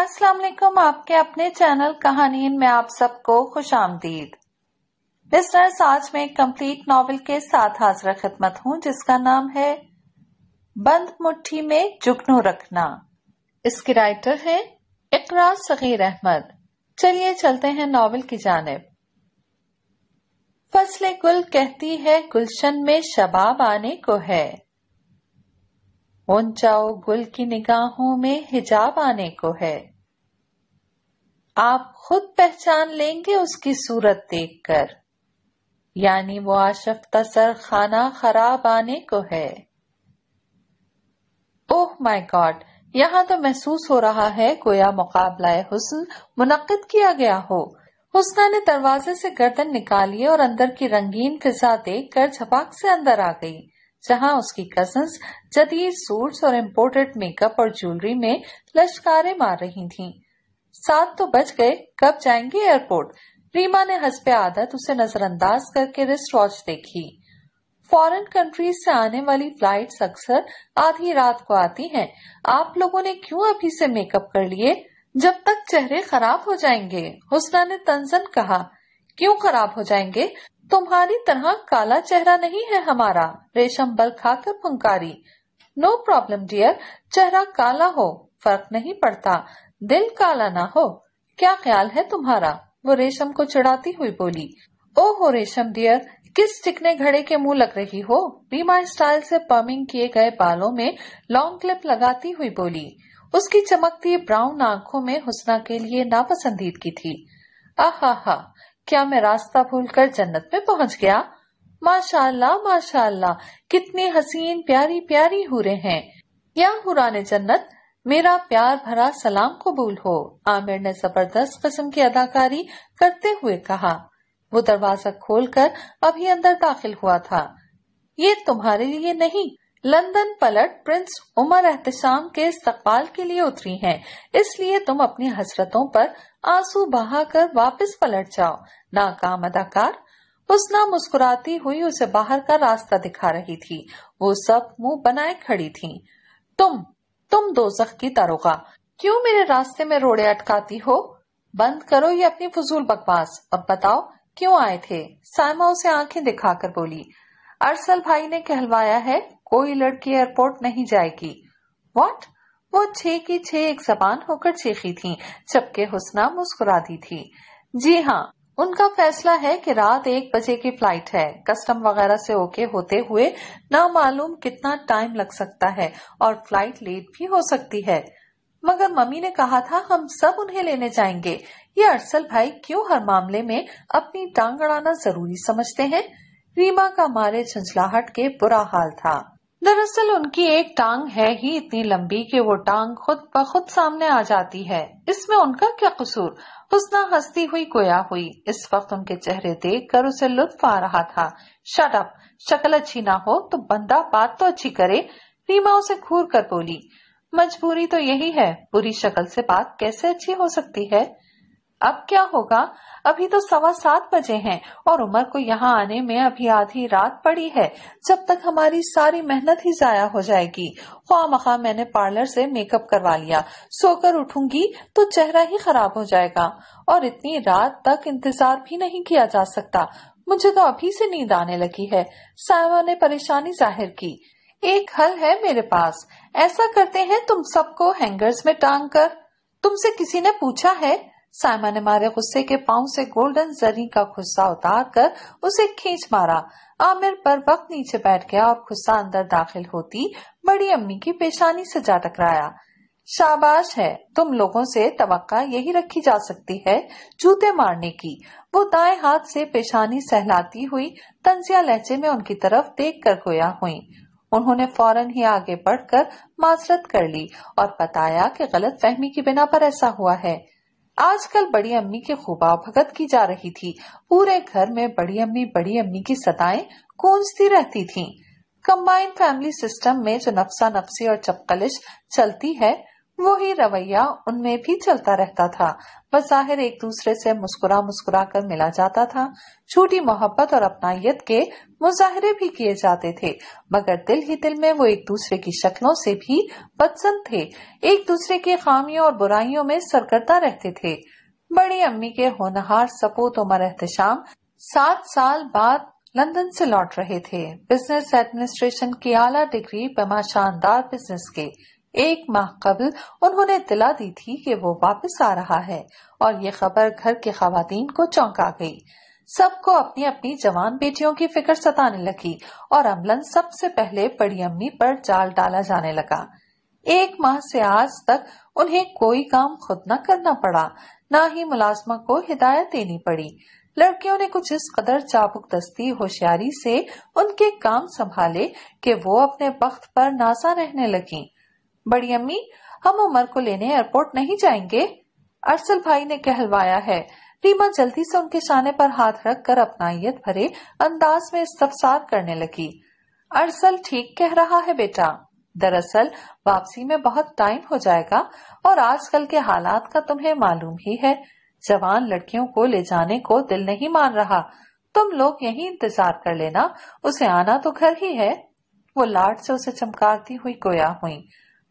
अस्सलाम वालेकुम आपके अपने चैनल कहानी में आप सबको खुश आमदीद लिस्टनर्स आज मैं एक कम्प्लीट नावल के साथ हाजिर खिदमत हूँ जिसका नाम है बंद मुट्ठी में जुगनू रखना इसके राइटर है इकरा सगीर अहमद चलिए चलते हैं नॉवल की जानब फसले गुल कहती है गुलशन में शबाब आने को है चाओ गुल की निगाहों में हिजाब आने को है आप खुद पहचान लेंगे उसकी सूरत देखकर यानी वो आशफ्ता सर खाना खराब आने को है ओह माय गॉड यहाँ तो महसूस हो रहा है कोया मुकाबला हुस्न मुनद किया गया हो हुस्ना ने दरवाजे से गर्दन निकाली और अंदर की रंगीन फिजा देख कर झपाक से अंदर आ गई जहां उसकी कजन्स जदीद सूट्स और इम्पोर्टेड मेकअप और ज्वेलरी में लश्कारे मार रही थीं। सात तो बज गए कब जाएंगे एयरपोर्ट रीमा ने पे आदत उसे नजरअंदाज करके रिस्ट वॉच देखी फॉरेन कंट्रीज से आने वाली फ्लाइट्स अक्सर आधी रात को आती हैं। आप लोगों ने क्यों अभी से मेकअप कर लिए जब तक चेहरे खराब हो जाएंगे हुसना ने तंजन कहा क्यों खराब हो जाएंगे तुम्हारी तरह काला चेहरा नहीं है हमारा रेशम बल खाकर पुंकारी नो प्रॉब्लम डियर चेहरा काला हो फर्क नहीं पड़ता दिल काला ना हो क्या ख्याल है तुम्हारा वो रेशम को चढ़ाती हुई बोली ओहो रेशम डियर किस चिकने घड़े के मुंह लग रही हो बीमा स्टाइल से पर्मिंग किए गए बालों में लॉन्ग क्लिप लगाती हुई बोली उसकी चमकती ब्राउन आंखों में हुसना के लिए नापसंदीदगी थी हा, हा क्या मैं रास्ता भूलकर जन्नत में पहुंच गया माशाल्लाह माशाल्लाह कितनी हसीन प्यारी प्यारी हुरे हैं या हुरान जन्नत मेरा प्यार भरा सलाम कबूल हो आमिर ने जबरदस्त किस्म की अदाकारी करते हुए कहा वो दरवाजा खोलकर अभी अंदर दाखिल हुआ था ये तुम्हारे लिए नहीं लंदन पलट प्रिंस उमर एहतम के इस्तकबाल के लिए उतरी हैं, इसलिए तुम अपनी हसरतों पर आंसू बहाकर वापस पलट जाओ नाकाम अदाकार उसना मुस्कुराती हुई उसे बाहर का रास्ता दिखा रही थी वो सब मुंह बनाए खड़ी थी तुम तुम दोजख की तारोगा क्यों मेरे रास्ते में रोड़े अटकाती हो बंद करो ये अपनी फजूल बकवास अब बताओ क्यों आए थे सायमा उसे आंखें दिखाकर बोली अरसल भाई ने कहलवाया है कोई लड़की एयरपोर्ट नहीं जाएगी वॉट वो छे की छे एक जबान होकर चीखी थी जबकि हुसना मुस्कुरा दी थी जी हाँ उनका फैसला है कि रात एक बजे की फ्लाइट है कस्टम वगैरह से ओके होते हुए ना मालूम कितना टाइम लग सकता है और फ्लाइट लेट भी हो सकती है मगर मम्मी ने कहा था हम सब उन्हें लेने जाएंगे ये अरसल भाई क्यों हर मामले में अपनी टांग अड़ाना जरूरी समझते हैं रीमा का मारे झंझलाहट के बुरा हाल था दरअसल उनकी एक टांग है ही इतनी लंबी कि वो टांग खुद ब खुद सामने आ जाती है इसमें उनका क्या कसूर हुसना हंसती हुई गोया हुई इस वक्त उनके चेहरे देख कर उसे लुत्फ आ रहा था शट अप शक्ल अच्छी ना हो तो बंदा बात तो अच्छी करे रीमा उसे घूर कर बोली मजबूरी तो यही है बुरी शक्ल से बात कैसे अच्छी हो सकती है अब क्या होगा अभी तो सवा सात बजे हैं और उमर को यहाँ आने में अभी आधी रात पड़ी है जब तक हमारी सारी मेहनत ही जाया हो जाएगी खा मखा मैंने पार्लर से मेकअप करवा लिया सोकर उठूंगी तो चेहरा ही खराब हो जाएगा और इतनी रात तक इंतजार भी नहीं किया जा सकता मुझे तो अभी से नींद आने लगी है सायमा ने परेशानी जाहिर की एक हल है मेरे पास ऐसा करते हैं तुम सबको हैंगर्स में टांग कर तुमसे किसी ने पूछा है साइमा ने मारे गुस्से के पाँव से गोल्डन जरी का खुस्सा उतार कर उसे खींच मारा आमिर पर वक्त नीचे बैठ गया और खुस्सा अंदर दाखिल होती बड़ी अम्मी की पेशानी से जा टकराया शाबाश है तुम लोगों से तवक्का यही रखी जा सकती है जूते मारने की वो दाएं हाथ से पेशानी सहलाती हुई तंजिया लहजे में उनकी तरफ देख कर गोया हुई उन्होंने फौरन ही आगे बढ़कर माजरत कर ली और बताया कि गलत फहमी की बिना पर ऐसा हुआ है आजकल बड़ी अम्मी के खुबा भगत की जा रही थी पूरे घर में बड़ी अम्मी बड़ी अम्मी की सदाएं गूंजती रहती थीं। कंबाइंड फैमिली सिस्टम में जो नफसा नफसी और चपकलिश चलती है वही रवैया उनमें भी चलता रहता था जाहिर एक दूसरे से मुस्कुरा मुस्कुरा कर मिला जाता था छोटी मोहब्बत और अपनायत के मुजाहरे भी किए जाते थे मगर दिल ही दिल में वो एक दूसरे की शक्लों से भी बदसन थे एक दूसरे की खामियों और बुराइयों में सरकरता रहते थे बड़ी अम्मी के होनहार सपूत उमर एहतम सात साल बाद लंदन से लौट रहे थे बिजनेस एडमिनिस्ट्रेशन की आला डिग्री बमा शानदार बिजनेस के एक माह कबल उन्होंने दिला दी थी कि वो वापस आ रहा है और ये खबर घर के खातन को चौंका गई सबको अपनी अपनी जवान बेटियों की फिक्र सताने लगी और अमलन सबसे पहले बड़ी अम्मी पर जाल डाला जाने लगा एक माह से आज तक उन्हें कोई काम खुद न करना पड़ा न ही मुलाजमा को हिदायत देनी पड़ी लड़कियों ने कुछ इस कदर चाबुक दस्ती होशियारी से उनके काम संभाले कि वो अपने वक्त पर नासा रहने लगी बड़ी अम्मी हम उमर को लेने एयरपोर्ट नहीं जाएंगे अरसल भाई ने कहलवाया है रीमा जल्दी से उनके शाने पर हाथ रख कर अपनाइत भरे अंदाज में इस्तफसार करने लगी अरसल ठीक कह रहा है बेटा दरअसल वापसी में बहुत टाइम हो जाएगा और आजकल के हालात का तुम्हें मालूम ही है जवान लड़कियों को ले जाने को दिल नहीं मान रहा तुम लोग यही इंतजार कर लेना उसे आना तो घर ही है वो लाट से उसे चमकाती हुई गोया हुई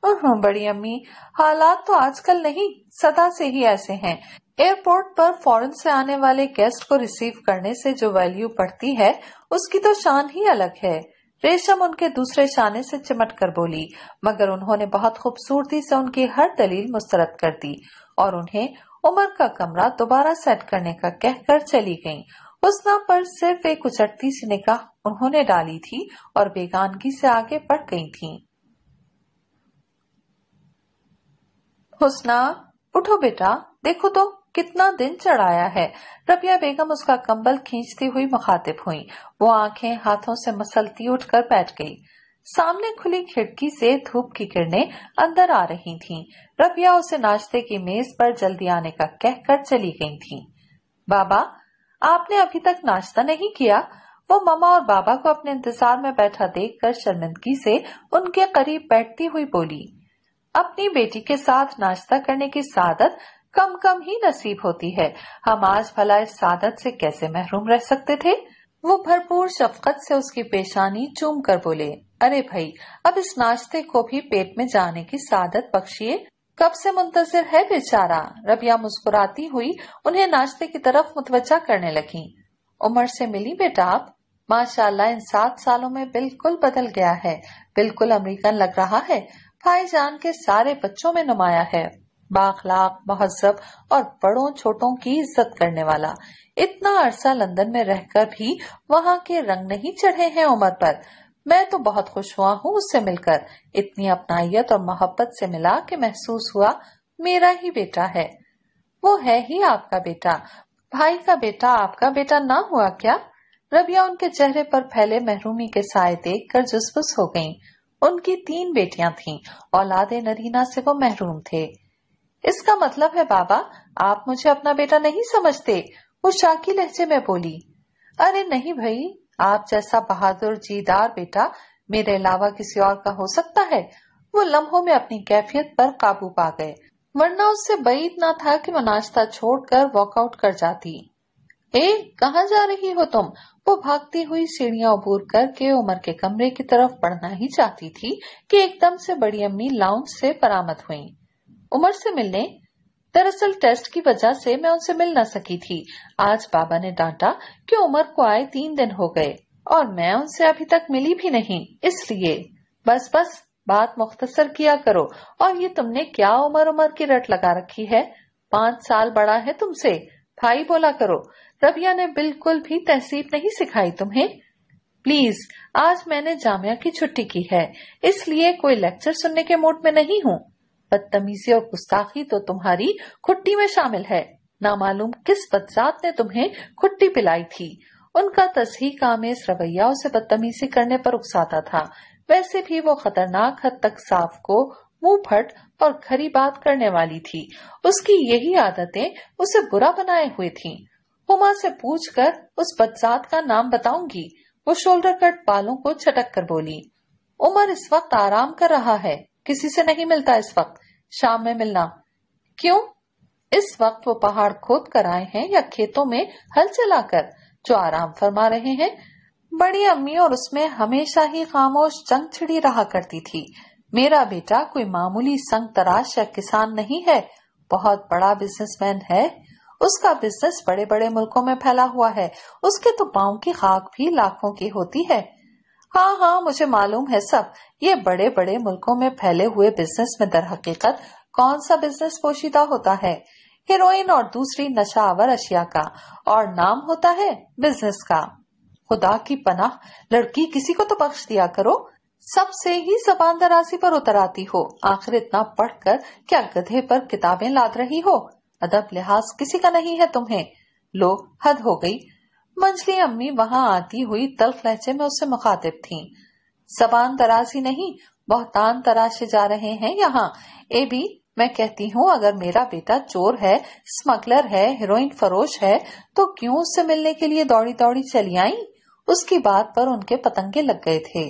बड़ी अम्मी हालात तो आजकल नहीं सदा से ही ऐसे हैं एयरपोर्ट पर फॉरेन से आने वाले गेस्ट को रिसीव करने से जो वैल्यू पड़ती है उसकी तो शान ही अलग है रेशम उनके दूसरे शाने से चिमट कर बोली मगर उन्होंने बहुत खूबसूरती से उनकी हर दलील मुस्तरद कर दी और उन्हें उमर का कमरा दोबारा सेट करने का कहकर चली गयी हुसना पर सिर्फ एक उचटती सी निकाह उन्होंने डाली थी और बेगानगी से आगे बढ़ गई थीं। हुसना उठो बेटा देखो तो कितना दिन चढ़ाया है रबिया बेगम उसका कंबल खींचती हुई मुखातिब हुई वो आंखें हाथों से मसलती उठकर बैठ गई सामने खुली खिड़की से धूप की किरणें अंदर आ रही थीं। रबिया उसे नाश्ते की मेज पर जल्दी आने का कहकर चली गई थी बाबा आपने अभी तक नाश्ता नहीं किया वो मामा और बाबा को अपने इंतजार में बैठा कर शर्मिंदगी से उनके करीब बैठती हुई बोली अपनी बेटी के साथ नाश्ता करने की सादत कम कम ही नसीब होती है हम आज भला इस सादत से कैसे महरूम रह सकते थे वो भरपूर शफकत से उसकी पेशानी चूम कर बोले अरे भाई अब इस नाश्ते को भी पेट में जाने की सादत बख्शिए कब से मुंतजर है बेचारा रबिया मुस्कुराती हुई उन्हें नाश्ते की तरफ मुतवजा करने लगी उमर से मिली बेटा आप माशाल्लाह इन सात सालों में बिल्कुल बदल गया है बिल्कुल अमेरिकन लग रहा है जान के सारे बच्चों में नुमाया है बाखलाक महजब और बड़ों छोटों की इज्जत करने वाला इतना अरसा लंदन में रहकर भी वहाँ के रंग नहीं चढ़े हैं उमर पर मैं तो बहुत खुश हुआ हूँ उससे मिलकर इतनी अपनाइत और मोहब्बत से मिला कि महसूस हुआ मेरा ही बेटा है वो है ही आपका बेटा भाई का बेटा आपका बेटा ना हुआ क्या रबिया उनके चेहरे पर फैले महरूमी के साय देख कर जुसबुस हो गयी उनकी तीन बेटियां थीं, औलाद नरीना से वो महरूम थे इसका मतलब है बाबा आप मुझे अपना बेटा नहीं समझते वो शाकी लहजे में बोली अरे नहीं भाई आप जैसा बहादुर जीदार बेटा मेरे अलावा किसी और का हो सकता है वो लम्हों में अपनी कैफियत पर काबू पा गए वरना उससे बईद ना था कि वो नाश्ता छोड़कर वॉकआउट कर जाती ए कहा जा रही हो तुम वो भागती हुई सीढ़ियां उबूर करके उमर के कमरे की तरफ बढ़ना ही चाहती थी कि एकदम से बड़ी अम्मी लाउंज से बरामद हुई उमर से मिलने दरअसल टेस्ट की वजह से मैं उनसे मिल न सकी थी आज बाबा ने डांटा कि उमर को आए तीन दिन हो गए और मैं उनसे अभी तक मिली भी नहीं इसलिए बस बस बात मुख्तसर किया करो और ये तुमने क्या उमर उमर की रट लगा रखी है पांच साल बड़ा है तुमसे भाई बोला करो रबिया ने बिल्कुल भी तहसीब नहीं सिखाई तुम्हें प्लीज आज मैंने जामिया की छुट्टी की है इसलिए कोई लेक्चर सुनने के मूड में नहीं हूँ बदतमीजी और गुस्ताखी तो तुम्हारी खुट्टी में शामिल है मालूम किस बदजात ने तुम्हें खुट्टी पिलाई थी उनका तस्ही कामेज रवैया उसे बदतमीजी करने पर उकसाता था वैसे भी वो खतरनाक हद तक साफ को मुंह फट और खरी बात करने वाली थी उसकी यही आदतें उसे बुरा बनाए हुए थीं। हुमा से पूछकर उस बदसात का नाम बताऊंगी वो शोल्डर कट बालों को छटक कर बोली उमर इस वक्त आराम कर रहा है किसी से नहीं मिलता इस वक्त शाम में मिलना क्यों इस वक्त वो पहाड़ खोद कर आए हैं या खेतों में हल चलाकर जो आराम फरमा रहे हैं बड़ी अम्मी और उसमें हमेशा ही खामोश जंग छिड़ी रहा करती थी मेरा बेटा कोई मामूली संग तराश या किसान नहीं है बहुत बड़ा बिजनेसमैन है उसका बिजनेस बड़े बड़े मुल्कों में फैला हुआ है उसके तो पाँव की खाक भी लाखों की होती है हाँ हाँ मुझे मालूम है सब ये बड़े बड़े मुल्कों में फैले हुए बिजनेस में दर हकीकत कौन सा बिजनेस पोशीदा होता है हीरोइन और दूसरी नशावर अशिया का और नाम होता है बिजनेस का खुदा की पनाह लड़की किसी को तो बख्श दिया करो सबसे ही जबान दराजी पर उतर आती हो आखिर इतना पढ़कर क्या गधे पर किताबें लाद रही हो अदब लिहाज किसी का नहीं है तुम्हें लो हद हो गई मंजली अम्मी वहां आती हुई तल्ख लहजे में उससे मुखातिब थी जबान दराजी नहीं बहुत तराशे जा रहे हैं यहाँ ए भी मैं कहती हूँ अगर मेरा बेटा चोर है स्मगलर है हीरोइन फरोश है तो क्यों उससे मिलने के लिए दौड़ी दौड़ी चली आई उसकी बात पर उनके पतंगे लग गए थे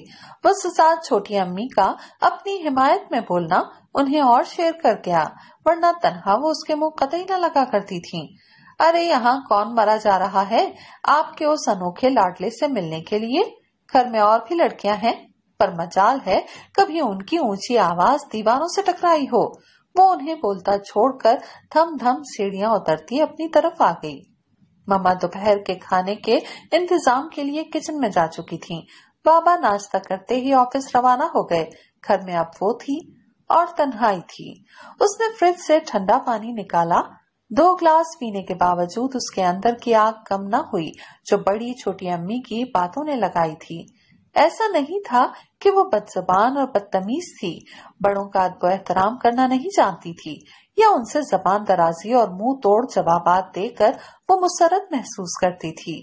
उस साथ छोटी अम्मी का अपनी हिमायत में बोलना उन्हें और शेर कर गया वरना तनहा वो उसके मुंह कतई न लगा करती थी अरे यहाँ कौन मरा जा रहा है आपके उस अनोखे लाडले से मिलने के लिए घर में और भी लड़कियां हैं पर मजाल है कभी उनकी ऊंची आवाज दीवारों से टकराई हो वो उन्हें बोलता छोड़कर धम धम सीढ़ियां उतरती अपनी तरफ आ गई मम्मा दोपहर के खाने के इंतजाम के लिए किचन में जा चुकी थीं। बाबा नाश्ता करते ही ऑफिस रवाना हो गए घर में अब वो थी और तन्हाई थी उसने फ्रिज से ठंडा पानी निकाला दो ग्लास पीने के बावजूद उसके अंदर की आग कम न हुई जो बड़ी छोटी अम्मी की बातों ने लगाई थी ऐसा नहीं था कि वो बदजबान और बदतमीज थी बड़ों का अदबो एहतराम करना नहीं जानती थी या उनसे जबान दराजी और मुंह तोड़ जवाब देकर वो मुसरत महसूस करती थी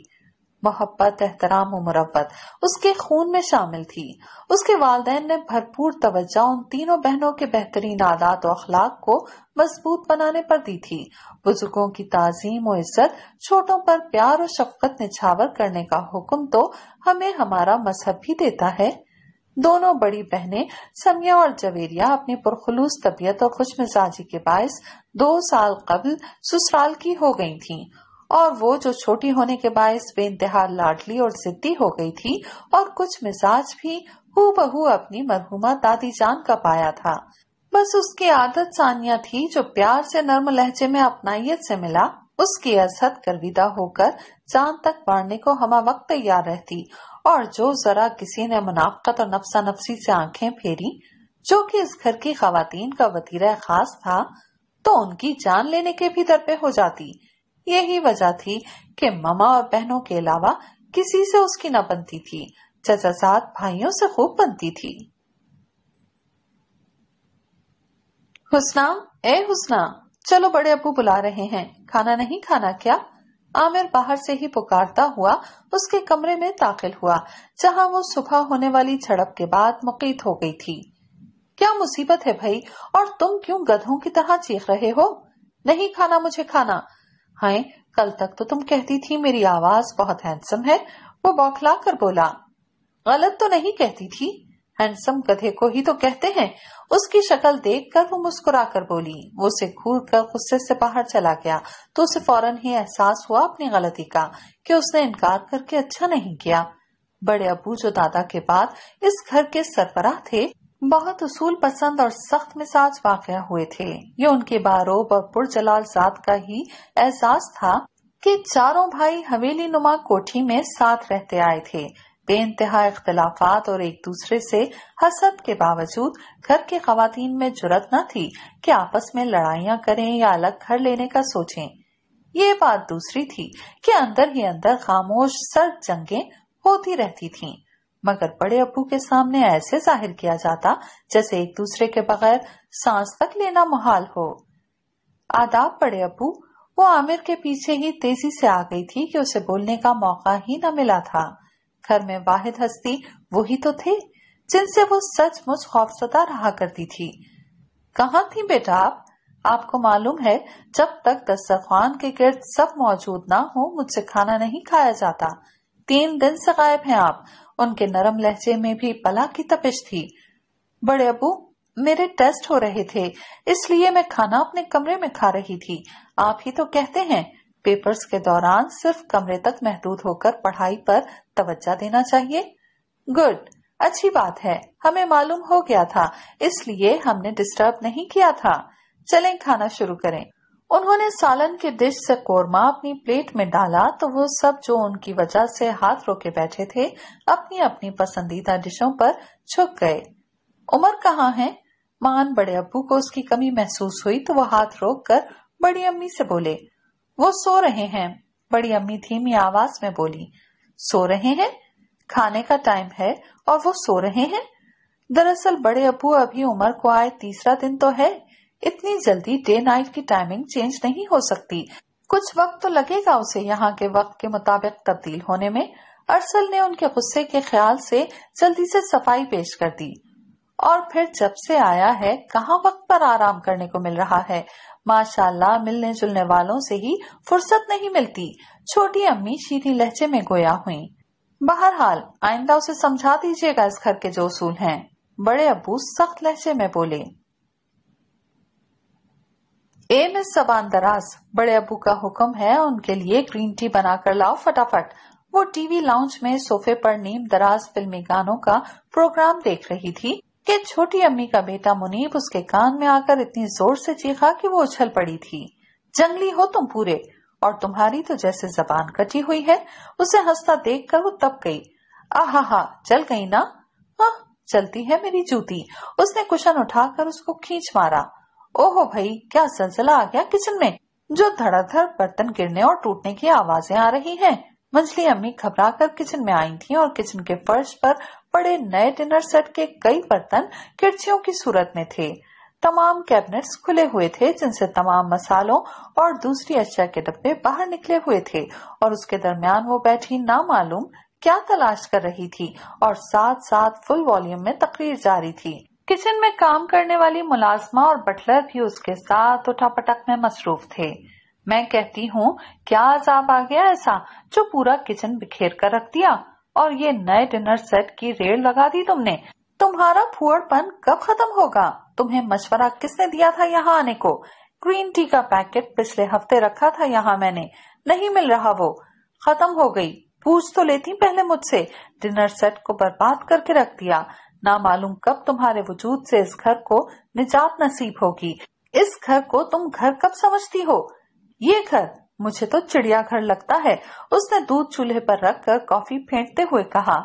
मोहब्बत एहतराम और मुरवत उसके खून में शामिल थी उसके वालदेन ने भरपूर तवज्जा उन तीनों बहनों के बेहतरीन आदात और अखलाक को मजबूत बनाने पर दी थी बुजुर्गों की ताजीम और इज्जत छोटों पर प्यार और शफकत निछावर करने का हुक्म तो हमें हमारा मजहब भी देता है दोनों बड़ी बहनें समिया और जवेरिया अपनी पुरखलूस तबीयत और खुश मिजाजी के बायस दो साल कबल ससुराल की हो गई थी और वो जो छोटी होने के बायस इंतहा लाडली और जिद्दी हो गई थी और कुछ मिजाज भी हु बहू अपनी मरहुमा दादी जान का पाया था बस उसकी आदत सानिया थी जो प्यार से नर्म लहजे में अपनाइत से मिला उसकी असद करविदा होकर जान तक बाढ़ने को हमा वक्त तैयार रहती और जो जरा किसी ने मुनाफ्त और नफसा नफसी से आंखें फेरी जो कि इस घर की खातन का वतीरा खास था तो उनकी जान लेने के भी दर पे हो जाती यही वजह थी कि मामा और बहनों के अलावा किसी से उसकी न बनती थी चचा साथ भाइयों से खूब बनती थी हुसना ए हुसना चलो बड़े अबू बुला रहे हैं खाना नहीं खाना क्या आमिर बाहर से ही पुकारता हुआ उसके कमरे में दाखिल हुआ जहां वो सुबह होने वाली झड़प के बाद मुकीत हो गई थी क्या मुसीबत है भाई और तुम क्यों गधों की तरह चीख रहे हो नहीं खाना मुझे खाना हाय कल तक तो तुम कहती थी मेरी आवाज बहुत हैंडसम है वो बौखला कर बोला गलत तो नहीं कहती थी हैंडसम गधे को ही तो कहते हैं उसकी शक्ल देखकर वो मुस्कुरा कर बोली वो उसे घूर कर गुस्से से बाहर चला गया तो उसे फौरन ही एहसास हुआ अपनी गलती का कि उसने इनकार करके अच्छा नहीं किया बड़े अबू जो दादा के बाद इस घर के सरबराह थे बहुत उसूल पसंद और सख्त मिजाज वाक हुए थे ये उनके बारोब और पुरजलाल जात का ही एहसास था कि चारों भाई हवेली नुमा कोठी में साथ रहते आए थे बेानतहा इख्तलाफात और एक दूसरे से हसद के बावजूद घर के खातन में जरूरत न थी कि आपस में लड़ाइयाँ करें या अलग घर लेने का सोचें ये बात दूसरी थी कि अंदर ही अंदर खामोश सर्द जंगे होती रहती थीं, मगर बड़े अबू के सामने ऐसे जाहिर किया जाता जैसे एक दूसरे के बगैर सांस तक लेना मुहाल हो आदाब बड़े अबू वो आमिर के पीछे ही तेजी से आ गई थी कि उसे बोलने का मौका ही न मिला था घर में वाहिद हस्ती वही तो थे जिनसे वो सचमुच खौफसदा रहा करती थी कहा थी बेटा आप आपको मालूम है जब तक दस्तरखान के गिर्द सब मौजूद ना हो मुझसे खाना नहीं खाया जाता तीन दिन से गायब हैं आप उनके नरम लहजे में भी पला की तपिश थी बड़े अबू मेरे टेस्ट हो रहे थे इसलिए मैं खाना अपने कमरे में खा रही थी आप ही तो कहते हैं पेपर्स के दौरान सिर्फ कमरे तक महदूद होकर पढ़ाई पर तवज्जा देना चाहिए गुड अच्छी बात है हमें मालूम हो गया था इसलिए हमने डिस्टर्ब नहीं किया था चलें खाना शुरू करें उन्होंने सालन के डिश से कोरमा अपनी प्लेट में डाला तो वो सब जो उनकी वजह से हाथ रोके बैठे थे अपनी अपनी पसंदीदा डिशों पर छुप गए उमर कहाँ है मान बड़े अबू को उसकी कमी महसूस हुई तो वो हाथ रोक कर बड़ी अम्मी से बोले वो सो रहे हैं बड़ी अम्मी धीमी आवाज में बोली सो रहे हैं खाने का टाइम है और वो सो रहे हैं दरअसल बड़े अबू अभी उम्र को आए तीसरा दिन तो है इतनी जल्दी डे नाइट की टाइमिंग चेंज नहीं हो सकती कुछ वक्त तो लगेगा उसे यहाँ के वक्त के मुताबिक तब्दील होने में अरसल ने उनके गुस्से के ख्याल से जल्दी से सफाई पेश कर दी और फिर जब से आया है कहाँ वक्त पर आराम करने को मिल रहा है माशाल्लाह मिलने जुलने वालों से ही फुर्सत नहीं मिलती छोटी अम्मी सीधी लहजे में गोया हुई बहरहाल आइंदा उसे समझा दीजिएगा इस घर के जो असूल है बड़े अबू सख्त लहजे में बोले ए मिस जबान दराज बड़े अबू का हुक्म है उनके लिए ग्रीन टी बनाकर लाओ फटाफट वो टीवी लाउंज में सोफे पर नीम दराज फिल्मी गानों का प्रोग्राम देख रही थी कि छोटी अम्मी का बेटा मुनीब उसके कान में आकर इतनी जोर से चीखा कि वो उछल पड़ी थी जंगली हो तुम पूरे और तुम्हारी तो जैसे जबान कटी हुई है उसे हंसता देख कर वो तप गई आहा हा चल गई ना हाँ चलती है मेरी जूती उसने कुशन उठाकर उसको खींच मारा ओहो भाई क्या सिलसिला आ गया किचन में जो धड़ाधड़ बर्तन गिरने और टूटने की आवाजें आ रही हैं। मंजली अम्मी घबराकर किचन में आई थीं और किचन के फर्श पर बड़े नए डिनर सेट के कई बर्तन किर्चियों की सूरत में थे तमाम कैबिनेट्स खुले हुए थे जिनसे तमाम मसालों और दूसरी अशिया के डब्बे बाहर निकले हुए थे और उसके दरमियान वो बैठी ना मालूम क्या तलाश कर रही थी और साथ साथ फुल वॉल्यूम में तकरीर जारी थी किचन में काम करने वाली मुलाजमा और बटलर भी उसके साथ उठा पटक में मसरूफ थे मैं कहती हूँ क्या अजाब आ गया ऐसा जो पूरा किचन बिखेर कर रख दिया और ये नए डिनर सेट की रेल लगा दी तुमने तुम्हारा फुअड़पन कब खत्म होगा तुम्हें मशवरा किसने दिया था यहाँ आने को ग्रीन टी का पैकेट पिछले हफ्ते रखा था यहाँ मैंने नहीं मिल रहा वो खत्म हो गई पूछ तो लेती पहले मुझसे डिनर सेट को बर्बाद करके रख दिया ना मालूम कब तुम्हारे वजूद से इस घर को निजात नसीब होगी इस घर को तुम घर कब समझती हो ये घर मुझे तो चिड़ियाघर लगता है उसने दूध चूल्हे पर रख कर कॉफी फेंटते हुए कहा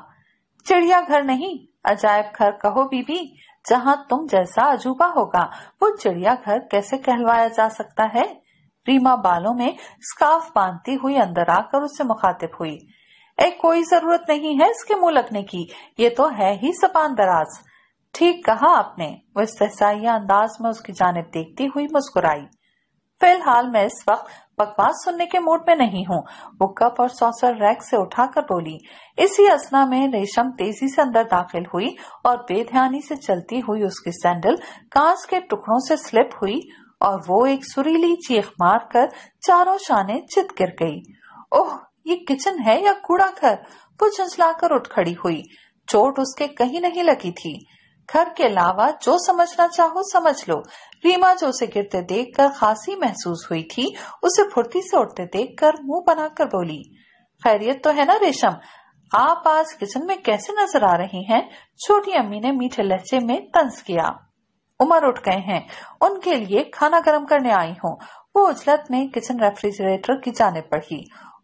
चिड़ियाघर नहीं अजायब घर कहो बीबी जहाँ तुम जैसा अजूबा होगा वो चिड़ियाघर कैसे कहलवाया जा सकता है रीमा बालों में स्काफ बांधती हुई अंदर आकर उससे मुखातिब हुई ए कोई जरूरत नहीं है इसके मुंह लगने की ये तो है ही सपान दराज ठीक कहा आपने वो सहसाइया अंदाज में उसकी जानब देखती हुई मुस्कुराई फिलहाल मैं इस वक्त बकवास सुनने के मूड में नहीं हूँ वो कप और सॉसर रैक से उठाकर बोली इसी असना में रेशम तेजी से अंदर दाखिल हुई और बेध्यानी से चलती हुई उसकी सैंडल कांच के टुकड़ों से स्लिप हुई और वो एक सुरीली चीख मार कर चारों शाने चित गिर गई ओह ये किचन है या कूड़ा घर वो झंझलाकर उठ खड़ी हुई चोट उसके कहीं नहीं लगी थी घर के अलावा जो समझना चाहो समझ लो रीमा जो उसे गिरते देखकर खांसी महसूस हुई थी उसे फुर्ती से उठते देखकर मुंह बनाकर बोली खैरियत तो है ना रेशम आप आज किचन में कैसे नजर आ रही हैं? छोटी अम्मी ने मीठे लहजे में तंज किया उमर उठ गए हैं उनके लिए खाना गर्म करने आई हूँ वो उजलत में किचन रेफ्रिजरेटर की जाने पड़ी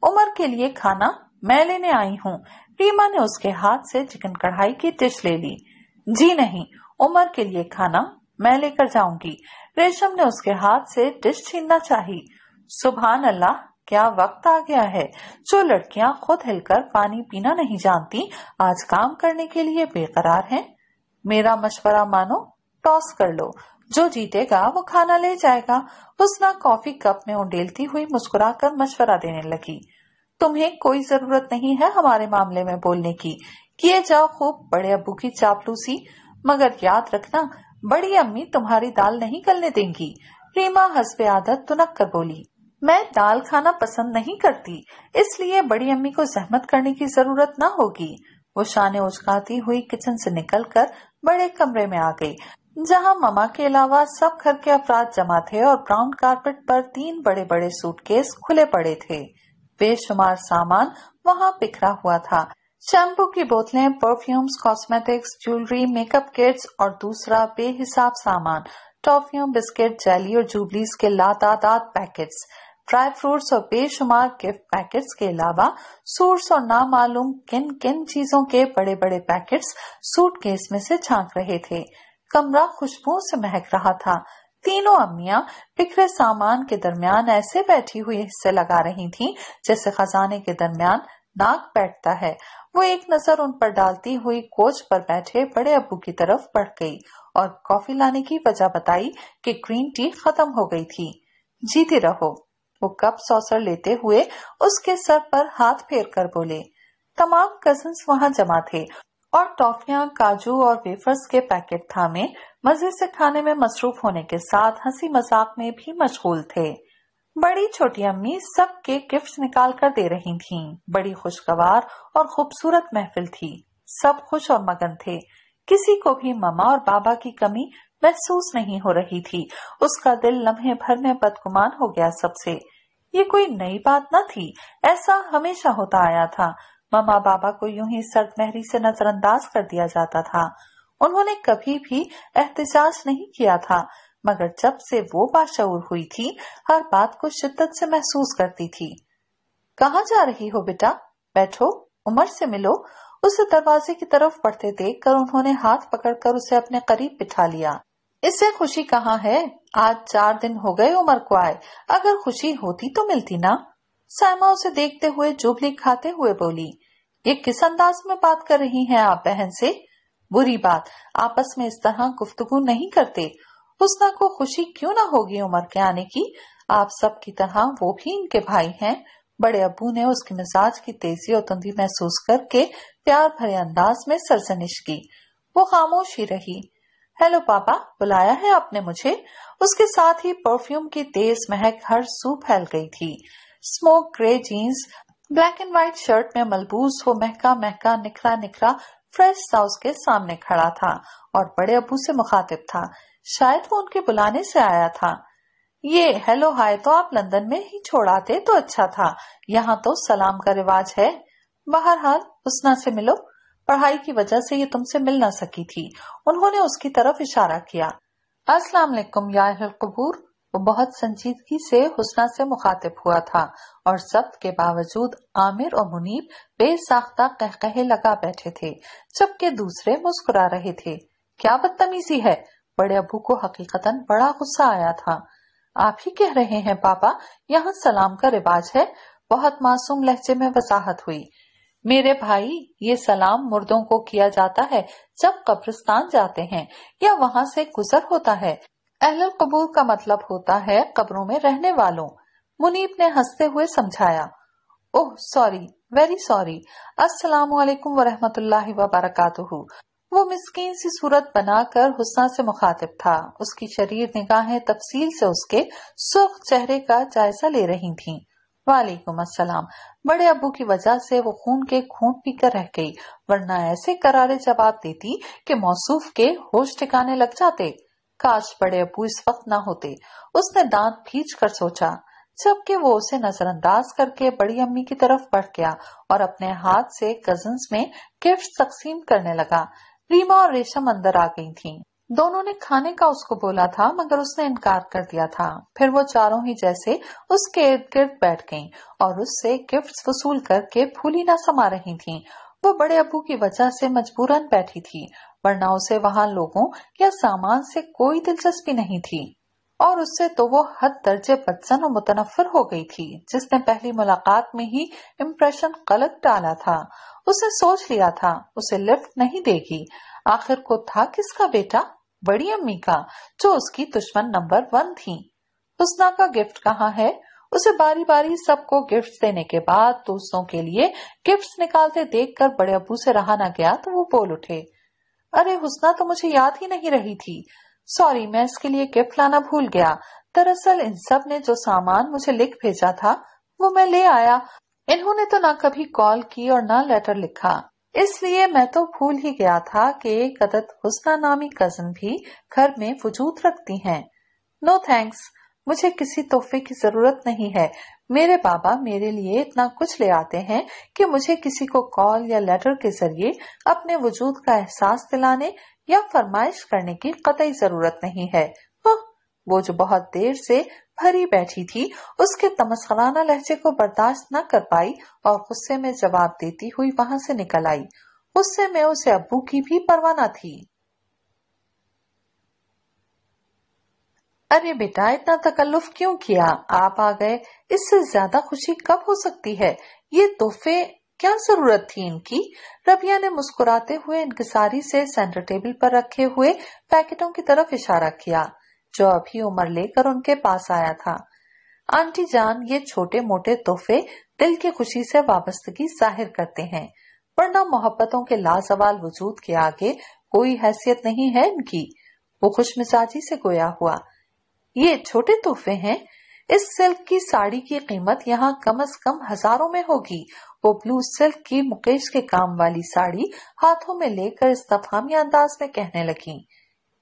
उमर के लिए खाना मैं लेने आई हूँ रीमा ने उसके हाथ से चिकन कढ़ाई की डिश ले ली जी नहीं उमर के लिए खाना मैं लेकर जाऊंगी रेशम ने उसके हाथ से डिश छीनना चाही सुबहान अल्लाह क्या वक्त आ गया है जो लड़कियां खुद हिलकर पानी पीना नहीं जानती आज काम करने के लिए बेकरार हैं। मेरा मशवरा मानो टॉस कर लो जो जीतेगा वो खाना ले जाएगा उसना कॉफी कप में उंडेलती हुई मुस्कुरा कर मशवरा देने लगी तुम्हें कोई जरूरत नहीं है हमारे मामले में बोलने की किए जाओ खूब बड़े अबू की चापलूसी मगर याद रखना बड़ी अम्मी तुम्हारी दाल नहीं गलने देंगी रीमा हसबे आदत तुनक कर बोली मैं दाल खाना पसंद नहीं करती इसलिए बड़ी अम्मी को जहमत करने की जरूरत न होगी वो शाने उचकाती हुई किचन से निकलकर बड़े कमरे में आ गई जहां ममा के अलावा सब घर के अफराध जमा थे और ब्राउन कारपेट पर तीन बड़े बड़े सूटकेस खुले पड़े थे बेशुमार सामान वहां बिखरा हुआ था शैम्पू की बोतलें perfumes cosmetics jewellery makeup kits और दूसरा बेहिसाब सामान टॉफियों बिस्किट जैली और जूबलीज के लातादात पैकेट्स ड्राई फ्रूट्स और बेशुमार गिफ्ट पैकेट्स के अलावा सूट्स और नामालूम किन किन चीजों के बड़े बड़े पैकेट्स सूटकेस में से झांक रहे थे कमरा खुशबुओं से महक रहा था तीनों अम्मिया बिखरे सामान के दरमियान ऐसे बैठी हुई हिस्से लगा रही थीं, जैसे खजाने के दरमियान नाक बैठता है वो एक नजर उन पर डालती हुई कोच पर बैठे बड़े अबू की तरफ बढ़ गई और कॉफी लाने की वजह बताई कि ग्रीन टी खत्म हो गई थी जीते रहो वो कप सौसर लेते हुए उसके सर पर हाथ फेर कर बोले तमाम कजन वहाँ जमा थे और टॉफिया काजू और वेफर्स के पैकेट थामे मजे से खाने में मसरूफ होने के साथ हंसी मजाक में भी मशगूल थे बड़ी छोटी अम्मी सबके गिफ्ट निकाल कर दे रही थीं। बड़ी खुशगवार और खूबसूरत महफिल थी सब खुश और मगन थे किसी को भी ममा और बाबा की कमी महसूस नहीं हो रही थी उसका दिल लम्हे भर में बदगुमान हो गया सबसे ये कोई नई बात न थी ऐसा हमेशा होता आया था ममा बाबा को यूं ही सर्द महरी से नजरअंदाज कर दिया जाता था उन्होंने कभी भी एहतजाज नहीं किया था मगर जब से वो बाशूर हुई थी हर बात को शिद्दत से महसूस करती थी कहा जा रही हो बेटा बैठो उमर से मिलो उसे दरवाजे की तरफ बढ़ते देख कर उन्होंने हाथ पकड़कर उसे अपने करीब बिठा लिया इससे खुशी कहाँ है आज चार दिन हो गए उमर को आए अगर खुशी होती तो मिलती ना साइमा उसे देखते हुए जुबली खाते हुए बोली ये किस अंदाज में बात कर रही हैं आप बहन से बुरी बात आपस में इस तरह गुफ्तगु नहीं करते हुसना को खुशी क्यों ना होगी उम्र के आने की आप सब की तरह वो भी इनके भाई हैं बड़े अबू ने उसके मिजाज की तेजी और तंदी महसूस करके प्यार भरे अंदाज में सरजनिश की वो खामोश ही रही हेलो पापा बुलाया है आपने मुझे उसके साथ ही परफ्यूम की तेज महक हर सू फैल गई थी smoke grey jeans black and white shirt में मलबूस वो महका महका निखरा निखरा फ्रेश साउस के सामने खड़ा था और बड़े अबू से मुखातिब था शायद वो उनके बुलाने से आया था ये हेलो हाय तो आप लंदन में ही छोड़ाते तो अच्छा था यहाँ तो सलाम का रिवाज है बहरहाल उसना से मिलो पढ़ाई की वजह से ये तुमसे मिल ना सकी थी उन्होंने उसकी तरफ इशारा किया अस्सलाम वालेकुम या कबूर वो बहुत संजीदगी से हुसना से मुखातिब हुआ था और सब के बावजूद आमिर और मुनीब बेसाख्ता कह कहे लगा बैठे थे जबकि दूसरे मुस्कुरा रहे थे क्या बदतमीजी है बड़े अबू को हकीकतन बड़ा गुस्सा आया था आप ही कह रहे हैं पापा यहाँ सलाम का रिवाज है बहुत मासूम लहजे में वजाहत हुई मेरे भाई ये सलाम मुर्दों को किया जाता है जब कब्रिस्तान जाते हैं या वहाँ से गुजर होता है अहल कबूर का मतलब होता है कब्रों में रहने वालों मुनीब ने हंसते हुए समझाया ओह सॉरी वेरी सॉरी अस्सलाम वालेकुम वरहमतुल्लाहि वबरकातुहू वो मिसकीन सी सूरत बनाकर हुसना से मुखातिब था उसकी शरीर निगाहें तफसील से उसके सुर्ख चेहरे का जायजा ले रही थीं। वालेकुम अस्सलाम बड़े अबू की वजह से वो खून के खून पीकर रह गई वरना ऐसे करारे जवाब देती कि मौसूफ के होश ठिकाने लग जाते काश बड़े अबू इस वक्त ना होते उसने दांत खींच कर सोचा जबकि वो उसे नजरअंदाज करके बड़ी अम्मी की तरफ बढ़ गया और अपने हाथ से कजन्स में गिफ्ट तकसीम करने लगा रीमा और रेशम अंदर आ गई थीं। दोनों ने खाने का उसको बोला था मगर उसने इनकार कर दिया था फिर वो चारों ही जैसे उसके इर्द गिर्द बैठ गईं और उससे गिफ्ट वसूल करके फूली ना समा रही थीं। वो बड़े अबू की वजह से मजबूरन बैठी थी वरना उसे वहाँ लोगों या सामान से कोई दिलचस्पी नहीं थी और उससे तो वो हद दर्जे बदसन और मुतनफर हो गई थी जिसने पहली मुलाकात में ही इम्प्रेशन गलत डाला था उसने सोच लिया था उसे लिफ्ट नहीं देगी आखिर को था किसका बेटा बड़ी अम्मी का जो उसकी दुश्मन नंबर वन थी हुसना का गिफ्ट कहाँ है उसे बारी बारी सबको गिफ्ट देने के बाद दोस्तों के लिए गिफ्ट निकालते देखकर बड़े अबू से रहा ना गया तो वो बोल उठे अरे हुसना तो मुझे याद ही नहीं रही थी सॉरी मैं इसके लिए गिफ्ट लाना भूल गया दरअसल इन सब ने जो सामान मुझे लिख भेजा था वो मैं ले आया इन्होंने तो ना कभी कॉल की और ना लेटर लिखा इसलिए मैं तो भूल ही गया था कि एक अदद हुसना नामी कजन भी घर में वजूद रखती हैं। नो थैंक्स मुझे किसी तोहफे की जरूरत नहीं है मेरे बाबा मेरे लिए इतना कुछ ले आते हैं कि मुझे किसी को कॉल या लेटर के जरिए अपने वजूद का एहसास दिलाने या फरमाइश करने की कतई जरूरत नहीं है वो जो बहुत देर से भरी बैठी थी उसके तमस्कराना लहजे को बर्दाश्त न कर पाई और गुस्से में जवाब देती हुई वहां से निकल आई गुस्से में उसे अबू की भी परवाना थी अरे बेटा इतना तकल्लुफ क्यों किया आप आ गए इससे ज्यादा खुशी कब हो सकती है ये तोहफे क्या जरूरत थी इनकी रबिया ने मुस्कुराते हुए इनकसारी से सेंटर टेबल पर रखे हुए पैकेटों की तरफ इशारा किया जो अभी उमर लेकर उनके पास आया था आंटी जान ये छोटे मोटे तोहफे दिल की खुशी से वाबस्तगी जाहिर करते हैं वरना मोहब्बतों के लाजवाल वजूद के आगे कोई हैसियत नहीं है इनकी वो खुश मिजाजी से गोया हुआ ये छोटे तोहफे हैं इस सिल्क की साड़ी की कीमत यहाँ कम अज कम हजारों में होगी वो ब्लू सिल्क की मुकेश के काम वाली साड़ी हाथों में लेकर इस्तफामी अंदाज में कहने लगी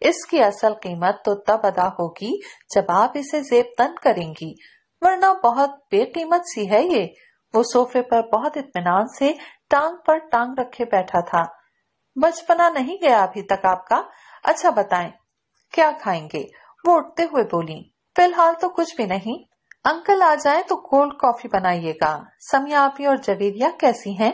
इसकी असल कीमत तो तब अदा होगी जब आप इसे जेब तन करेंगी वरना बहुत बेकीमत सी है ये वो सोफे पर बहुत इतमान से टांग पर टांग रखे बैठा था बचपना नहीं गया अभी तक आपका अच्छा बताएं क्या खाएंगे वो उठते हुए बोली फिलहाल तो कुछ भी नहीं अंकल आ जाए तो कोल्ड कॉफी बनाइएगा समिया आपी और जवेरिया कैसी हैं?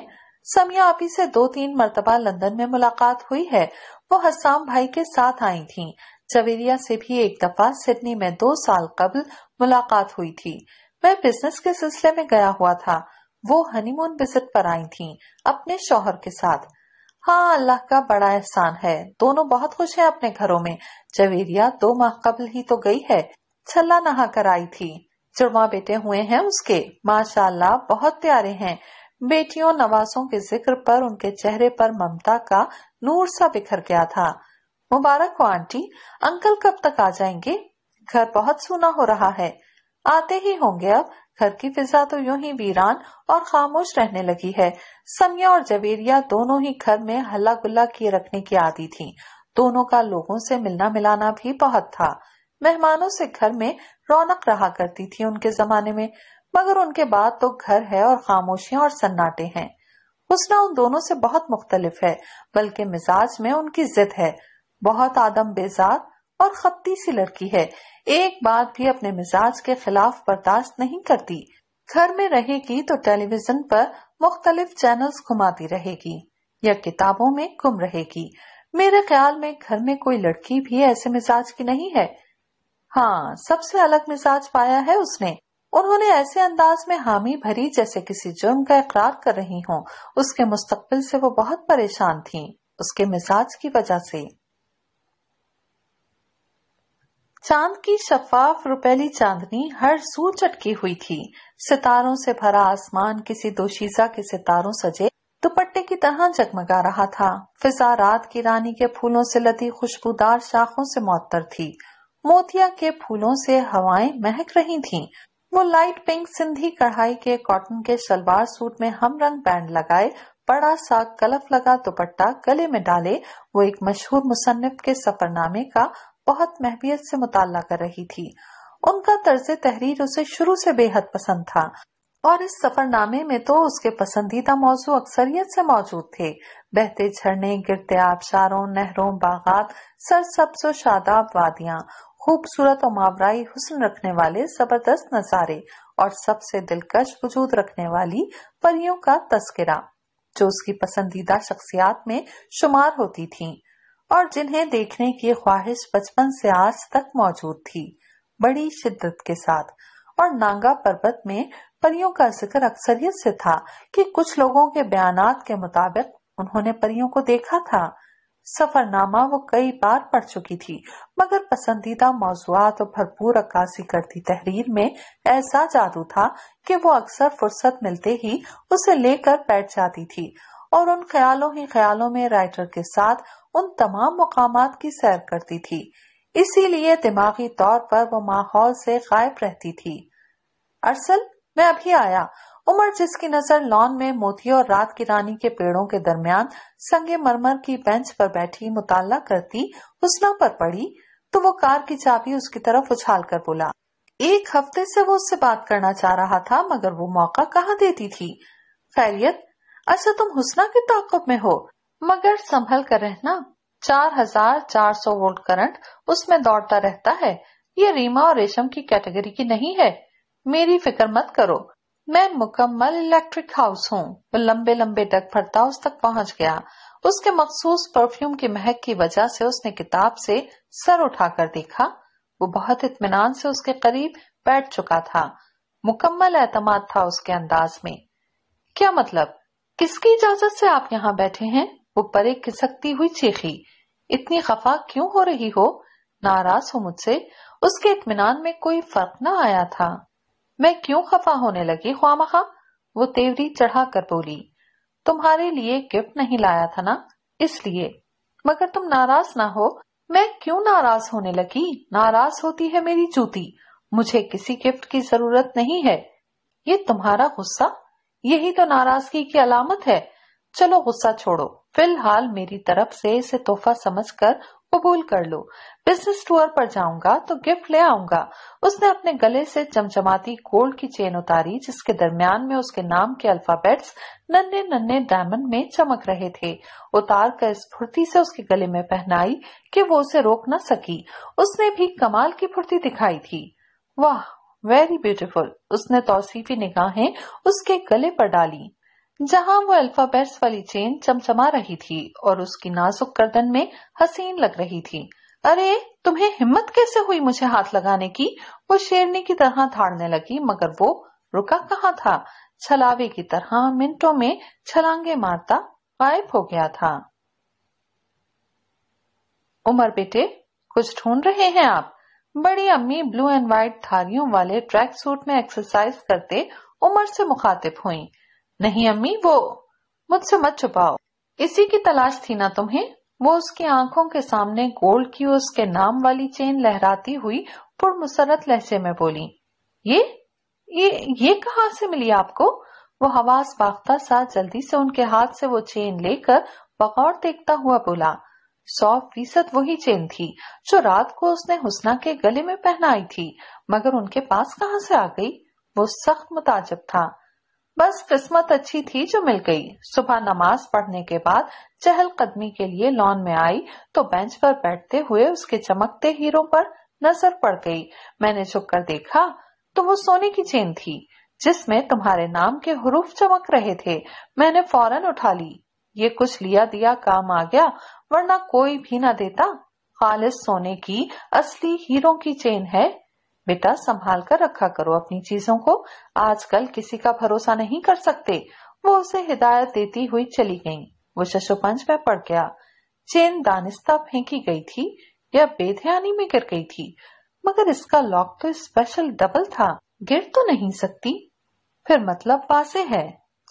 समिया आपी से दो तीन मरतबा लंदन में मुलाकात हुई है वो हसाम भाई के साथ आई थीं। जवेरिया से भी एक दफा सिडनी में दो साल कबल मुलाकात हुई थी मैं बिजनेस के सिलसिले में गया हुआ था वो हनीमून विजिट पर आई थी अपने शोहर के साथ हाँ अल्लाह का बड़ा एहसान है दोनों बहुत खुश हैं अपने घरों में जवेरिया दो माह कबल ही तो गई है छल्ला नहा कर आई थी जुड़वा बेटे हुए हैं उसके माशाल्लाह बहुत प्यारे हैं बेटियों नवासों के जिक्र पर उनके चेहरे पर ममता का नूर सा बिखर गया था मुबारक हो आंटी अंकल कब तक आ जाएंगे घर बहुत सूना हो रहा है आते ही होंगे अब घर की फिजा तो यूं ही वीरान और खामोश रहने लगी है समिया और जवेरिया दोनों ही घर में हल्ला गुल्ला किए रखने की आदि थी दोनों का लोगों से मिलना मिलाना भी बहुत था मेहमानों से घर में रौनक रहा करती थी उनके जमाने में मगर उनके बाद तो घर है और खामोशियां और सन्नाटे हैं हुसना उन दोनों से बहुत मुख्तलिफ है बल्कि मिजाज में उनकी जिद है बहुत आदम बेजार और खपती सी लड़की है एक बात भी अपने मिजाज के खिलाफ बर्दाश्त नहीं करती घर में रहेगी तो टेलीविजन पर मुख्तलिफ चैनल्स घुमाती रहेगी या किताबों में गुम रहेगी मेरे ख्याल में घर में कोई लड़की भी ऐसे मिजाज की नहीं है हाँ सबसे अलग मिजाज पाया है उसने उन्होंने ऐसे अंदाज में हामी भरी जैसे किसी जुर्म का इकरार कर रही हूँ उसके मुस्तकबिल से वो बहुत परेशान थी उसके मिजाज की वजह से चांद की शफाफ रुपेली चांदनी हर सू चटकी हुई थी सितारों से भरा आसमान किसी दोशीजा के सितारों सजे दुपट्टे की तरह जगमगा रहा था फिजा रात की रानी के फूलों से लदी खुशबूदार शाखों से मुत्तर थी मोतिया के फूलों से हवाएं महक रही थीं। वो लाइट पिंक सिंधी कढ़ाई के कॉटन के शलवार सूट में हम रंग बैंड लगाए बड़ा सा कलफ लगा दुपट्टा गले में डाले वो एक मशहूर मुसन्फ के सफरनामे का बहुत महबियत से मुताला कर रही थी उनका तर्ज तहरीर उसे शुरू से बेहद पसंद था और इस सफरनामे में तो उसके पसंदीदा मौजू अक्सरियत से मौजूद थे बहते झरने गिरते आबशारों नहरों बागात सरसब्ज शादाब वादिया खूबसूरत और मावराई हुसन रखने वाले जबरदस्त नजारे और सबसे दिलकश वजूद रखने वाली परियों का तस्करा जो उसकी पसंदीदा शख्सियात में शुमार होती थीं और जिन्हें देखने की ख्वाहिश बचपन से आज तक मौजूद थी बड़ी शिद्दत के साथ और नांगा पर्वत में परियों का जिक्र अक्सरियत से था कि कुछ लोगों के बयानात के मुताबिक उन्होंने परियों को देखा था सफरनामा वो कई बार पढ़ चुकी थी मगर पसंदीदा मौजूद और भरपूर अक्सी करती तहरीर में ऐसा जादू था कि वो अक्सर फुर्सत मिलते ही उसे लेकर बैठ जाती थी और उन ख्यालों ही ख्यालों में राइटर के साथ उन तमाम मकाम की सैर करती थी इसीलिए दिमागी तौर पर वो माहौल से गायब रहती थी अरसल मैं अभी आया उमर जिसकी नजर लॉन में मोती और रात की रानी के पेड़ों के दरमियान संगे मरमर की बेंच पर बैठी मुताला करती हुसना पर पड़ी तो वो कार की चाबी उसकी तरफ उछाल कर बोला एक हफ्ते से वो उससे बात करना चाह रहा था मगर वो मौका कहाँ देती थी खैरियत अच्छा तुम हुसना के ताकब में हो मगर संभल कर रहना चार हजार चार सौ वोल्ट करंट उसमें दौड़ता रहता है ये रीमा और रेशम की कैटेगरी की नहीं है मेरी फिक्र मत करो मैं मुकम्मल इलेक्ट्रिक हाउस हूँ वो लंबे लंबे डग उस तक पहुँच गया उसके मखसूस परफ्यूम की महक की वजह से उसने किताब से सर उठाकर देखा वो बहुत इतमान से उसके करीब बैठ चुका था मुकम्मल एतमाद था उसके अंदाज में क्या मतलब किसकी इजाजत से आप यहाँ बैठे हैं वो परे खिसकती हुई चीखी इतनी खफा क्यों हो रही हो नाराज हो मुझसे उसके इतमान में कोई फर्क ना आया था मैं क्यों खफा होने लगी ख्वामखा वो तेवरी चढ़ा कर बोली तुम्हारे लिए गिफ्ट नहीं लाया था ना इसलिए मगर तुम नाराज ना हो मैं क्यों नाराज होने लगी नाराज होती है मेरी जूती मुझे किसी गिफ्ट की जरूरत नहीं है ये तुम्हारा गुस्सा यही तो नाराजगी की अलामत है चलो गुस्सा छोड़ो फिलहाल मेरी तरफ से इसे तोहफा समझकर कबूल कर लो बिजनेस टूर पर जाऊंगा तो गिफ्ट ले आऊंगा उसने अपने गले से चमचमाती गोल्ड की चेन उतारी जिसके दरमियान में उसके नाम के अल्फाबेट्स नन्हे नन्हे डायमंड में चमक रहे थे उतार कर फुर्ती से उसके गले में पहनाई कि वो उसे रोक न सकी उसने भी कमाल की फुर्ती दिखाई थी वाह वेरी ब्यूटीफुल उसने तोसीफी निगाहें उसके गले पर डाली जहां वो अल्फाबेट्स वाली चेन चमचमा रही थी और उसकी नाजुक गर्दन में हसीन लग रही थी अरे तुम्हें हिम्मत कैसे हुई मुझे हाथ लगाने की वो शेरनी की तरह धाड़ने लगी मगर वो रुका कहाँ था छलावे की तरह मिनटों में छलांगे मारता गायब हो गया था उमर बेटे कुछ ढूंढ रहे हैं आप बड़ी अम्मी ब्लू एंड व्हाइट धारियों वाले ट्रैक सूट में एक्सरसाइज करते उमर से मुखातिब हुई नहीं अम्मी वो मुझसे मत छुपाओ इसी की तलाश थी ना तुम्हें वो उसकी आंखों के सामने गोल्ड की उसके नाम वाली चेन लहराती हुई पुरमुसरत लहसे में बोली ये ये ये कहाँ से मिली आपको वो हवास बाख्ता सा जल्दी से उनके हाथ से वो चेन लेकर बगौर देखता हुआ बोला सौ फीसद वही चेन थी जो रात को उसने हुसना के गले में पहनाई थी मगर उनके पास कहाँ से आ गई वो सख्त मुताजब था बस किस्मत अच्छी थी जो मिल गई सुबह नमाज पढ़ने के बाद चहलकदमी के लिए लॉन में आई तो बेंच पर बैठते हुए उसके चमकते हीरो पर नजर पड़ गई मैंने झुक कर देखा तो वो सोने की चेन थी जिसमें तुम्हारे नाम के हरूफ चमक रहे थे मैंने फौरन उठा ली ये कुछ लिया दिया काम आ गया वरना कोई भी ना देता खालिस सोने की असली हीरो की चेन है बेटा संभाल कर रखा करो अपनी चीजों को आजकल किसी का भरोसा नहीं कर सकते वो उसे हिदायत देती हुई चली गयी वो शशुपंच में पड़ गया चेन दानिस्ता फेंकी गई थी या बेध्यानी में गिर गई थी मगर इसका लॉक तो स्पेशल डबल था गिर तो नहीं सकती फिर मतलब वासे है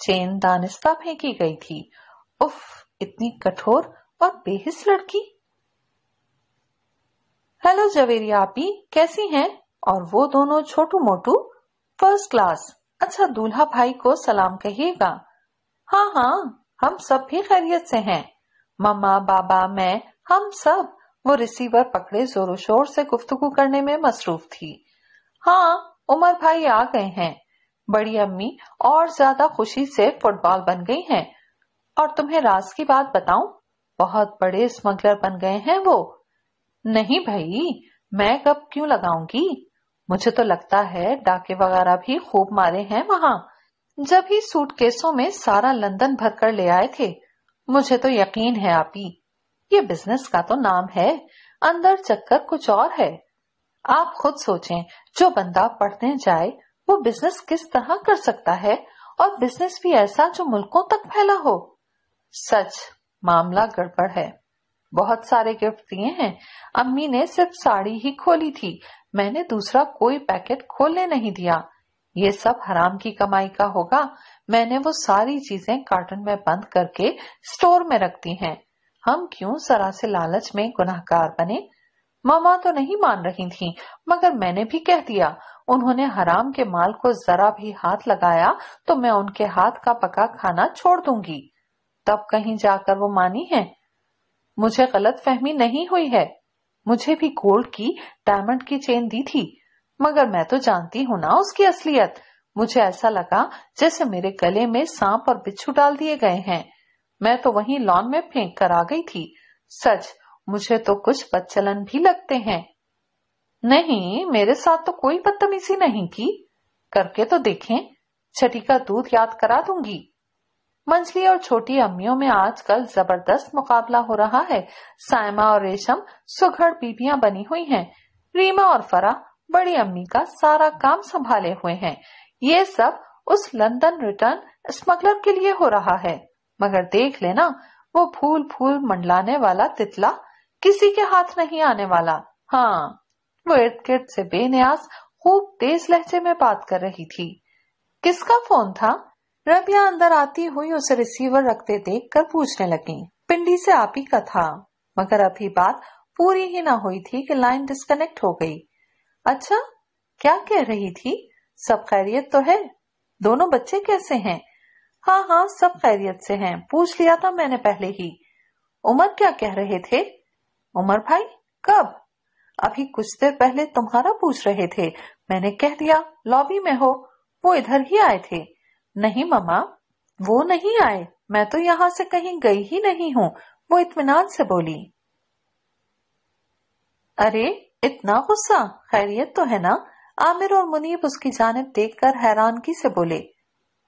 चेन दानिस्ता फेंकी गई थी उफ इतनी कठोर और बेहिस लड़की हेलो जवेरिया आपी कैसी हैं और वो दोनों छोटू मोटू फर्स्ट क्लास अच्छा दूल्हा भाई को सलाम कहिएगा हाँ हाँ हम सब भी खैरियत से हैं मम्मा बाबा मैं हम सब वो रिसीवर पकड़े जोरों शोर से गुफ्तगु करने में मसरूफ थी हाँ उमर भाई आ गए हैं बड़ी अम्मी और ज्यादा खुशी से फुटबॉल बन गई हैं और तुम्हें राज की बात बताऊं बहुत बड़े स्मगलर बन गए हैं वो नहीं भाई मैं कब क्यों लगाऊंगी मुझे तो लगता है डाके वगैरह भी खूब मारे हैं वहाँ जब ही सूटकेसों में सारा लंदन भरकर ले आए थे मुझे तो यकीन है आप ही ये बिजनेस का तो नाम है अंदर चक्कर कुछ और है आप खुद सोचें जो बंदा पढ़ने जाए वो बिजनेस किस तरह कर सकता है और बिजनेस भी ऐसा जो मुल्कों तक फैला हो सच मामला गड़बड़ है बहुत सारे गिफ्ट दिए हैं अम्मी ने सिर्फ साड़ी ही खोली थी मैंने दूसरा कोई पैकेट खोलने नहीं दिया ये सब हराम की कमाई का होगा मैंने वो सारी चीजें कार्टन में बंद करके स्टोर में रख दी हैं। हम क्यों सरा से लालच में गुनाहकार बने मामा तो नहीं मान रही थी मगर मैंने भी कह दिया उन्होंने हराम के माल को जरा भी हाथ लगाया तो मैं उनके हाथ का पका खाना छोड़ दूंगी तब कहीं जाकर वो मानी है मुझे गलत फहमी नहीं हुई है मुझे भी गोल्ड की डायमंड की चेन दी थी मगर मैं तो जानती हूँ ना उसकी असलियत मुझे ऐसा लगा जैसे मेरे गले में सांप और बिच्छू डाल दिए गए हैं मैं तो वहीं लॉन में फेंक कर आ गई थी सच मुझे तो कुछ बदचलन भी लगते हैं नहीं मेरे साथ तो कोई बदतमीजी नहीं की करके तो देखें छठी का दूध याद करा दूंगी मंझली और छोटी अम्मियों में आजकल जबरदस्त मुकाबला हो रहा है सायमा और रेशम सुघड़ बीबियां बनी हुई हैं। रीमा और फरा बड़ी अम्मी का सारा काम संभाले हुए हैं ये सब उस लंदन रिटर्न स्मगलर के लिए हो रहा है मगर देख लेना वो फूल फूल मंडलाने वाला तितला किसी के हाथ नहीं आने वाला हाँ वो इर्द गिर्द से बेनियास खूब तेज लहजे में बात कर रही थी किसका फोन था रबिया अंदर आती हुई उसे रिसीवर रखते देख कर पूछने लगी पिंडी से आप ही का था मगर अभी बात पूरी ही ना हुई थी कि लाइन डिस्कनेक्ट हो गई अच्छा क्या कह रही थी सब खैरियत तो है दोनों बच्चे कैसे हैं हाँ हाँ सब खैरियत से हैं पूछ लिया था मैंने पहले ही उमर क्या कह रहे थे उमर भाई कब अभी कुछ देर पहले तुम्हारा पूछ रहे थे मैंने कह दिया लॉबी में हो वो इधर ही आए थे नहीं ममा वो नहीं आए मैं तो यहाँ से कहीं गई ही नहीं हूँ वो इतमान से बोली अरे इतना गुस्सा खैरियत तो है ना आमिर और मुनीब उसकी जानब देखकर हैरानगी से बोले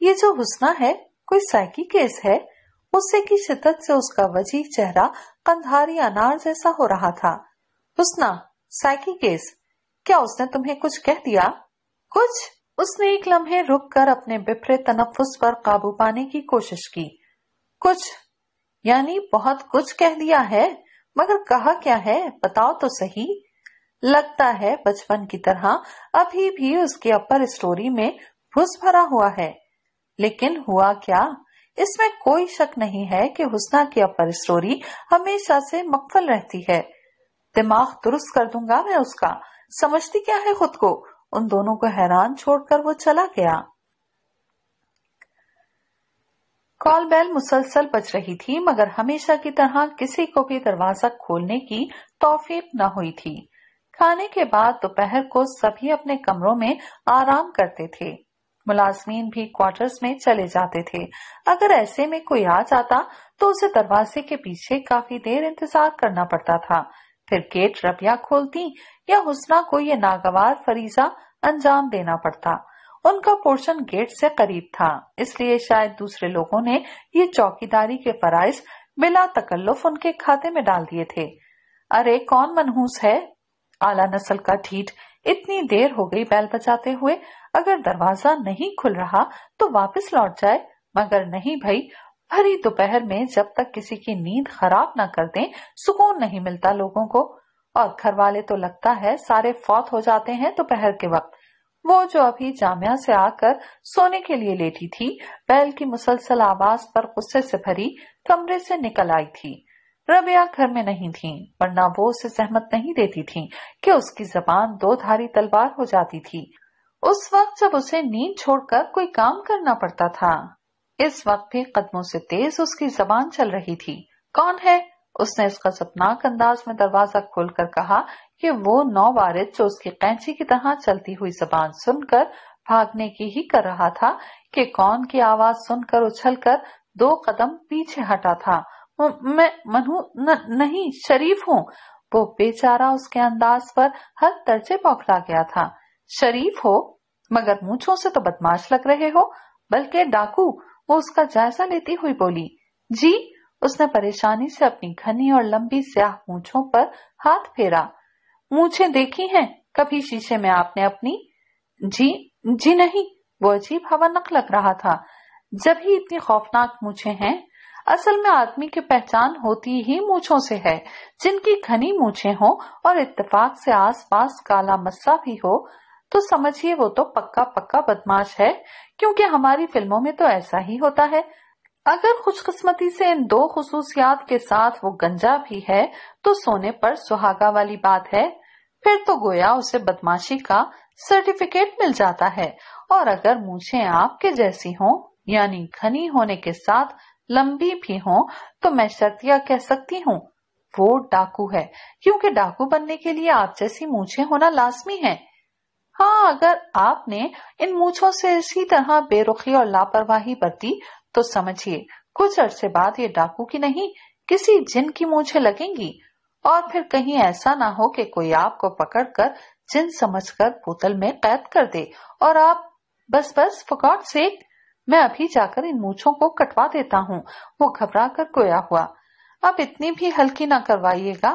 ये जो हुसना है कोई साइकी केस है गुस्से की शिदत से उसका वजीह चेहरा कंधारी अनार जैसा हो रहा था हुसना साइकी केस क्या उसने तुम्हें कुछ कह दिया कुछ उसने एक लम्हे रुककर अपने बिफरे तनफुस पर काबू पाने की कोशिश की कुछ यानी बहुत कुछ कह दिया है मगर कहा क्या है बताओ तो सही लगता है बचपन की तरह अभी भी उसके अपर स्टोरी में घुस भरा हुआ है लेकिन हुआ क्या इसमें कोई शक नहीं है कि हुसना की अपर स्टोरी हमेशा से मकफल रहती है दिमाग दुरुस्त कर दूंगा मैं उसका समझती क्या है खुद को उन दोनों को हैरान छोड़कर वो चला गया कॉल बेल मुसलसल बच रही थी मगर हमेशा की तरह किसी को भी दरवाजा खोलने की तोफीक न हुई थी खाने के बाद दोपहर को सभी अपने कमरों में आराम करते थे मुलाजमीन भी क्वार्टर्स में चले जाते थे अगर ऐसे में कोई आ जाता तो उसे दरवाजे के पीछे काफी देर इंतजार करना पड़ता था फिर गेट रबिया खोलती या हुसना को ये नागवार फरीजा अंजाम देना पड़ता उनका पोर्शन गेट से करीब था इसलिए शायद दूसरे लोगों ने ये चौकीदारी के फराइज बिला तकल्लुफ उनके खाते में डाल दिए थे अरे कौन मनहूस है आला नस्ल का ठीठ इतनी देर हो गई बैल बजाते हुए अगर दरवाजा नहीं खुल रहा तो वापस लौट जाए मगर नहीं भाई भरी दोपहर में जब तक किसी की नींद खराब न कर दें सुकून नहीं मिलता लोगों को और घर वाले तो लगता है सारे फौत हो जाते हैं दोपहर तो के वक्त वो जो अभी जामिया से आकर सोने के लिए लेटी थी बैल की मुसलसल आवाज पर गुस्से से भरी कमरे से निकल आई थी रबिया घर में नहीं थी वरना वो उसे सहमत नहीं देती थी कि उसकी जबान दो धारी तलवार हो जाती थी उस वक्त जब उसे नींद छोड़कर कोई काम करना पड़ता था इस वक्त भी कदमों से तेज उसकी जबान चल रही थी कौन है उसने इस गजबनाक अंदाज में दरवाजा खोलकर कहा कि वो नौ वारिद जो उसकी कैंची की तरह चलती हुई जबान सुनकर भागने की ही कर रहा था कि कौन की आवाज सुनकर उछलकर दो कदम पीछे हटा था मैं मनु नहीं शरीफ हूँ वो बेचारा उसके अंदाज पर हर तर्जे बौखला गया था शरीफ हो मगर मूछो से तो बदमाश लग रहे हो बल्कि डाकू वो उसका जायजा लेती हुई बोली जी उसने परेशानी से अपनी घनी और लंबी स्याह मूछों पर हाथ फेरा मूछे देखी हैं कभी शीशे में आपने अपनी जी जी नहीं वो अजीब हवा नक लग रहा था जब ही इतनी खौफनाक मूछे हैं असल में आदमी की पहचान होती ही मूछों से है जिनकी घनी मूछे हो और इत्तेफाक से आसपास काला मस्सा भी हो तो समझिए वो तो पक्का पक्का बदमाश है क्योंकि हमारी फिल्मों में तो ऐसा ही होता है अगर खुशकस्मती से इन दो खसूसियात के साथ वो गंजा भी है तो सोने पर सुहागा वाली बात है फिर तो गोया उसे बदमाशी का सर्टिफिकेट मिल जाता है और अगर मुझे आपके जैसी हो यानी घनी होने के साथ लंबी भी हो तो मैं शर्तिया कह सकती हूँ वो डाकू है क्योंकि डाकू बनने के लिए आप जैसी मूछे होना लाजमी है हाँ अगर आपने इन मूछो से इसी तरह बेरुखी और लापरवाही बरती तो समझिए कुछ अरसे बाद ये डाकू की नहीं किसी जिन की मूछे लगेंगी और फिर कहीं ऐसा ना हो कि कोई आपको पकड़कर जिन समझकर बोतल में कैद कर दे और आप बस बस फकॉट से मैं अभी जाकर इन मूछों को कटवा देता हूँ वो घबरा कर गोया हुआ अब इतनी भी हल्की ना करवाइएगा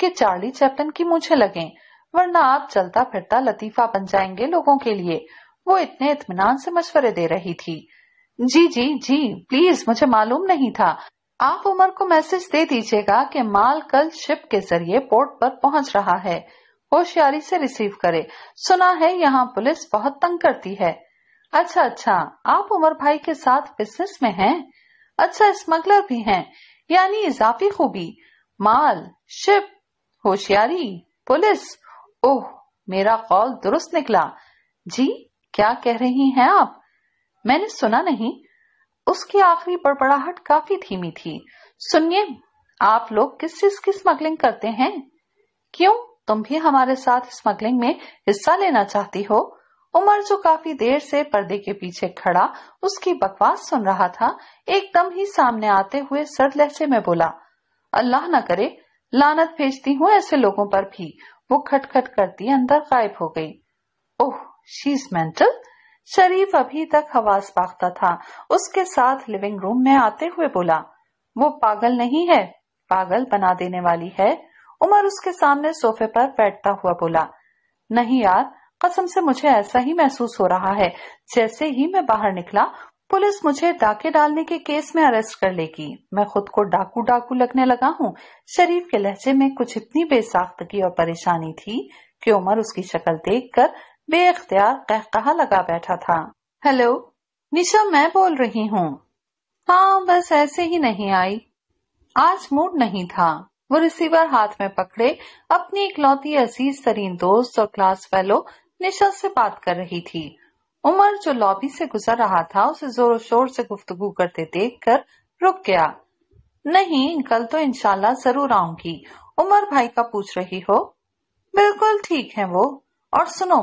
कि चार्ली चैप्टन की मूछे लगे वरना आप चलता फिरता लतीफा बन जाएंगे लोगों के लिए वो इतने इतमान से मशवरे दे रही थी जी जी जी प्लीज मुझे मालूम नहीं था आप उमर को मैसेज दे दीजिएगा कि माल कल शिप के जरिए पोर्ट पर पहुंच रहा है होशियारी से रिसीव करे सुना है यहाँ पुलिस बहुत तंग करती है अच्छा अच्छा आप उमर भाई के साथ बिजनेस में हैं अच्छा स्मगलर भी हैं यानी इजाफी खूबी माल शिप होशियारी पुलिस ओह मेरा कॉल दुरुस्त निकला जी क्या कह रही हैं आप मैंने सुना नहीं उसकी आखिरी बड़बड़ाहट काफी धीमी थी सुनिए आप लोग किस चीज की स्मगलिंग करते हैं क्यों तुम भी हमारे साथ स्मगलिंग में हिस्सा लेना चाहती हो उमर जो काफी देर से पर्दे के पीछे खड़ा उसकी बकवास सुन रहा था एकदम ही सामने आते हुए सर लहजे में बोला अल्लाह न करे लानत भेजती हूँ ऐसे लोगों पर भी वो खटखट करती अंदर गायब हो गई ओह शी इज मेंटल शरीफ अभी तक हवास पाखता था उसके साथ लिविंग रूम में आते हुए बोला वो पागल नहीं है पागल बना देने वाली है उमर उसके सामने सोफे पर बैठता हुआ बोला नहीं यार कसम से मुझे ऐसा ही महसूस हो रहा है जैसे ही मैं बाहर निकला पुलिस मुझे डाके डालने के केस में अरेस्ट कर लेगी मैं खुद को डाकू डाकू लगने लगा हूँ शरीफ के लहजे में कुछ इतनी बेसाख्तगी और परेशानी थी कि उमर उसकी शक्ल देखकर बेख्तियार कहकहा लगा बैठा था हेलो निशा मैं बोल रही हूँ हाँ बस ऐसे ही नहीं आई आज मूड नहीं था वो रिसीवर हाथ में पकड़े अपनी इकलौती अजीज तरीन दोस्त और क्लास फेलो निशा से बात कर रही थी उमर जो लॉबी से गुजर रहा था उसे जोरों शोर से गुफ्तगु करते देख कर रुक गया नहीं कल तो इनशाला जरूर आऊंगी उमर भाई का पूछ रही हो बिल्कुल ठीक है वो और सुनो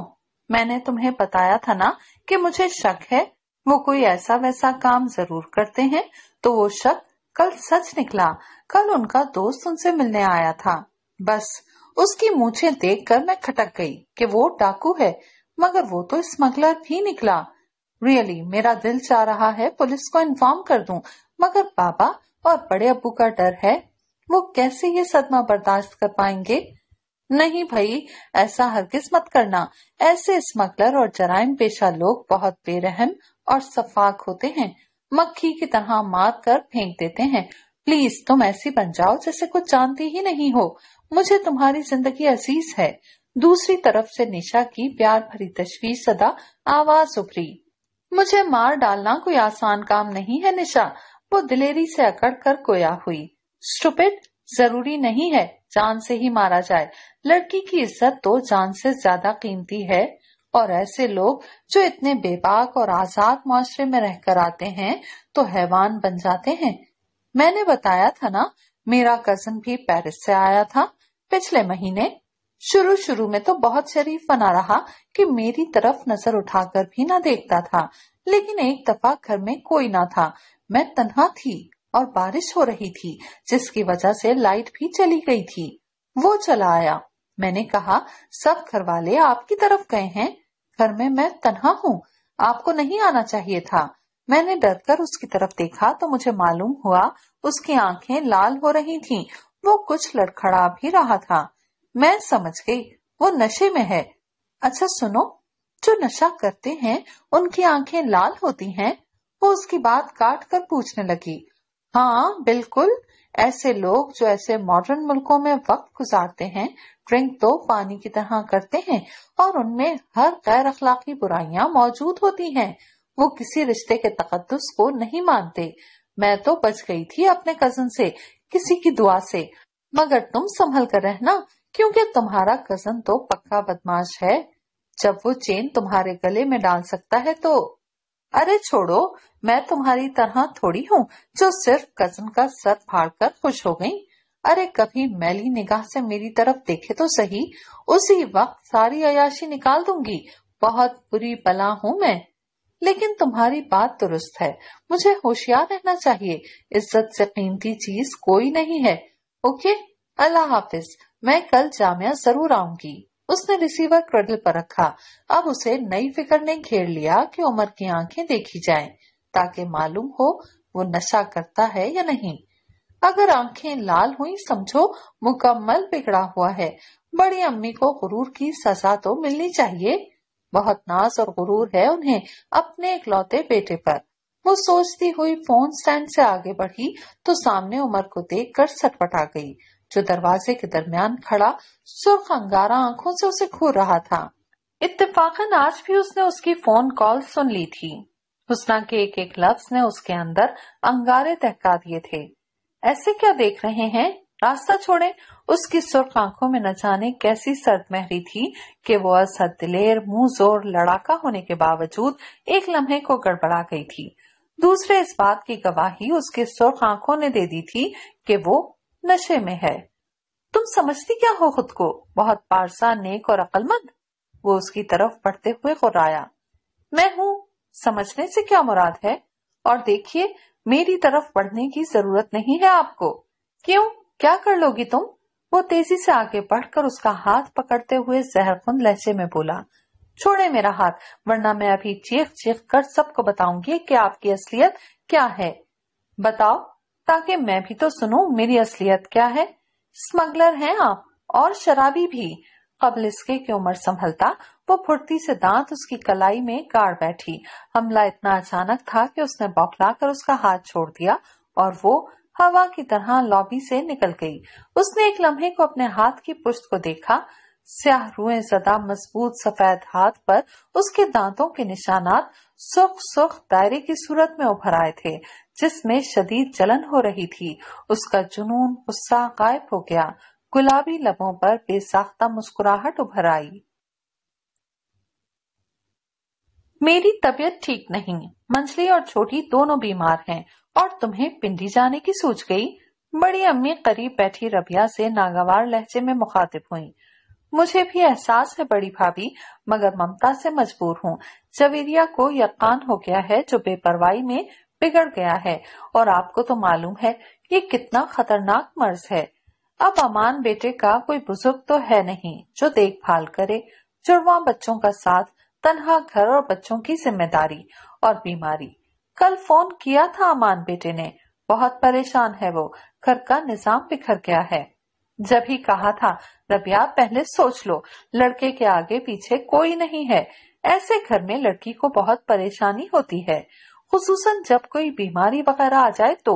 मैंने तुम्हें बताया था ना कि मुझे शक है वो कोई ऐसा वैसा काम जरूर करते हैं तो वो शक कल सच निकला कल उनका दोस्त उनसे मिलने आया था बस उसकी देख देखकर मैं खटक गई कि वो डाकू है मगर वो तो स्मगलर भी निकला रियली really, मेरा दिल चाह रहा है पुलिस को इन्फॉर्म कर दूं, मगर बाबा और बड़े अबू का डर है वो कैसे ये सदमा बर्दाश्त कर पाएंगे नहीं भाई ऐसा हर किस्मत करना ऐसे स्मगलर और जराइम पेशा लोग बहुत बेरहम और सफाक होते हैं मक्खी की तरह मार कर फेंक देते हैं प्लीज तुम ऐसी बन जाओ जैसे कुछ जानती ही नहीं हो मुझे तुम्हारी जिंदगी अजीज है दूसरी तरफ से निशा की प्यार भरी तस्वीर सदा आवाज उभरी मुझे मार डालना कोई आसान काम नहीं है निशा वो दिलेरी से अकड़ कर कोया हुई स्टुपिड जरूरी नहीं है जान से ही मारा जाए लड़की की इज्जत तो जान से ज्यादा कीमती है और ऐसे लोग जो इतने बेबाक और आजाद माशरे में रहकर आते हैं तो हैवान बन जाते हैं मैंने बताया था ना मेरा कजन भी पेरिस से आया था पिछले महीने शुरू शुरू में तो बहुत शरीफ बना रहा कि मेरी तरफ नजर उठाकर भी ना देखता था लेकिन एक दफा घर में कोई ना था मैं तन्हा थी और बारिश हो रही थी जिसकी वजह से लाइट भी चली गई थी वो चला आया मैंने कहा सब घर वाले आपकी तरफ गए हैं घर में मैं तन्हा हूँ आपको नहीं आना चाहिए था मैंने डर कर उसकी तरफ देखा तो मुझे मालूम हुआ उसकी आंखें लाल हो रही थीं। वो कुछ लड़खड़ा भी रहा था मैं समझ गई वो नशे में है अच्छा सुनो जो नशा करते हैं उनकी आंखें लाल होती हैं। वो उसकी बात काट कर पूछने लगी हाँ बिल्कुल ऐसे लोग जो ऐसे मॉडर्न मुल्कों में वक्त गुजारते हैं ड्रिंक तो पानी की तरह करते हैं और उनमें हर गैर अखलाकी बुराइयां मौजूद होती हैं वो किसी रिश्ते के तकदस को नहीं मानते मैं तो बच गई थी अपने कजन से किसी की दुआ से मगर तुम संभल कर रहना क्योंकि तुम्हारा कजन तो पक्का बदमाश है जब वो चेन तुम्हारे गले में डाल सकता है तो अरे छोड़ो मैं तुम्हारी तरह थोड़ी हूँ जो सिर्फ कजन का सर फाड़ कर खुश हो गई अरे कभी मैली निगाह से मेरी तरफ देखे तो सही उसी वक्त सारी अयाशी निकाल दूंगी बहुत बुरी बला हूँ मैं लेकिन तुम्हारी बात दुरुस्त है मुझे होशियार रहना चाहिए इज्जत से कीमती चीज कोई नहीं है ओके अल्लाह हाफिज मैं कल जामिया जरूर आऊंगी उसने रिसीवर क्रडल पर रखा अब उसे नई फिक्र ने घेर लिया कि उमर की आंखें देखी जाएं ताकि मालूम हो वो नशा करता है या नहीं अगर आंखें लाल हुई समझो मुकम्मल बिगड़ा हुआ है बड़ी अम्मी को गुरूर की सजा तो मिलनी चाहिए बहुत नाज और गुरूर है उन्हें अपने इकलौते बेटे पर वो सोचती हुई फोन स्टैंड से आगे बढ़ी तो सामने उमर को देखकर सटपटा गई जो दरवाजे के दरमियान खड़ा सुर्ख अंगारा आंखों से उसे घूर रहा था इतफाकन आज भी उसने उसकी फोन कॉल सुन ली थी हुसना के एक एक लफ्ज ने उसके अंदर अंगारे तहका दिए थे ऐसे क्या देख रहे हैं रास्ता छोड़े उसकी सुर्ख आंखों में न जाने कैसी सर्द महरी थी कि वो असद दिलेर मुंह जोर लड़ाका होने के बावजूद एक लम्हे को गड़बड़ा गई थी दूसरे इस बात की गवाही उसकी सुर्ख आंखों ने दे दी थी कि वो नशे में है तुम समझती क्या हो खुद को बहुत पारसा नेक और अकलमंद वो उसकी तरफ पढ़ते हुए गुर्राया मैं हूँ समझने से क्या मुराद है और देखिए मेरी तरफ पढ़ने की जरूरत नहीं है आपको क्यों क्या कर लोगी तुम वो तेजी से आगे बढ़कर उसका हाथ पकड़ते हुए जहरखुन लहजे में बोला छोड़े मेरा हाथ वरना मैं अभी चीख चीख कर सबको बताऊंगी कि आपकी असलियत क्या है बताओ ताकि मैं भी तो सुनूं मेरी असलियत क्या है स्मगलर हैं आप और शराबी भी कबल इसके की उम्र संभलता वो फुर्ती से दांत उसकी कलाई में गाड़ बैठी हमला इतना अचानक था कि उसने बौखलाकर उसका हाथ छोड़ दिया और वो हवा की तरह लॉबी से निकल गई उसने एक लम्हे को अपने हाथ की पुश्त को देखा स्याह रुए जदा मजबूत सफेद हाथ पर उसके दांतों के निशानात सुख सुख दायरे की सूरत में उभर आए थे जिसमें शदीद जलन हो रही थी उसका जुनून गुस्सा गायब हो गया गुलाबी लबों पर बेसाख्ता मुस्कुराहट उभर आई मेरी तबीयत ठीक नहीं मंझली और छोटी दोनों बीमार हैं और तुम्हें पिंडी जाने की सोच गई बड़ी अम्मी करीब बैठी रबिया से नागवार लहजे में मुखातिब हुई मुझे भी एहसास है बड़ी भाभी मगर ममता से मजबूर हूँ जवेरिया को यकान हो गया है जो बेपरवाही में बिगड़ गया है और आपको तो मालूम है ये कितना खतरनाक मर्ज है अब अमान बेटे का कोई बुजुर्ग तो है नहीं जो देखभाल करे जुड़वा बच्चों का साथ तनहा घर और बच्चों की जिम्मेदारी और बीमारी कल फोन किया था अमान बेटे ने बहुत परेशान है वो घर का निजाम बिखर गया है जब ही कहा था रबिया पहले सोच लो लड़के के आगे पीछे कोई नहीं है ऐसे घर में लड़की को बहुत परेशानी होती है खसूसन जब कोई बीमारी वगैरह आ जाए तो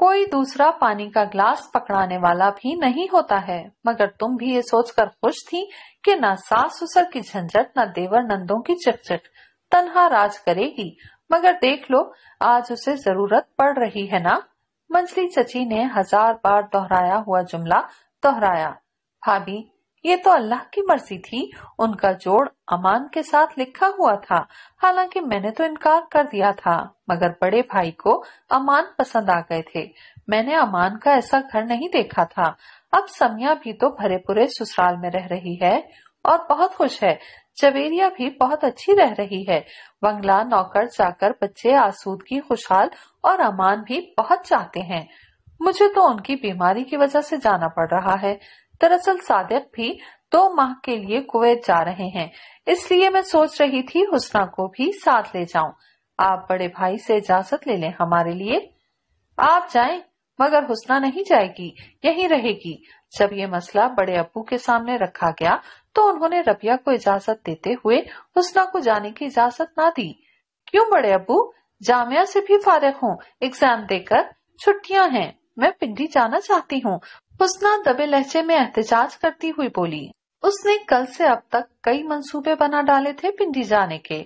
कोई दूसरा पानी का ग्लास पकड़ाने वाला भी नहीं होता है मगर तुम भी ये सोचकर खुश थी कि न सास ससुर की झंझट न देवर नंदों की चिकचिक तनहा राज करेगी मगर देख लो आज उसे जरूरत पड़ रही है ना मंजली चची ने हजार बार दोहराया हुआ जुमला दोहराया भाभी ये तो अल्लाह की मर्जी थी उनका जोड़ अमान के साथ लिखा हुआ था हालांकि मैंने तो इनकार कर दिया था मगर बड़े भाई को अमान पसंद आ गए थे मैंने अमान का ऐसा घर नहीं देखा था अब समिया भी तो भरे पूरे ससुराल में रह रही है और बहुत खुश है जवेरिया भी बहुत अच्छी रह रही है बंगला नौकर जाकर बच्चे आसूदगी खुशहाल और अमान भी बहुत चाहते हैं मुझे तो उनकी बीमारी की वजह से जाना पड़ रहा है दरअसल सादिक भी दो माह के लिए कुवैत जा रहे हैं इसलिए मैं सोच रही थी हुसना को भी साथ ले जाऊं आप बड़े भाई से इजाजत ले लें हमारे लिए आप जाएं मगर हुसना नहीं जाएगी यहीं रहेगी जब ये मसला बड़े अबू के सामने रखा गया तो उन्होंने रबिया को इजाजत देते हुए हुसना को जाने की इजाजत ना दी क्यों बड़े अबू जामिया से भी फारिग हूँ एग्जाम देकर छुट्टियाँ हैं मैं पिंडी जाना चाहती हूँ हुसना दबे लहजे में एहतजाज करती हुई बोली उसने कल से अब तक कई मंसूबे बना डाले थे पिंडी जाने के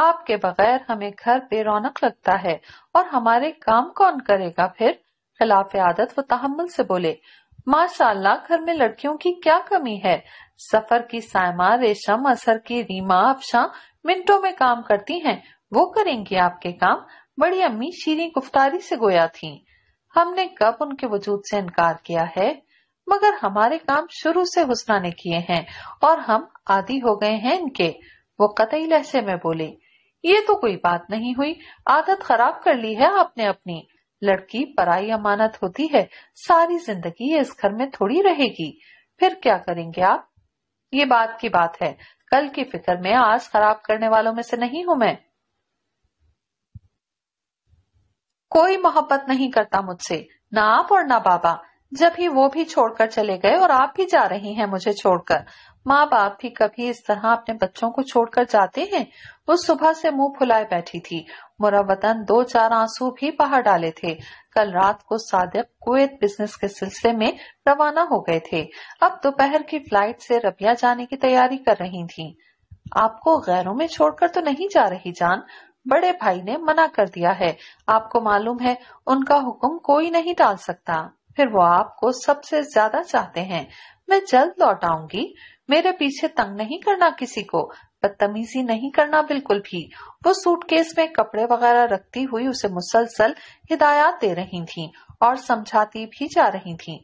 आपके बगैर हमें घर रौनक लगता है और हमारे काम कौन करेगा फिर खिलाफ आदत व तहमल से बोले माशाला घर में लड़कियों की क्या कमी है सफर की सायमा रेशम असर की रीमा अफशा मिनटों में काम करती हैं वो करेंगी आपके काम बड़ी अम्मी शीरी गुफ्तारी से गोया थीं। हमने कब उनके वजूद से इनकार किया है मगर हमारे काम शुरू से हुसना ने किए हैं और हम आदि हो गए हैं इनके वो कतई लहसे में बोले ये तो कोई बात नहीं हुई आदत खराब कर ली है आपने अपनी लड़की पराई अमानत होती है सारी जिंदगी इस घर में थोड़ी रहेगी फिर क्या करेंगे आप ये बात की बात है कल की फिक्र में आज खराब करने वालों में से नहीं हूँ मैं कोई मोहब्बत नहीं करता मुझसे ना आप और ना बाबा जब ही वो भी छोड़कर चले गए और आप भी जा रही हैं मुझे छोड़कर माँ बाप भी कभी इस तरह अपने बच्चों को छोड़कर जाते हैं वो सुबह से मुंह फुलाए बैठी थी मुरवतन दो चार आंसू भी बाहर डाले थे कल रात को सादिक कुवैत बिजनेस के सिलसिले में रवाना हो गए थे अब दोपहर की फ्लाइट से रबिया जाने की तैयारी कर रही थी आपको गैरों में छोड़कर तो नहीं जा रही जान बड़े भाई ने मना कर दिया है आपको मालूम है उनका हुक्म कोई नहीं डाल सकता फिर वो आपको सबसे ज्यादा चाहते हैं मैं जल्द लौट आऊंगी मेरे पीछे तंग नहीं करना किसी को बदतमीजी नहीं करना बिल्कुल भी वो सूटकेस में कपड़े वगैरह रखती हुई उसे मुसलसल हिदायत दे रही थी और समझाती भी जा रही थी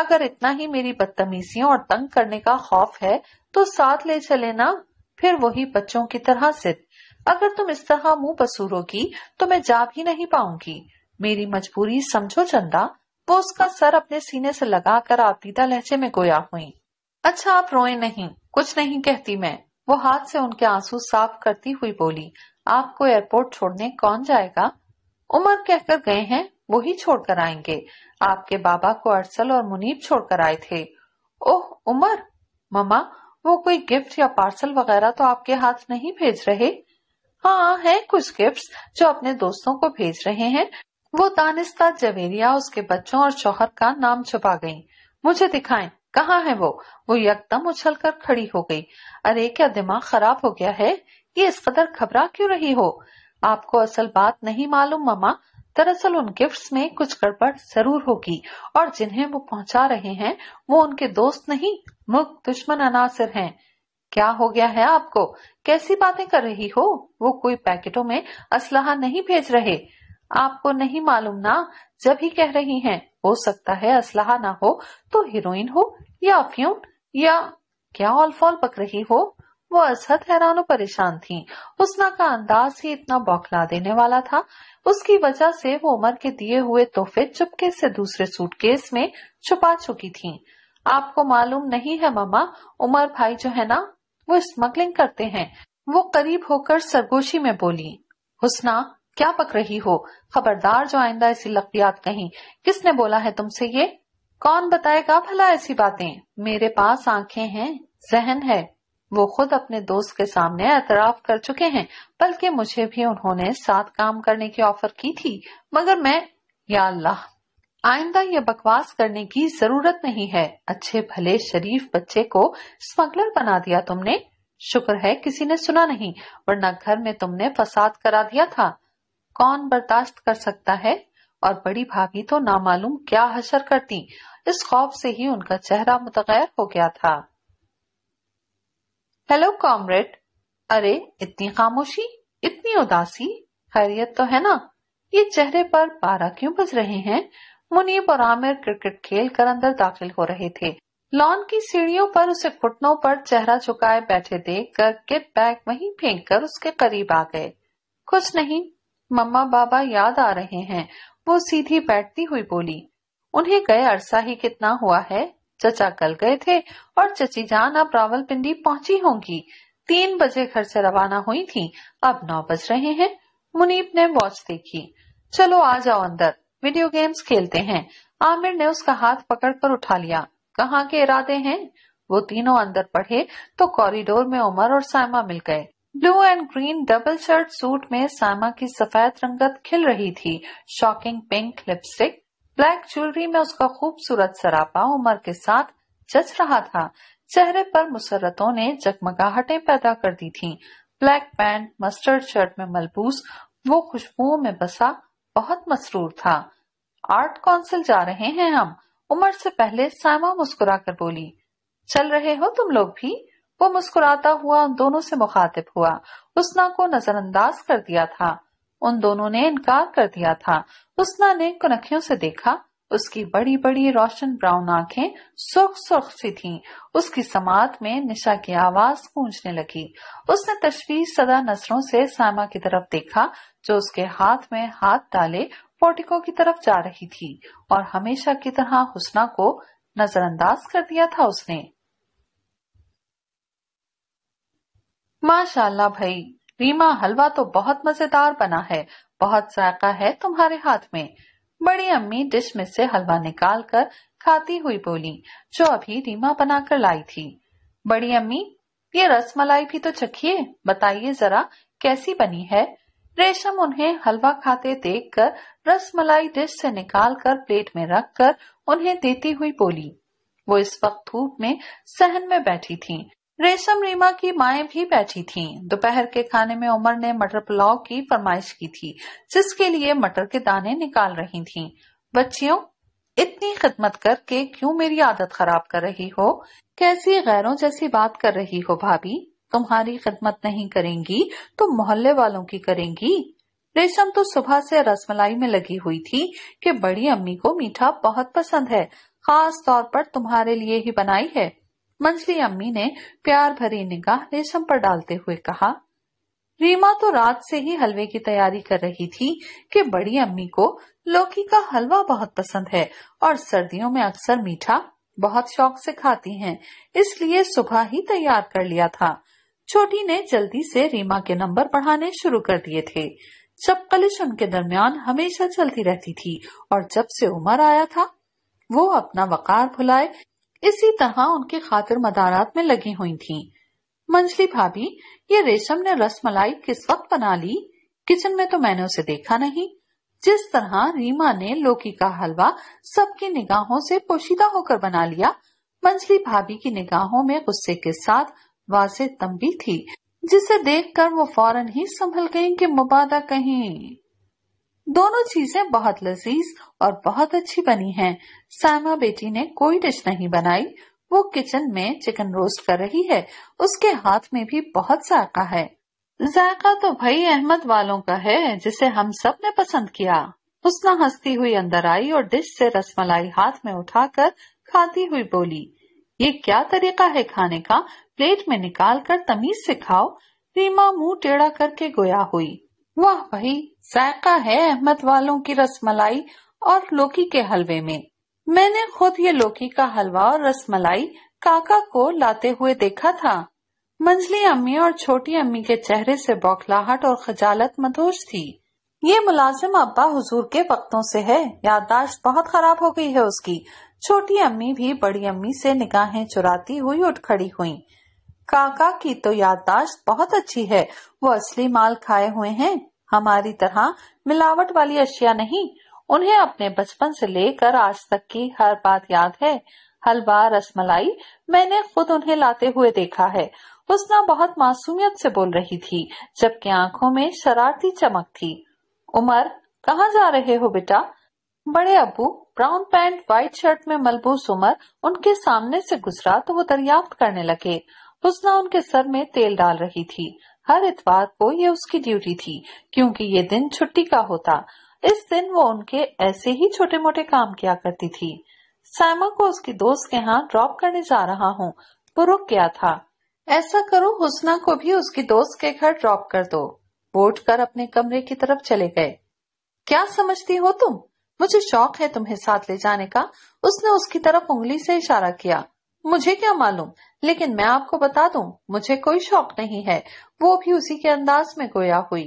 अगर इतना ही मेरी बदतमीजियों और तंग करने का खौफ है तो साथ ले चले ना फिर वही बच्चों की तरह सिद्ध अगर तुम इस तरह मुंह पसूरोगी तो मैं जा भी नहीं पाऊंगी मेरी मजबूरी समझो चंदा वो उसका सर अपने सीने से लगाकर आतीदा लहजे में गोया हुई अच्छा आप रोए नहीं कुछ नहीं कहती मैं वो हाथ से उनके आंसू साफ करती हुई बोली आपको एयरपोर्ट छोड़ने कौन जाएगा उमर कहकर गए हैं वो ही छोड़ कर आएंगे आपके बाबा को अरसल और मुनीब छोड़ कर आए थे ओह उमर ममा वो कोई गिफ्ट या पार्सल वगैरह तो आपके हाथ नहीं भेज रहे हाँ है कुछ गिफ्ट जो अपने दोस्तों को भेज रहे हैं वो दानिस्ता जवेरिया उसके बच्चों और शोहर का नाम छुपा गयी मुझे दिखाए कहाँ है वो वो यकदम उछल कर खड़ी हो गई अरे क्या दिमाग खराब हो गया है ये इस कदर घबरा क्यों रही हो आपको असल बात नहीं मालूम ममा दरअसल उन गिफ्ट्स में कुछ गड़बड़ जरूर होगी और जिन्हें वो पहुंचा रहे हैं वो उनके दोस्त नहीं मुख्य दुश्मन अनासर हैं क्या हो गया है आपको कैसी बातें कर रही हो वो कोई पैकेटों में असलाहा नहीं भेज रहे आपको नहीं मालूम ना जब ही कह रही हैं हो सकता है असलाहा ना हो तो हीरोइन हो या अफ्यूम या क्या ऑलफॉल पक रही हो वो असहद हैरान परेशान थी उसना का अंदाज ही इतना बौखला देने वाला था उसकी वजह से वो उमर के दिए हुए तोहफे चुपके से दूसरे सूटकेस में छुपा चुकी थी आपको मालूम नहीं है ममा उमर भाई जो है ना वो स्मगलिंग करते हैं वो करीब होकर सरगोशी में बोली हुसना क्या पक रही हो खबरदार जो आइंदा ऐसी लकियात कहीं किसने बोला है तुमसे ये कौन बताएगा भला ऐसी बातें मेरे पास आंखें हैं जहन है वो खुद अपने दोस्त के सामने एतराफ कर चुके हैं बल्कि मुझे भी उन्होंने साथ काम करने की ऑफर की थी मगर मैं या अल्लाह आइंदा यह बकवास करने की जरूरत नहीं है अच्छे भले शरीफ बच्चे को स्मगलर बना दिया तुमने शुक्र है किसी ने सुना नहीं वरना घर में तुमने फसाद करा दिया था कौन बर्दाश्त कर सकता है और बड़ी भाभी तो नामालूम क्या हशर करती इस खौफ से ही उनका चेहरा मुतगैर हो गया था हेलो कॉमरेड अरे इतनी खामोशी इतनी उदासी खैरियत तो है ना ये चेहरे पर पारा क्यों बज रहे हैं मुनीब और आमिर क्रिकेट खेल कर अंदर दाखिल हो रहे थे लॉन की सीढ़ियों पर उसे घुटनों पर चेहरा झुकाए बैठे देख कर किट बैग वहीं फेंक कर उसके करीब आ गए कुछ नहीं मम्मा बाबा याद आ रहे हैं वो सीधी बैठती हुई बोली उन्हें गए अरसा ही कितना हुआ है चचा कल गए थे और चची जान अब रावलपिंडी पहुंची होंगी तीन बजे घर से रवाना हुई थी अब नौ बज रहे हैं मुनीब ने वॉच देखी चलो आ जाओ अंदर वीडियो गेम्स खेलते हैं आमिर ने उसका हाथ पकड़कर उठा लिया कहाँ के इरादे हैं वो तीनों अंदर पढ़े तो कॉरिडोर में उमर और सायमा मिल गए blue and green double shirt suit में सामा की सफेद रंगत खिल रही थी shocking pink lipstick black jewellery में उसका खूबसूरत सरापा उमर के साथ जच रहा था चेहरे पर मुसरतों ने जगमगाहटे पैदा कर दी थीं। ब्लैक पैंट मस्टर्ड शर्ट में मलबूस वो खुशबुओं में बसा बहुत मसरूर था आर्ट काउंसिल जा रहे हैं हम उमर से पहले सायमा मुस्कुरा कर बोली चल रहे हो तुम लोग भी वो मुस्कुराता हुआ उन दोनों से मुखातिब हुआ उसना को नजरअंदाज कर दिया था उन दोनों ने इनकार कर दिया था उसना ने कुनखियों से देखा उसकी बड़ी बड़ी रोशन ब्राउन आंखें सुख सुख सी थीं। उसकी समात में निशा की आवाज गूंजने लगी उसने तशवीश सदा नसरों से सामा की तरफ देखा जो उसके हाथ में हाथ डाले पोटिको की तरफ जा रही थी और हमेशा की तरह हुसना को नजरअंदाज कर दिया था उसने माशाल्लाह भाई रीमा हलवा तो बहुत मजेदार बना है बहुत जायका है तुम्हारे हाथ में बड़ी अम्मी डिश में से हलवा निकाल कर खाती हुई बोली जो अभी रीमा बनाकर लाई थी बड़ी अम्मी ये रस मलाई भी तो चखिए बताइए जरा कैसी बनी है रेशम उन्हें हलवा खाते देखकर रस मलाई डिश से निकालकर प्लेट में रखकर उन्हें देती हुई बोली वो इस वक्त धूप में सहन में बैठी थी रेशम रीमा की माए भी बैठी थीं। दोपहर के खाने में उमर ने मटर पुलाव की फरमाइश की थी जिसके लिए मटर के दाने निकाल रही थीं। बच्चियों इतनी खिदमत करके क्यों मेरी आदत खराब कर रही हो कैसी गैरों जैसी बात कर रही हो भाभी तुम्हारी खिदमत नहीं करेंगी तो मोहल्ले वालों की करेंगी रेशम तो सुबह से रसमलाई में लगी हुई थी कि बड़ी अम्मी को मीठा बहुत पसंद है खास तौर पर तुम्हारे लिए ही बनाई है मंजली अम्मी ने प्यार भरी निगाह रेशम पर डालते हुए कहा रीमा तो रात से ही हलवे की तैयारी कर रही थी कि बड़ी अम्मी को लौकी का हलवा बहुत पसंद है और सर्दियों में अक्सर मीठा बहुत शौक से खाती हैं, इसलिए सुबह ही तैयार कर लिया था छोटी ने जल्दी से रीमा के नंबर पढ़ाने शुरू कर दिए थे जब कलिश उनके दरमियान हमेशा चलती रहती थी और जब से उमर आया था वो अपना वकार भुलाए इसी तरह उनके खातिर मदारात में लगी हुई थीं। मंजली भाभी ये रेशम ने रस मलाई किस वक्त बना ली किचन में तो मैंने उसे देखा नहीं जिस तरह रीमा ने लोकी का हलवा सबकी निगाहों से पोशीदा होकर बना लिया मंजली भाभी की निगाहों में गुस्से के साथ वासे तंबी थी जिसे देखकर वो फौरन ही संभल गई कि मुबादा कहीं दोनों चीजें बहुत लजीज और बहुत अच्छी बनी हैं। सायमा बेटी ने कोई डिश नहीं बनाई वो किचन में चिकन रोस्ट कर रही है उसके हाथ में भी बहुत जायका है जायका तो भाई अहमद वालों का है जिसे हम सब ने पसंद किया उसना हंसती हुई अंदर आई और डिश से रसमलाई हाथ में उठाकर खाती हुई बोली ये क्या तरीका है खाने का प्लेट में निकाल कर तमीज से खाओ रीमा मुंह टेढ़ा करके गोया हुई वाह भाई जायका है अहमद वालों की रसमलाई और लोकी के हलवे में मैंने खुद ये लोकी का हलवा और रसमलाई काका को लाते हुए देखा था मंजली अम्मी और छोटी अम्मी के चेहरे से बौखलाहट और खजालत मदोश थी ये मुलाजिम अब्बा हुजूर के वक्तों से है याददाश्त बहुत खराब हो गई है उसकी छोटी अम्मी भी बड़ी अम्मी से निगाहें चुराती हुई उठ खड़ी हुई काका की तो याददाश्त बहुत अच्छी है वो असली माल खाए हुए हैं हमारी तरह मिलावट वाली अशिया नहीं उन्हें अपने बचपन से लेकर आज तक की हर बात याद है हलवा रसमलाई मैंने खुद उन्हें लाते हुए देखा है उसना बहुत मासूमियत से बोल रही थी जबकि आंखों में शरारती चमक थी उमर कहाँ जा रहे हो बेटा बड़े अबू ब्राउन पैंट व्हाइट शर्ट में मलबूस उमर उनके सामने से गुजरा तो वो दरियाफ्त करने लगे हुसना उनके सर में तेल डाल रही थी हर इतवार को ये उसकी ड्यूटी थी क्योंकि ये दिन छुट्टी का होता इस दिन वो उनके ऐसे ही छोटे मोटे काम किया करती थी साइमा को उसकी दोस्त के यहाँ ड्रॉप करने जा रहा हूँ वो रुक गया था ऐसा करो हुसना को भी उसकी दोस्त के घर ड्रॉप कर दो वोट कर अपने कमरे की तरफ चले गए क्या समझती हो तुम मुझे शौक है तुम्हें साथ ले जाने का उसने उसकी तरफ उंगली से इशारा किया मुझे क्या मालूम लेकिन मैं आपको बता दूं मुझे कोई शौक नहीं है वो भी उसी के अंदाज में गोया हुई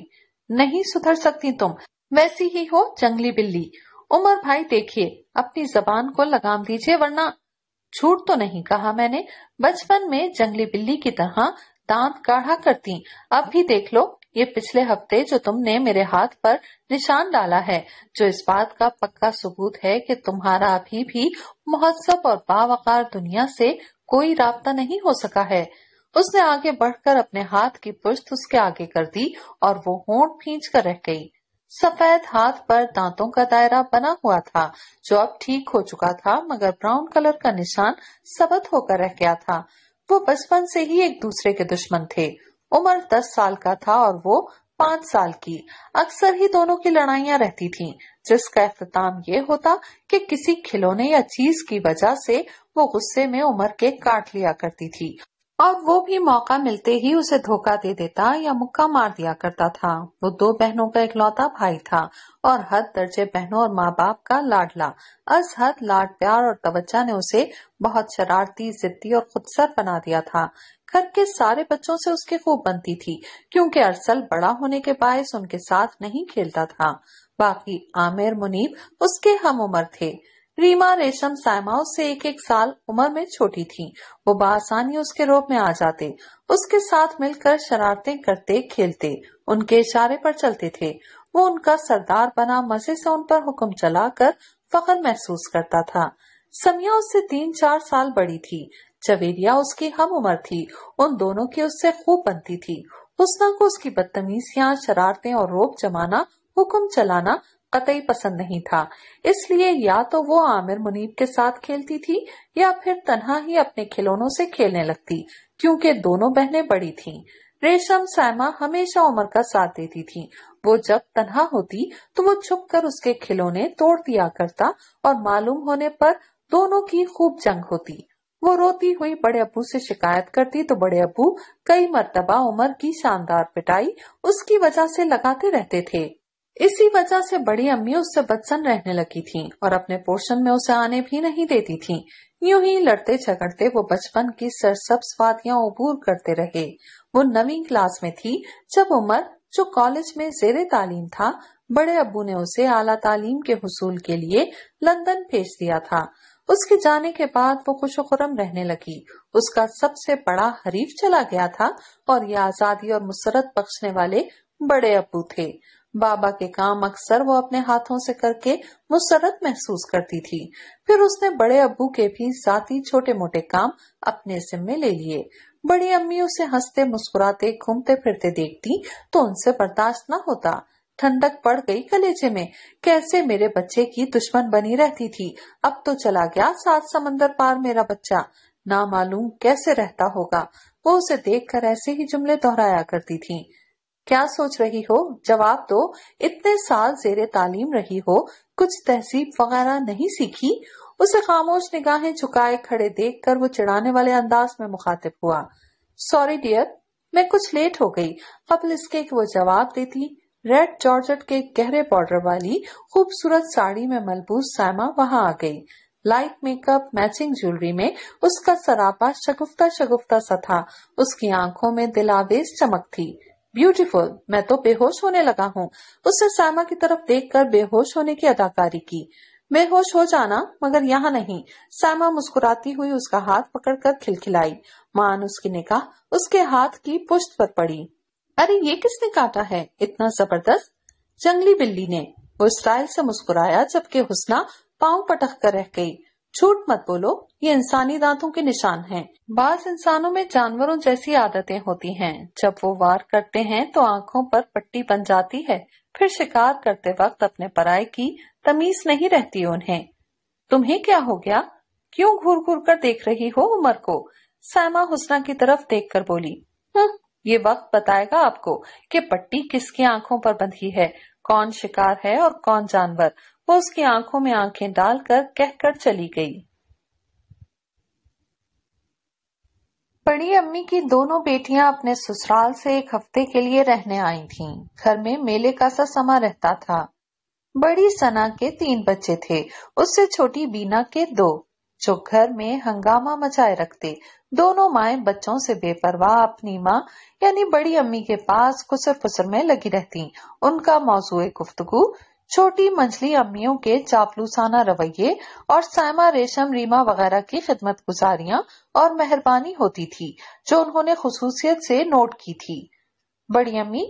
नहीं सुधर सकती तुम वैसी ही हो जंगली बिल्ली उमर भाई देखिए अपनी जबान को लगाम दीजिए वरना झूठ तो नहीं कहा मैंने बचपन में जंगली बिल्ली की तरह दांत काढ़ा करती अब भी देख लो ये पिछले हफ्ते जो तुमने मेरे हाथ पर निशान डाला है जो इस बात का पक्का सबूत है कि तुम्हारा अभी भी महोत्सव और बावकार दुनिया से कोई रबता नहीं हो सका है उसने आगे बढ़कर अपने हाथ की पुष्ट उसके आगे कर दी और वो होंठ खींच कर रह गई सफेद हाथ पर दांतों का दायरा बना हुआ था जो अब ठीक हो चुका था मगर ब्राउन कलर का निशान सबत होकर रह गया था वो बचपन से ही एक दूसरे के दुश्मन थे उम्र दस साल का था और वो पाँच साल की अक्सर ही दोनों की लड़ाइया रहती थीं, जिसका अख्ताम ये होता कि किसी खिलौने या चीज की वजह से वो गुस्से में उमर के काट लिया करती थी और वो भी मौका मिलते ही उसे धोखा दे देता या मुक्का मार दिया करता था वो दो बहनों का इकलौता भाई था और हद दर्जे बहनों और माँ बाप का लाडला अस हद लाड प्यार और तवज्जा ने उसे बहुत शरारती जिद्दी और खुदसर बना दिया था घर के सारे बच्चों से उसकी खूब बनती थी क्योंकि अरसल बड़ा होने के बायस उनके साथ नहीं खेलता था बाकी आमिर मुनीब उसके हम उम्र थे रीमा रेशम सायमा उससे एक एक साल उम्र में छोटी थी वो बासानी उसके रूप में आ जाते उसके साथ मिलकर शरारतें करते खेलते उनके इशारे पर चलते थे वो उनका सरदार बना मजे से उन पर हुक्म चलाकर फखर महसूस करता था समिया उससे तीन चार साल बड़ी थी चवेरिया उसकी हम उम्र थी उन दोनों की उससे खूब बनती थी उसना को उसकी बदतमीजियां शरारतें और रोक जमाना हुक्म चलाना कतई पसंद नहीं था इसलिए या तो वो आमिर मुनीब के साथ खेलती थी या फिर तनहा ही अपने खिलौनों से खेलने लगती क्योंकि दोनों बहनें बड़ी थीं। रेशम सैमा हमेशा उमर का साथ देती थी वो जब तनहा होती तो वो छुप कर उसके खिलौने तोड़ दिया करता और मालूम होने पर दोनों की खूब जंग होती वो रोती हुई बड़े अबू से शिकायत करती तो बड़े अबू कई मरतबा उमर की शानदार पिटाई उसकी वजह से लगाते रहते थे इसी वजह से बड़ी अम्मी उससे बदसन रहने लगी थीं और अपने पोर्शन में उसे आने भी नहीं देती थीं। यूं ही लड़ते झगड़ते वो बचपन की सरसब्स वादियाँ उबूर करते रहे वो नवी क्लास में थी जब उमर जो कॉलेज में जेर तालीम था बड़े अबू ने उसे आला तालीम के हसूल के लिए लंदन भेज दिया था उसके जाने के बाद वो खुश खुरम रहने लगी उसका सबसे बड़ा हरीफ चला गया था और ये आजादी और मुसरत बख्शने वाले बड़े अबू थे बाबा के काम अक्सर वो अपने हाथों से करके मुसरत महसूस करती थी फिर उसने बड़े अबू के भी जाती छोटे मोटे काम अपने जिम्मे ले लिए बड़ी अम्मी उसे हंसते मुस्कुराते घूमते फिरते देखती तो उनसे बर्दाश्त न होता ठंडक पड़ गई कलेजे में कैसे मेरे बच्चे की दुश्मन बनी रहती थी अब तो चला गया सात समंदर पार मेरा बच्चा ना मालूम कैसे रहता होगा वो उसे देखकर ऐसे ही जुमले दोहराया करती थी क्या सोच रही हो जवाब दो इतने साल जेरे तालीम रही हो कुछ तहसीब वगैरह नहीं सीखी उसे खामोश निगाहें झुकाए खड़े देखकर वो चिढ़ाने वाले अंदाज में मुखातिब हुआ सॉरी डियर मैं कुछ लेट हो गई कबल इसके वो जवाब देती रेड जॉर्जेट के गहरे बॉर्डर वाली खूबसूरत साड़ी में मलबूस सायमा वहां आ गई लाइट मेकअप मैचिंग ज्वेलरी में उसका सरापा शगुफ्ता शगुफ्ता सा था उसकी आंखों में दिलावेज चमक थी ब्यूटीफुल मैं तो बेहोश होने लगा हूँ उसने सायमा की तरफ देखकर बेहोश होने की अदाकारी की बेहोश हो जाना मगर यहाँ नहीं सामा मुस्कुराती हुई उसका हाथ पकड़कर खिलखिलाई मान उसकी निकाह उसके हाथ की पुष्ट पर पड़ी अरे ये किसने काटा है इतना जबरदस्त जंगली बिल्ली ने वो स्टाइल से मुस्कुराया जबकि हुसना पांव पटक कर रह गई झूठ मत बोलो ये इंसानी दांतों के निशान हैं। बाज इंसानों में जानवरों जैसी आदतें होती हैं। जब वो वार करते हैं तो आंखों पर पट्टी बन जाती है फिर शिकार करते वक्त अपने पराए की तमीज नहीं रहती उन्हें तुम्हें क्या हो गया क्यों घूर घूर कर देख रही हो उमर को सैमा हुसना की तरफ देख कर बोली हम्म, ये वक्त बताएगा आपको कि पट्टी किसकी आंखों पर बंधी है कौन शिकार है और कौन जानवर वो उसकी आंखों में आंखें डालकर कहकर चली गई बड़ी अम्मी की दोनों बेटियां अपने ससुराल से एक हफ्ते के लिए रहने आई थीं। घर में मेले का सा समा रहता था बड़ी सना के तीन बच्चे थे उससे छोटी बीना के दो जो घर में हंगामा मचाए रखते दोनों माए बच्चों से बेपरवाह अपनी माँ यानी बड़ी अम्मी के पास कुसर फुसर में लगी रहती उनका मौजूद गुफ्तगु छोटी मंझली अम्मियों के चापलूसाना रवैये और सायमा रेशम रीमा वगैरह की खिदमत गुजारिया और मेहरबानी होती थी जो उन्होंने खसूसियत से नोट की थी बड़ी अम्मी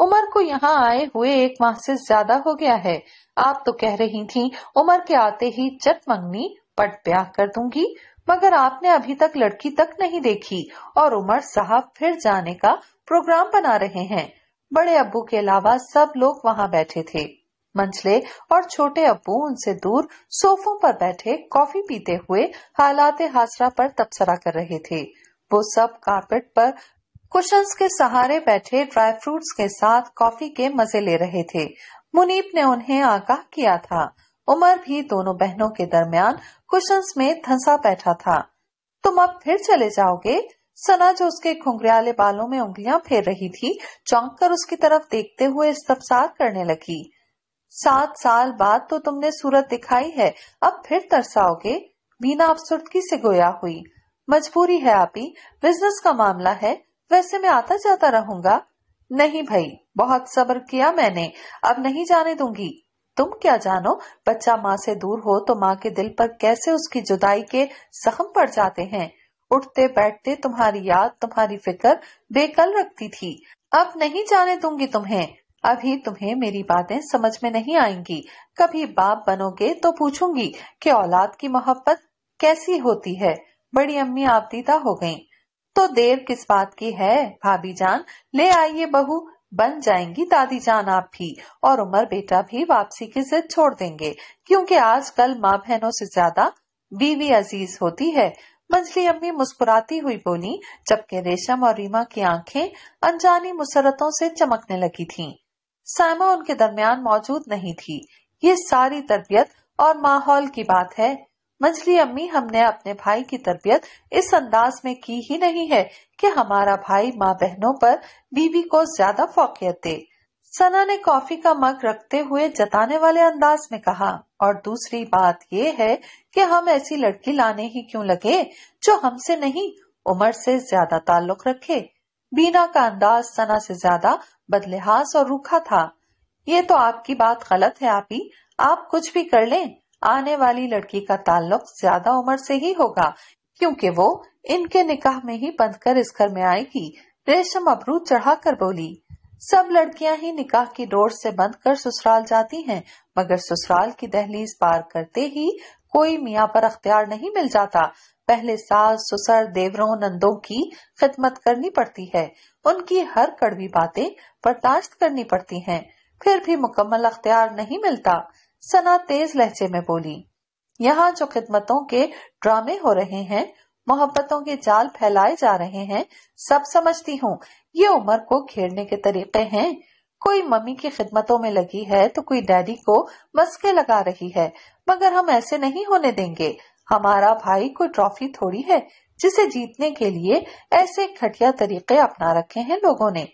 उमर को यहाँ आए हुए एक माह से ज्यादा हो गया है आप तो कह रही थी उमर के आते ही चट मंगनी पट ब्याह कर दूंगी मगर आपने अभी तक लड़की तक नहीं देखी और उमर साहब फिर जाने का प्रोग्राम बना रहे हैं बड़े अबू के अलावा सब लोग वहाँ बैठे थे मंचले और छोटे अबू उनसे दूर सोफों पर बैठे कॉफी पीते हुए हालात हासरा पर तबसरा कर रहे थे वो सब कारपेट पर कुशंस के सहारे बैठे ड्राई फ्रूट्स के साथ कॉफी के मजे ले रहे थे मुनीब ने उन्हें आगाह किया था उमर भी दोनों बहनों के दरमियान कुशंस में धंसा बैठा था तुम अब फिर चले जाओगे सना जो उसके खुंगरियाले बालों में उंगलियां फेर रही थी चौंक कर उसकी तरफ देखते हुए इस्तफसार करने लगी सात साल बाद तो तुमने सूरत दिखाई है अब फिर तरसाओगे बीना अफसुर्दगी से गोया हुई मजबूरी है आपी बिजनेस का मामला है वैसे मैं आता जाता रहूंगा नहीं भाई बहुत सब्र किया मैंने अब नहीं जाने दूंगी तुम क्या जानो बच्चा माँ से दूर हो तो माँ के दिल पर कैसे उसकी जुदाई के जख्म पड़ जाते हैं उठते बैठते तुम्हारी याद तुम्हारी फिक्र बेकल रखती थी अब नहीं जाने दूंगी तुम्हें अभी तुम्हें मेरी बातें समझ में नहीं आएंगी कभी बाप बनोगे तो पूछूंगी कि औलाद की मोहब्बत कैसी होती है बड़ी अम्मी आप दीदा हो गयी तो देर किस बात की है भाभी जान ले आइए बहू बन जाएंगी दादी जान आप भी और उमर बेटा भी वापसी की जिद छोड़ देंगे क्योंकि आजकल माँ बहनों से ज्यादा बीवी अजीज होती है मंजली अम्मी मुस्कुराती हुई बोली जबकि रेशम और रीमा की आंखें अनजानी मुसरतों से चमकने लगी थीं। सैमा उनके दरमियान मौजूद नहीं थी ये सारी तरबियत और माहौल की बात है मंजली अम्मी हमने अपने भाई की तरबियत इस अंदाज में की ही नहीं है कि हमारा भाई माँ बहनों पर बीवी को ज्यादा फोकियत दे सना ने कॉफी का मग रखते हुए जताने वाले अंदाज में कहा और दूसरी बात ये है कि हम ऐसी लड़की लाने ही क्यों लगे जो हमसे नहीं उम्र से ज्यादा ताल्लुक रखे बीना का अंदाज सना से ज्यादा बदलेहास और रूखा था ये तो आपकी बात गलत है आपी आप कुछ भी कर लें आने वाली लड़की का ताल्लुक ज्यादा उम्र से ही होगा क्योंकि वो इनके निकाह में ही कर इस घर में आएगी रेशम अबरू चढ़ाकर बोली सब लड़कियां ही निकाह की डोर से बंद कर ससुराल जाती हैं मगर ससुराल की दहलीज पार करते ही कोई मियाँ पर अख्तियार नहीं मिल जाता पहले सास ससुर देवरों नंदों की खिदमत करनी पड़ती है उनकी हर कड़वी बातें बर्दाश्त करनी पड़ती हैं फिर भी मुकम्मल अख्तियार नहीं मिलता सना तेज लहजे में बोली यहाँ जो खिदमतों के ड्रामे हो रहे हैं मोहब्बतों के जाल फैलाए जा रहे हैं सब समझती हूँ ये उम्र को घेरने के तरीके हैं कोई मम्मी की खिदमतों में लगी है तो कोई डैडी को मस्के लगा रही है मगर हम ऐसे नहीं होने देंगे हमारा भाई कोई ट्रॉफी थोड़ी है जिसे जीतने के लिए ऐसे घटिया तरीके अपना रखे हैं लोगों ने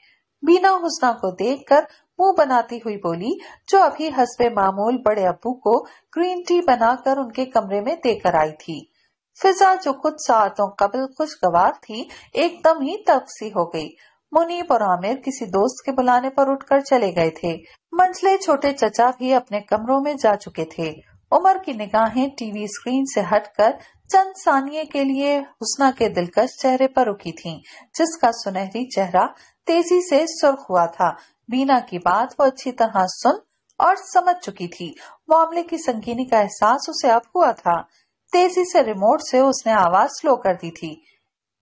बीना हुसना को देखकर मुंह बनाती हुई बोली जो अभी हसबे मामूल बड़े अबू को ग्रीन टी बनाकर उनके कमरे में देकर आई थी फिजा जो कुछ सातों कबल खुशगवार थी एकदम ही तफसी हो गई मुनीब और आमिर किसी दोस्त के बुलाने पर उठकर चले गए थे मंजले छोटे चचा भी अपने कमरों में जा चुके थे उमर की निगाहें टीवी स्क्रीन से हटकर चंद सानिये के लिए हुसना के दिलकश चेहरे पर रुकी थीं, जिसका सुनहरी चेहरा तेजी से सुर्ख हुआ था मीना की बात वो अच्छी तरह सुन और समझ चुकी थी मामले की संगीनी का एहसास उसे अब हुआ था तेजी से रिमोट से उसने आवाज स्लो कर दी थी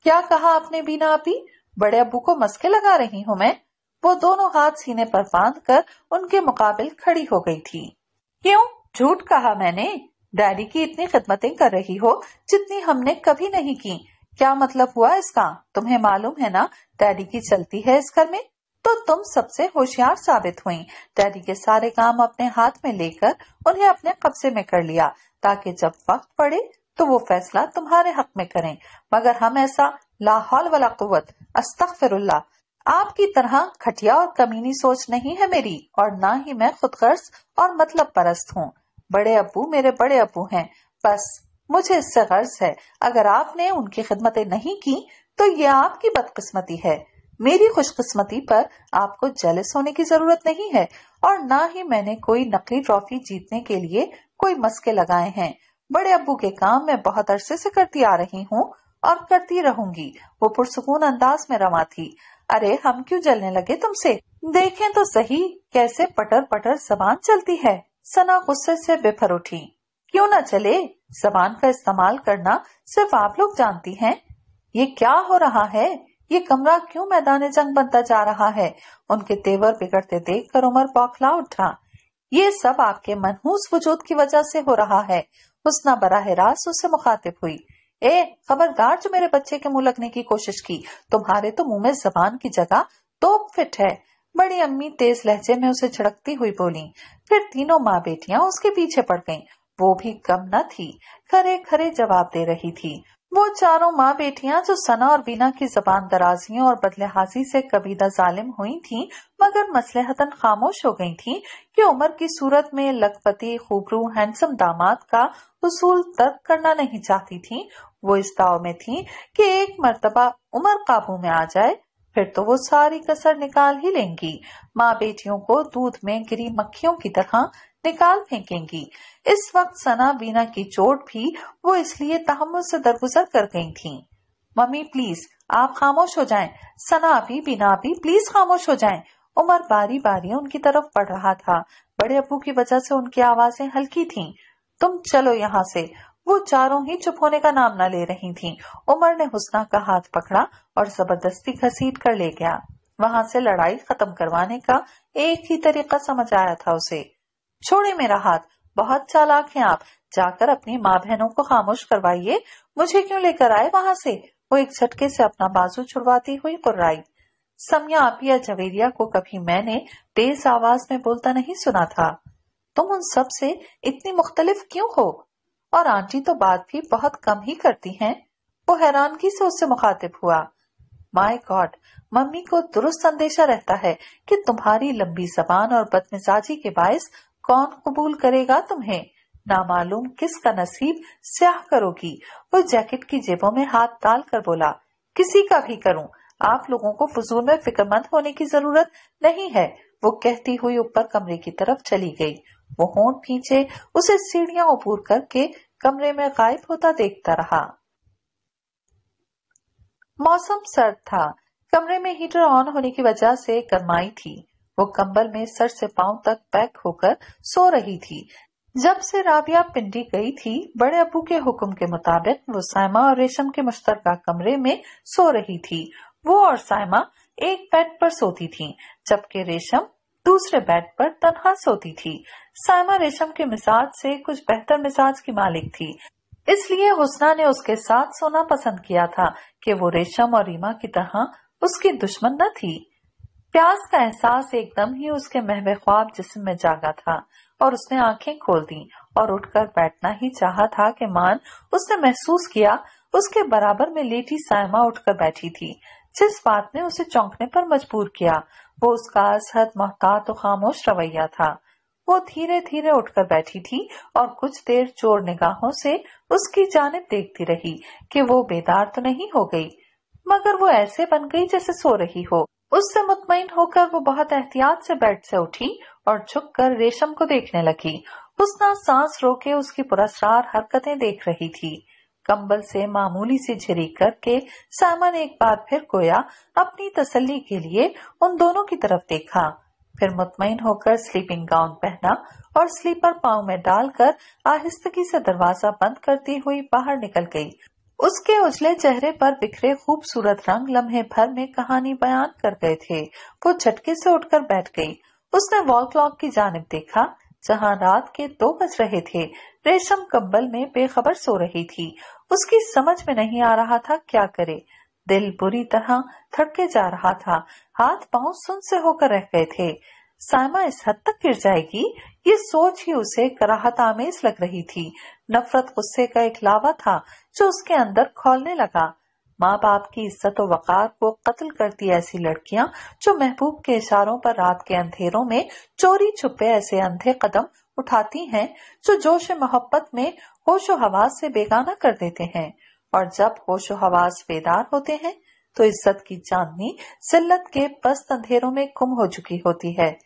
क्या कहा आपने बीना अभी बड़े अबू को मस्के लगा रही हूँ मैं वो दोनों हाथ सीने पर बांध कर उनके मुकाबले खड़ी हो गई थी क्यों झूठ कहा मैंने डैडी की इतनी खिदमतें कर रही हो जितनी हमने कभी नहीं की क्या मतलब हुआ इसका तुम्हें मालूम है ना डैडी की चलती है इस घर में तो तुम सबसे होशियार साबित हुई डैडी के सारे काम अपने हाथ में लेकर उन्हें अपने कब्जे में कर लिया ताकि जब वक्त पड़े तो वो फैसला तुम्हारे हक में करें मगर हम ऐसा लाहौल वाला कुत अस्तर आपकी तरह खटिया और कमीनी सोच नहीं है मेरी और ना ही मैं खुद और मतलब परस्त हूँ बड़े अबू मेरे बड़े अबू हैं बस मुझे इससे गर्ज है अगर आपने उनकी खिदमतें नहीं की तो ये आपकी बदकिस्मती है मेरी खुशकिस्मती पर आपको जेलस होने की जरूरत नहीं है और ना ही मैंने कोई नकली ट्रॉफी जीतने के लिए कोई मस्के लगाए हैं बड़े अब्बू के काम मैं बहुत अरसे से करती आ रही हूँ और करती रहूंगी वो पुरसकून अंदाज में रमा थी अरे हम क्यों जलने लगे तुमसे देखें तो सही कैसे पटर पटर जबान चलती है सना गुस्से से बेफर उठी क्यों ना चले जबान का इस्तेमाल करना सिर्फ आप लोग जानती हैं ये क्या हो रहा है ये कमरा क्यों मैदान जंग बनता जा रहा है उनके तेवर बिगड़ते देख कर उमर बौखला उठा ये सब आपके मनहूस वजूद की वजह से हो रहा है उसना बराह रास्त उससे मुखातिब हुई ए खबरदार जो मेरे बच्चे के मुंह लगने की कोशिश की तुम्हारे तो मुंह में जबान की जगह तो फिट है बड़ी अम्मी तेज लहजे में उसे झड़कती हुई बोली फिर तीनों माँ बेटिया उसके पीछे पड़ गईं। वो भी कम न थी खरे खरे जवाब दे रही थी वो चारों माँ बेटियां जो सना और बीना की जबान दराजियों और बदलेहाजी से कबीदा जालिम हुई थीं, मगर मसलहतन खामोश हो गई थीं कि उमर की सूरत में लखपति खूबरू हैंडसम दामाद का उसूल तर्क करना नहीं चाहती थीं। वो इस दाव में थीं कि एक मरतबा उमर काबू में आ जाए फिर तो वो सारी कसर निकाल ही लेंगी माँ बेटियों को दूध में गिरी मक्खियों की तरह निकाल फेंकेंगी इस वक्त सना बीना की चोट भी वो इसलिए तहमुल से दरगुजर कर गई थी मम्मी प्लीज आप खामोश हो जाएं सना भी बीना भी प्लीज खामोश हो जाएं उमर बारी बारी उनकी तरफ पड़ रहा था बड़े अबू की वजह से उनकी आवाजें हल्की थीं। तुम चलो यहाँ से वो चारों ही चुप होने का नाम न ले रही थी उमर ने हुसना का हाथ पकड़ा और जबरदस्ती घसीट कर ले गया वहां से लड़ाई खत्म करवाने का एक ही तरीका समझ आया था उसे छोड़े मेरा हाथ बहुत चालाक हैं आप जाकर अपनी माँ बहनों को खामोश करवाइए मुझे क्यों लेकर आए वहाँ से वो एक झटके से अपना बाजू छुड़वाती हुई कुर्राई समया आपिया जवेरिया को कभी मैंने तेज आवाज में बोलता नहीं सुना था तुम उन सब से इतनी मुख्तलिफ क्यों हो और आंटी तो बात भी बहुत कम ही करती हैं वो हैरानगी से उससे मुखातिब हुआ माय गॉड मम्मी को दुरुस्त संदेशा रहता है कि तुम्हारी लंबी जबान और बदमिजाजी के बायस कौन कबूल करेगा तुम्हें नामालूम किसका नसीब स्याह करोगी वो जैकेट की जेबों में हाथ डाल कर बोला किसी का भी करूं आप लोगों को फजूल में फिक्रमंद होने की जरूरत नहीं है वो कहती हुई ऊपर कमरे की तरफ चली गई वो होंठ खींचे उसे सीढ़ियां उपूर करके कमरे में गायब होता देखता रहा मौसम सर्द था कमरे में हीटर ऑन होने की वजह से गर्माई थी वो कंबल में सर से पांव तक पैक होकर सो रही थी जब से राबिया पिंडी गई थी बड़े अबू के हुक्म के मुताबिक वो सायमा और रेशम के मुश्तर कमरे में सो रही थी वो और सायमा एक बेड पर सोती थी जबकि रेशम दूसरे बेड पर तनहा सोती थी सायमा रेशम के मिजाज से कुछ बेहतर मिजाज की मालिक थी इसलिए हुसना ने उसके साथ सोना पसंद किया था कि वो रेशम और रीमा की तरह उसकी दुश्मन न थी प्यास का एहसास एकदम ही उसके महवे ख्वाब जिसम में जागा था और उसने आंखें खोल दी और उठकर बैठना ही चाहा था कि मान उसने महसूस किया उसके बराबर में लेटी सायमा उठकर बैठी थी जिस बात ने उसे चौंकने पर मजबूर किया वो उसका असहद मोहतात तो खामोश रवैया था वो धीरे धीरे उठकर बैठी थी और कुछ देर चोर निगाहों से उसकी जानब देखती रही कि वो बेदार तो नहीं हो गई मगर वो ऐसे बन गई जैसे सो रही हो उससे मुतमिन होकर वो बहुत एहतियात से बेड से उठी और झुक कर रेशम को देखने लगी हुसना सांस रोके उसकी पुरस्कार हरकतें देख रही थी कंबल से मामूली सी झिरी करके सामन एक बार फिर गोया अपनी तसल्ली के लिए उन दोनों की तरफ देखा फिर मुतमिन होकर स्लीपिंग गाउन पहना और स्लीपर पाँव में डालकर आहिस्तगी से दरवाजा बंद करती हुई बाहर निकल गई उसके उजले चेहरे पर बिखरे खूबसूरत रंग लम्हे भर में कहानी बयान कर गए थे वो झटके से उठकर बैठ गई उसने वॉल क्लॉक की जानब देखा जहाँ रात के दो बज रहे थे रेशम कब्बल में बेखबर सो रही थी उसकी समझ में नहीं आ रहा था क्या करे दिल बुरी तरह थड़के जा रहा था हाथ पांव सुन से होकर रह गए थे साइमा इस हद तक गिर जाएगी ये सोच ही उसे कराहत आमेज लग रही थी नफरत गुस्से का एक लावा था जो उसके अंदर खोलने लगा माँ बाप की इज्जत और वकार को कत्ल करती ऐसी लड़कियां जो महबूब के इशारों पर रात के अंधेरों में चोरी छुपे ऐसे अंधे कदम उठाती हैं जो जोश मोहब्बत में होशो हवास से बेगाना कर देते हैं और जब होशो हवास बेदार होते हैं तो इज्जत की चांदनी जिल्लत के पस्त अंधेरों में गुम हो चुकी होती है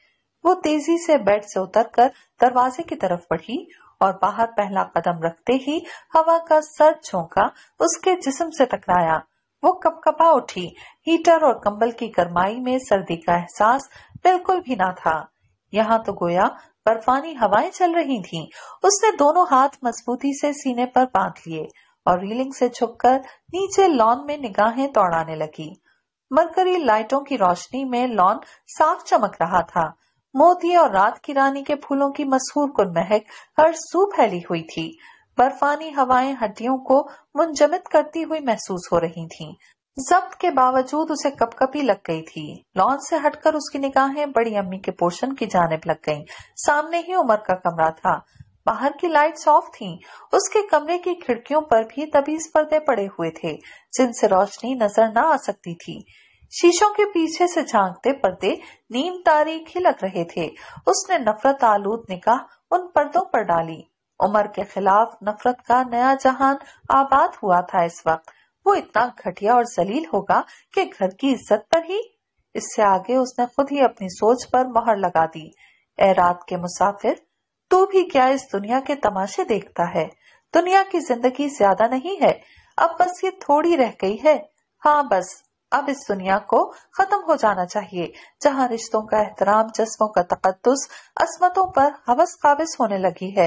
वो तेजी से बेड से उतर कर दरवाजे की तरफ बढ़ी और बाहर पहला कदम रखते ही हवा का सर झोंका उसके जिस्म से टकराया वो कपकपा उठी हीटर और कंबल की गर्माई में सर्दी का एहसास बिल्कुल भी ना था यहाँ तो गोया बर्फानी हवाएं चल रही थीं। उसने दोनों हाथ मजबूती से सीने पर बांध लिए और रीलिंग से झुककर नीचे लॉन में निगाहें दौड़ाने लगी मरकरी लाइटों की रोशनी में लॉन साफ चमक रहा था मोती और रात की रानी के फूलों की मशहूर कुल महक हर सू फैली हुई थी बर्फानी हवाएं हड्डियों को मुंजमित करती हुई महसूस हो रही थीं। जब्त के बावजूद उसे कपकपी लग गई थी लॉन से हटकर उसकी निगाहें बड़ी अम्मी के पोर्शन की जानब लग गईं। सामने ही उमर का कमरा था बाहर की लाइट्स ऑफ थीं। उसके कमरे की खिड़कियों पर भी तबीज पर्दे पड़े हुए थे जिनसे रोशनी नजर न आ सकती थी शीशों के पीछे से झांकते पर्दे नीम तारी खिलक रहे थे उसने नफरत आलूद निकाह उन पर्दों पर डाली उमर के खिलाफ नफरत का नया जहान आबाद हुआ था इस वक्त वो इतना घटिया और जलील होगा कि घर की इज्जत पर ही इससे आगे उसने खुद ही अपनी सोच पर मोहर लगा दी ए रात के मुसाफिर तू भी क्या इस दुनिया के तमाशे देखता है दुनिया की जिंदगी ज्यादा नहीं है अब बस ये थोड़ी रह गई है हाँ बस अब इस दुनिया को खत्म हो जाना चाहिए जहाँ रिश्तों का एहतराम जज्बों का तकदस असमतों पर हवस काबिज होने लगी है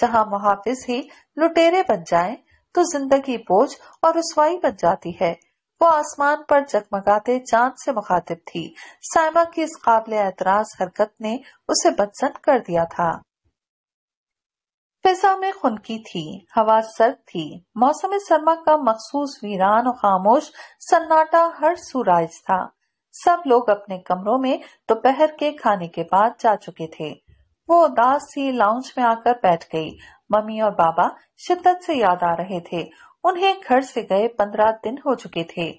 जहाँ मुहाफिज ही लुटेरे बन जाए तो जिंदगी बोझ और रसवाई बन जाती है वो आसमान पर जगमगाते चांद से मुखातिब थी साइमा की इस काबिल एतराज हरकत ने उसे बदसन कर दिया था फिजा में खुनकी थी हवा सर्द थी मौसम सरमा का मखसूस वीरान और खामोश सन्नाटा हर सूराज था सब लोग अपने कमरों में दोपहर के खाने के बाद जा चुके थे वो उदास सी लाउंज में आकर बैठ गई मम्मी और बाबा शिद्दत से याद आ रहे थे उन्हें घर से गए पंद्रह दिन हो चुके थे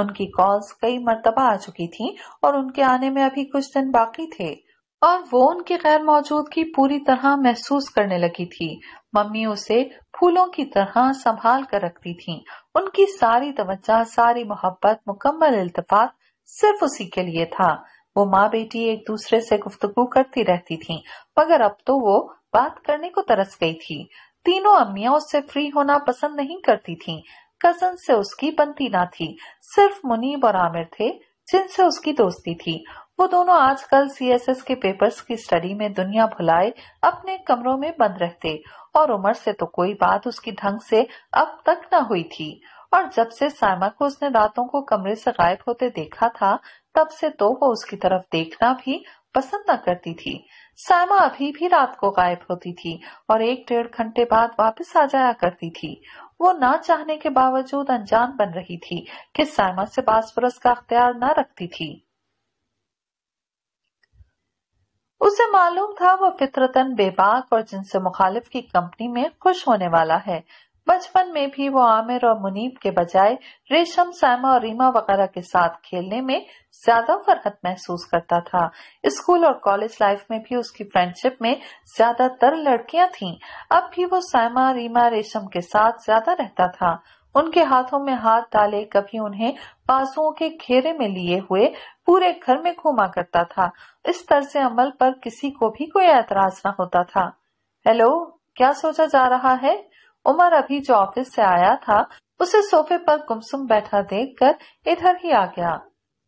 उनकी कॉल्स कई मरतबा आ चुकी थी और उनके आने में अभी कुछ दिन बाकी थे और वो उनकी गैर मौजूदगी पूरी तरह महसूस करने लगी थी मम्मी उसे फूलों की तरह संभाल कर रखती थी उनकी सारी तवज्जा सारी मोहब्बत मुकम्मल इल्तफात सिर्फ उसी के लिए था वो माँ बेटी एक दूसरे से गुफ्तगु करती रहती थी मगर अब तो वो बात करने को तरस गई थी तीनों अम्मिया उससे फ्री होना पसंद नहीं करती थी कजन से उसकी बनती ना थी सिर्फ मुनीब और आमिर थे जिनसे उसकी दोस्ती थी वो दोनों आजकल सीएसएस के पेपर्स की स्टडी में दुनिया भुलाए अपने कमरों में बंद रहते और उमर से तो कोई बात उसकी ढंग से अब तक न हुई थी और जब से सायमा को उसने रातों को कमरे से गायब होते देखा था तब से तो वो उसकी तरफ देखना भी पसंद न करती थी सायमा अभी भी रात को गायब होती थी और एक डेढ़ घंटे बाद वापस आ जाया करती थी वो ना चाहने के बावजूद अनजान बन रही थी कि सायमा से बासपुरस का अख्तियार न रखती थी उसे मालूम था वो फितरतन बेबाक और जिनसे मुखालिफ की कंपनी में खुश होने वाला है बचपन में भी वो आमिर और मुनीब के बजाय रेशम सैमा और रीमा वगैरह के साथ खेलने में ज्यादा फरहत महसूस करता था स्कूल और कॉलेज लाइफ में भी उसकी फ्रेंडशिप में ज्यादातर लड़कियां थीं। अब भी वो सैमा रीमा रेशम के साथ ज्यादा रहता था उनके हाथों में हाथ डाले कभी उन्हें पासुओं के घेरे में लिए हुए पूरे घर में घूमा करता था इस तर्ज अमल पर किसी को भी कोई एतराज न होता था हेलो क्या सोचा जा रहा है उमर अभी जो ऑफिस से आया था उसे सोफे पर गुमसुम बैठा देखकर इधर ही आ गया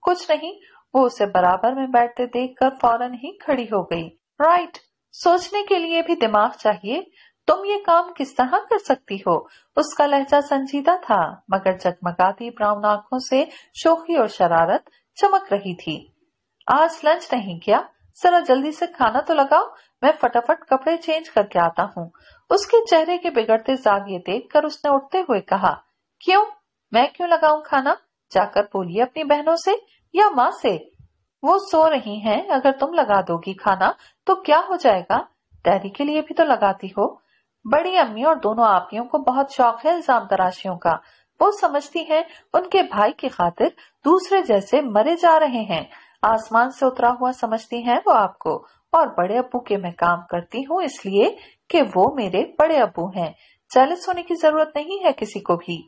कुछ नहीं वो उसे बराबर में बैठते देखकर फौरन ही खड़ी हो गई राइट सोचने के लिए भी दिमाग चाहिए तुम ये काम किस तरह कर सकती हो उसका लहजा संजीदा था मगर जगमगाती ब्राउन आंखों से शोखी और शरारत चमक रही थी आज लंच नहीं किया जरा जल्दी से खाना तो लगाओ मैं फटाफट कपड़े चेंज करके आता हूँ उसके चेहरे के बिगड़ते जागे देख कर उसने उठते हुए कहा क्यों मैं क्यों लगाऊ खाना जाकर बोलिए अपनी बहनों से या माँ से वो सो रही हैं अगर तुम लगा दोगी खाना तो क्या हो जाएगा डैडी के लिए भी तो लगाती हो बड़ी अम्मी और दोनों आपियों को बहुत शौक है इल्जाम तराशियों का वो समझती हैं उनके भाई की खातिर दूसरे जैसे मरे जा रहे हैं आसमान से उतरा हुआ समझती हैं वो आपको और बड़े अबू के मैं काम करती हूँ इसलिए कि वो मेरे बड़े अबू हैं जेलस होने की जरूरत नहीं है किसी को भी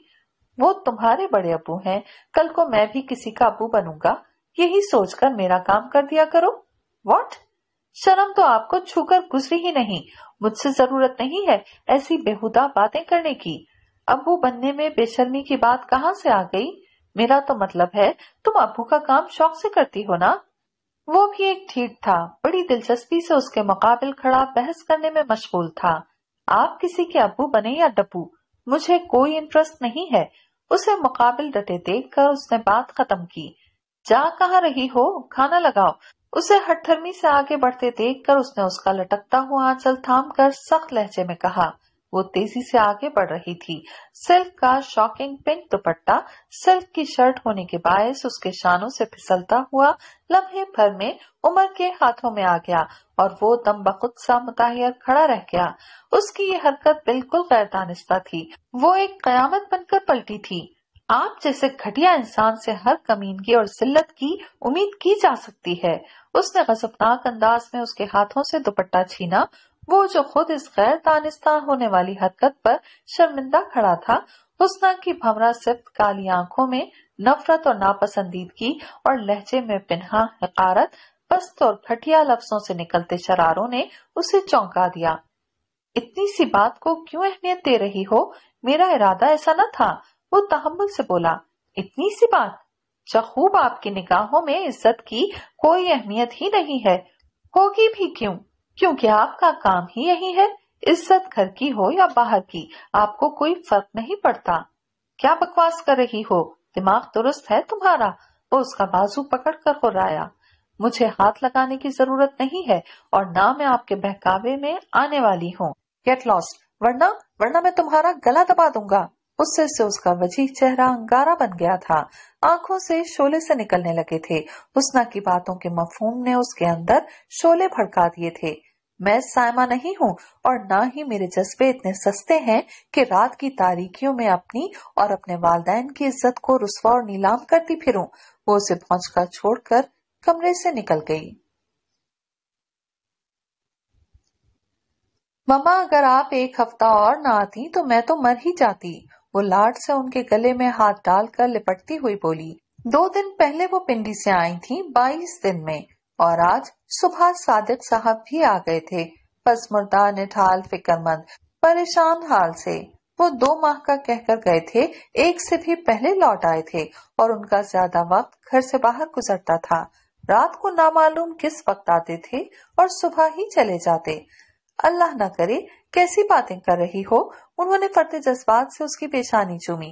वो तुम्हारे बड़े अबू हैं कल को मैं भी किसी का अबू बनूंगा यही सोचकर मेरा काम कर दिया करो वॉट शर्म तो आपको छूकर गुजरी ही नहीं मुझसे जरूरत नहीं है ऐसी बेहुदा बातें करने की अबू बनने में बेशर्मी की बात कहाँ से आ गई मेरा तो मतलब है तुम अबू का काम शौक से करती हो ना वो भी एक ठीक था बड़ी दिलचस्पी से उसके मुकाबले खड़ा बहस करने में मशगूल था आप किसी के अबू बने या डबू मुझे कोई इंटरेस्ट नहीं है उसे मुकाबिल डटे देख कर उसने बात खत्म की जा कहा रही हो खाना लगाओ उसे हठधर्मी से आगे बढ़ते देख कर उसने उसका लटकता हुआ आंचल थाम कर सख्त लहजे में कहा वो तेजी से आगे बढ़ रही थी सिल्क का शॉकिंग पिंक दुपट्टा सिल्क की शर्ट होने के बायस उसके शानों से फिसलता हुआ लम्हे भर में उमर के हाथों में आ गया और वो दम बखुद सा मुताहिर खड़ा रह गया उसकी ये हरकत बिल्कुल गैरदानिस्ता थी वो एक कयामत बनकर पलटी थी आप जैसे घटिया इंसान से हर कमीनगी और जिल्लत की उम्मीद की जा सकती है उसने गजबनाक अंदाज में उसके हाथों से दुपट्टा छीना वो जो खुद इस गैर दानिस्तान होने वाली हरकत पर शर्मिंदा खड़ा था हुसना की भमरा सिर्फ काली आंखों में नफरत और नापसंदीदगी और लहजे में पिन्हा हकारत पस्त और घटिया लफ्जों से निकलते शरारों ने उसे चौंका दिया इतनी सी बात को क्यों अहमियत दे रही हो मेरा इरादा ऐसा न था वो तहमुल से बोला इतनी सी बात चखूब आपकी निगाहों में इज्जत की कोई अहमियत ही नहीं है होगी भी क्यों क्योंकि आपका काम ही यही है इज्जत घर की हो या बाहर की आपको कोई फर्क नहीं पड़ता क्या बकवास कर रही हो दिमाग दुरुस्त है तुम्हारा वो उसका बाजू पकड़ कर खुराया मुझे हाथ लगाने की जरूरत नहीं है और ना मैं आपके बहकावे में आने वाली हूँ गेट लॉस्ट वरना वरना मैं तुम्हारा गला दबा दूंगा उससे से उसका वजीह चेहरा अंगारा बन गया था आंखों से शोले से निकलने लगे थे हुसना की बातों के मफहम ने उसके अंदर शोले भड़का दिए थे मैं सायमा नहीं हूँ और ना ही मेरे जज्बे इतने सस्ते हैं कि रात की तारीखियों में अपनी और अपने वालदेन की इज्जत को रुसवा और नीलाम करती फिरूं। वो उसे पहुंचका छोड़कर कमरे से निकल गई ममा अगर आप एक हफ्ता और ना आती तो मैं तो मर ही जाती वो लाड से उनके गले में हाथ डालकर लिपटती हुई बोली दो दिन पहले वो पिंडी से आई थी बाईस दिन में और आज सुबह सादिक साहब भी आ गए थे बस मुर्दा निठाल फिक्रमंद परेशान हाल से वो दो माह का कहकर गए थे एक से भी पहले लौट आए थे और उनका ज्यादा वक्त घर से बाहर गुजरता था रात को नामालूम किस वक्त आते थे और सुबह ही चले जाते अल्लाह न करे कैसी बातें कर रही हो उन्होंने फटे जज्बात से उसकी पेशानी चूमी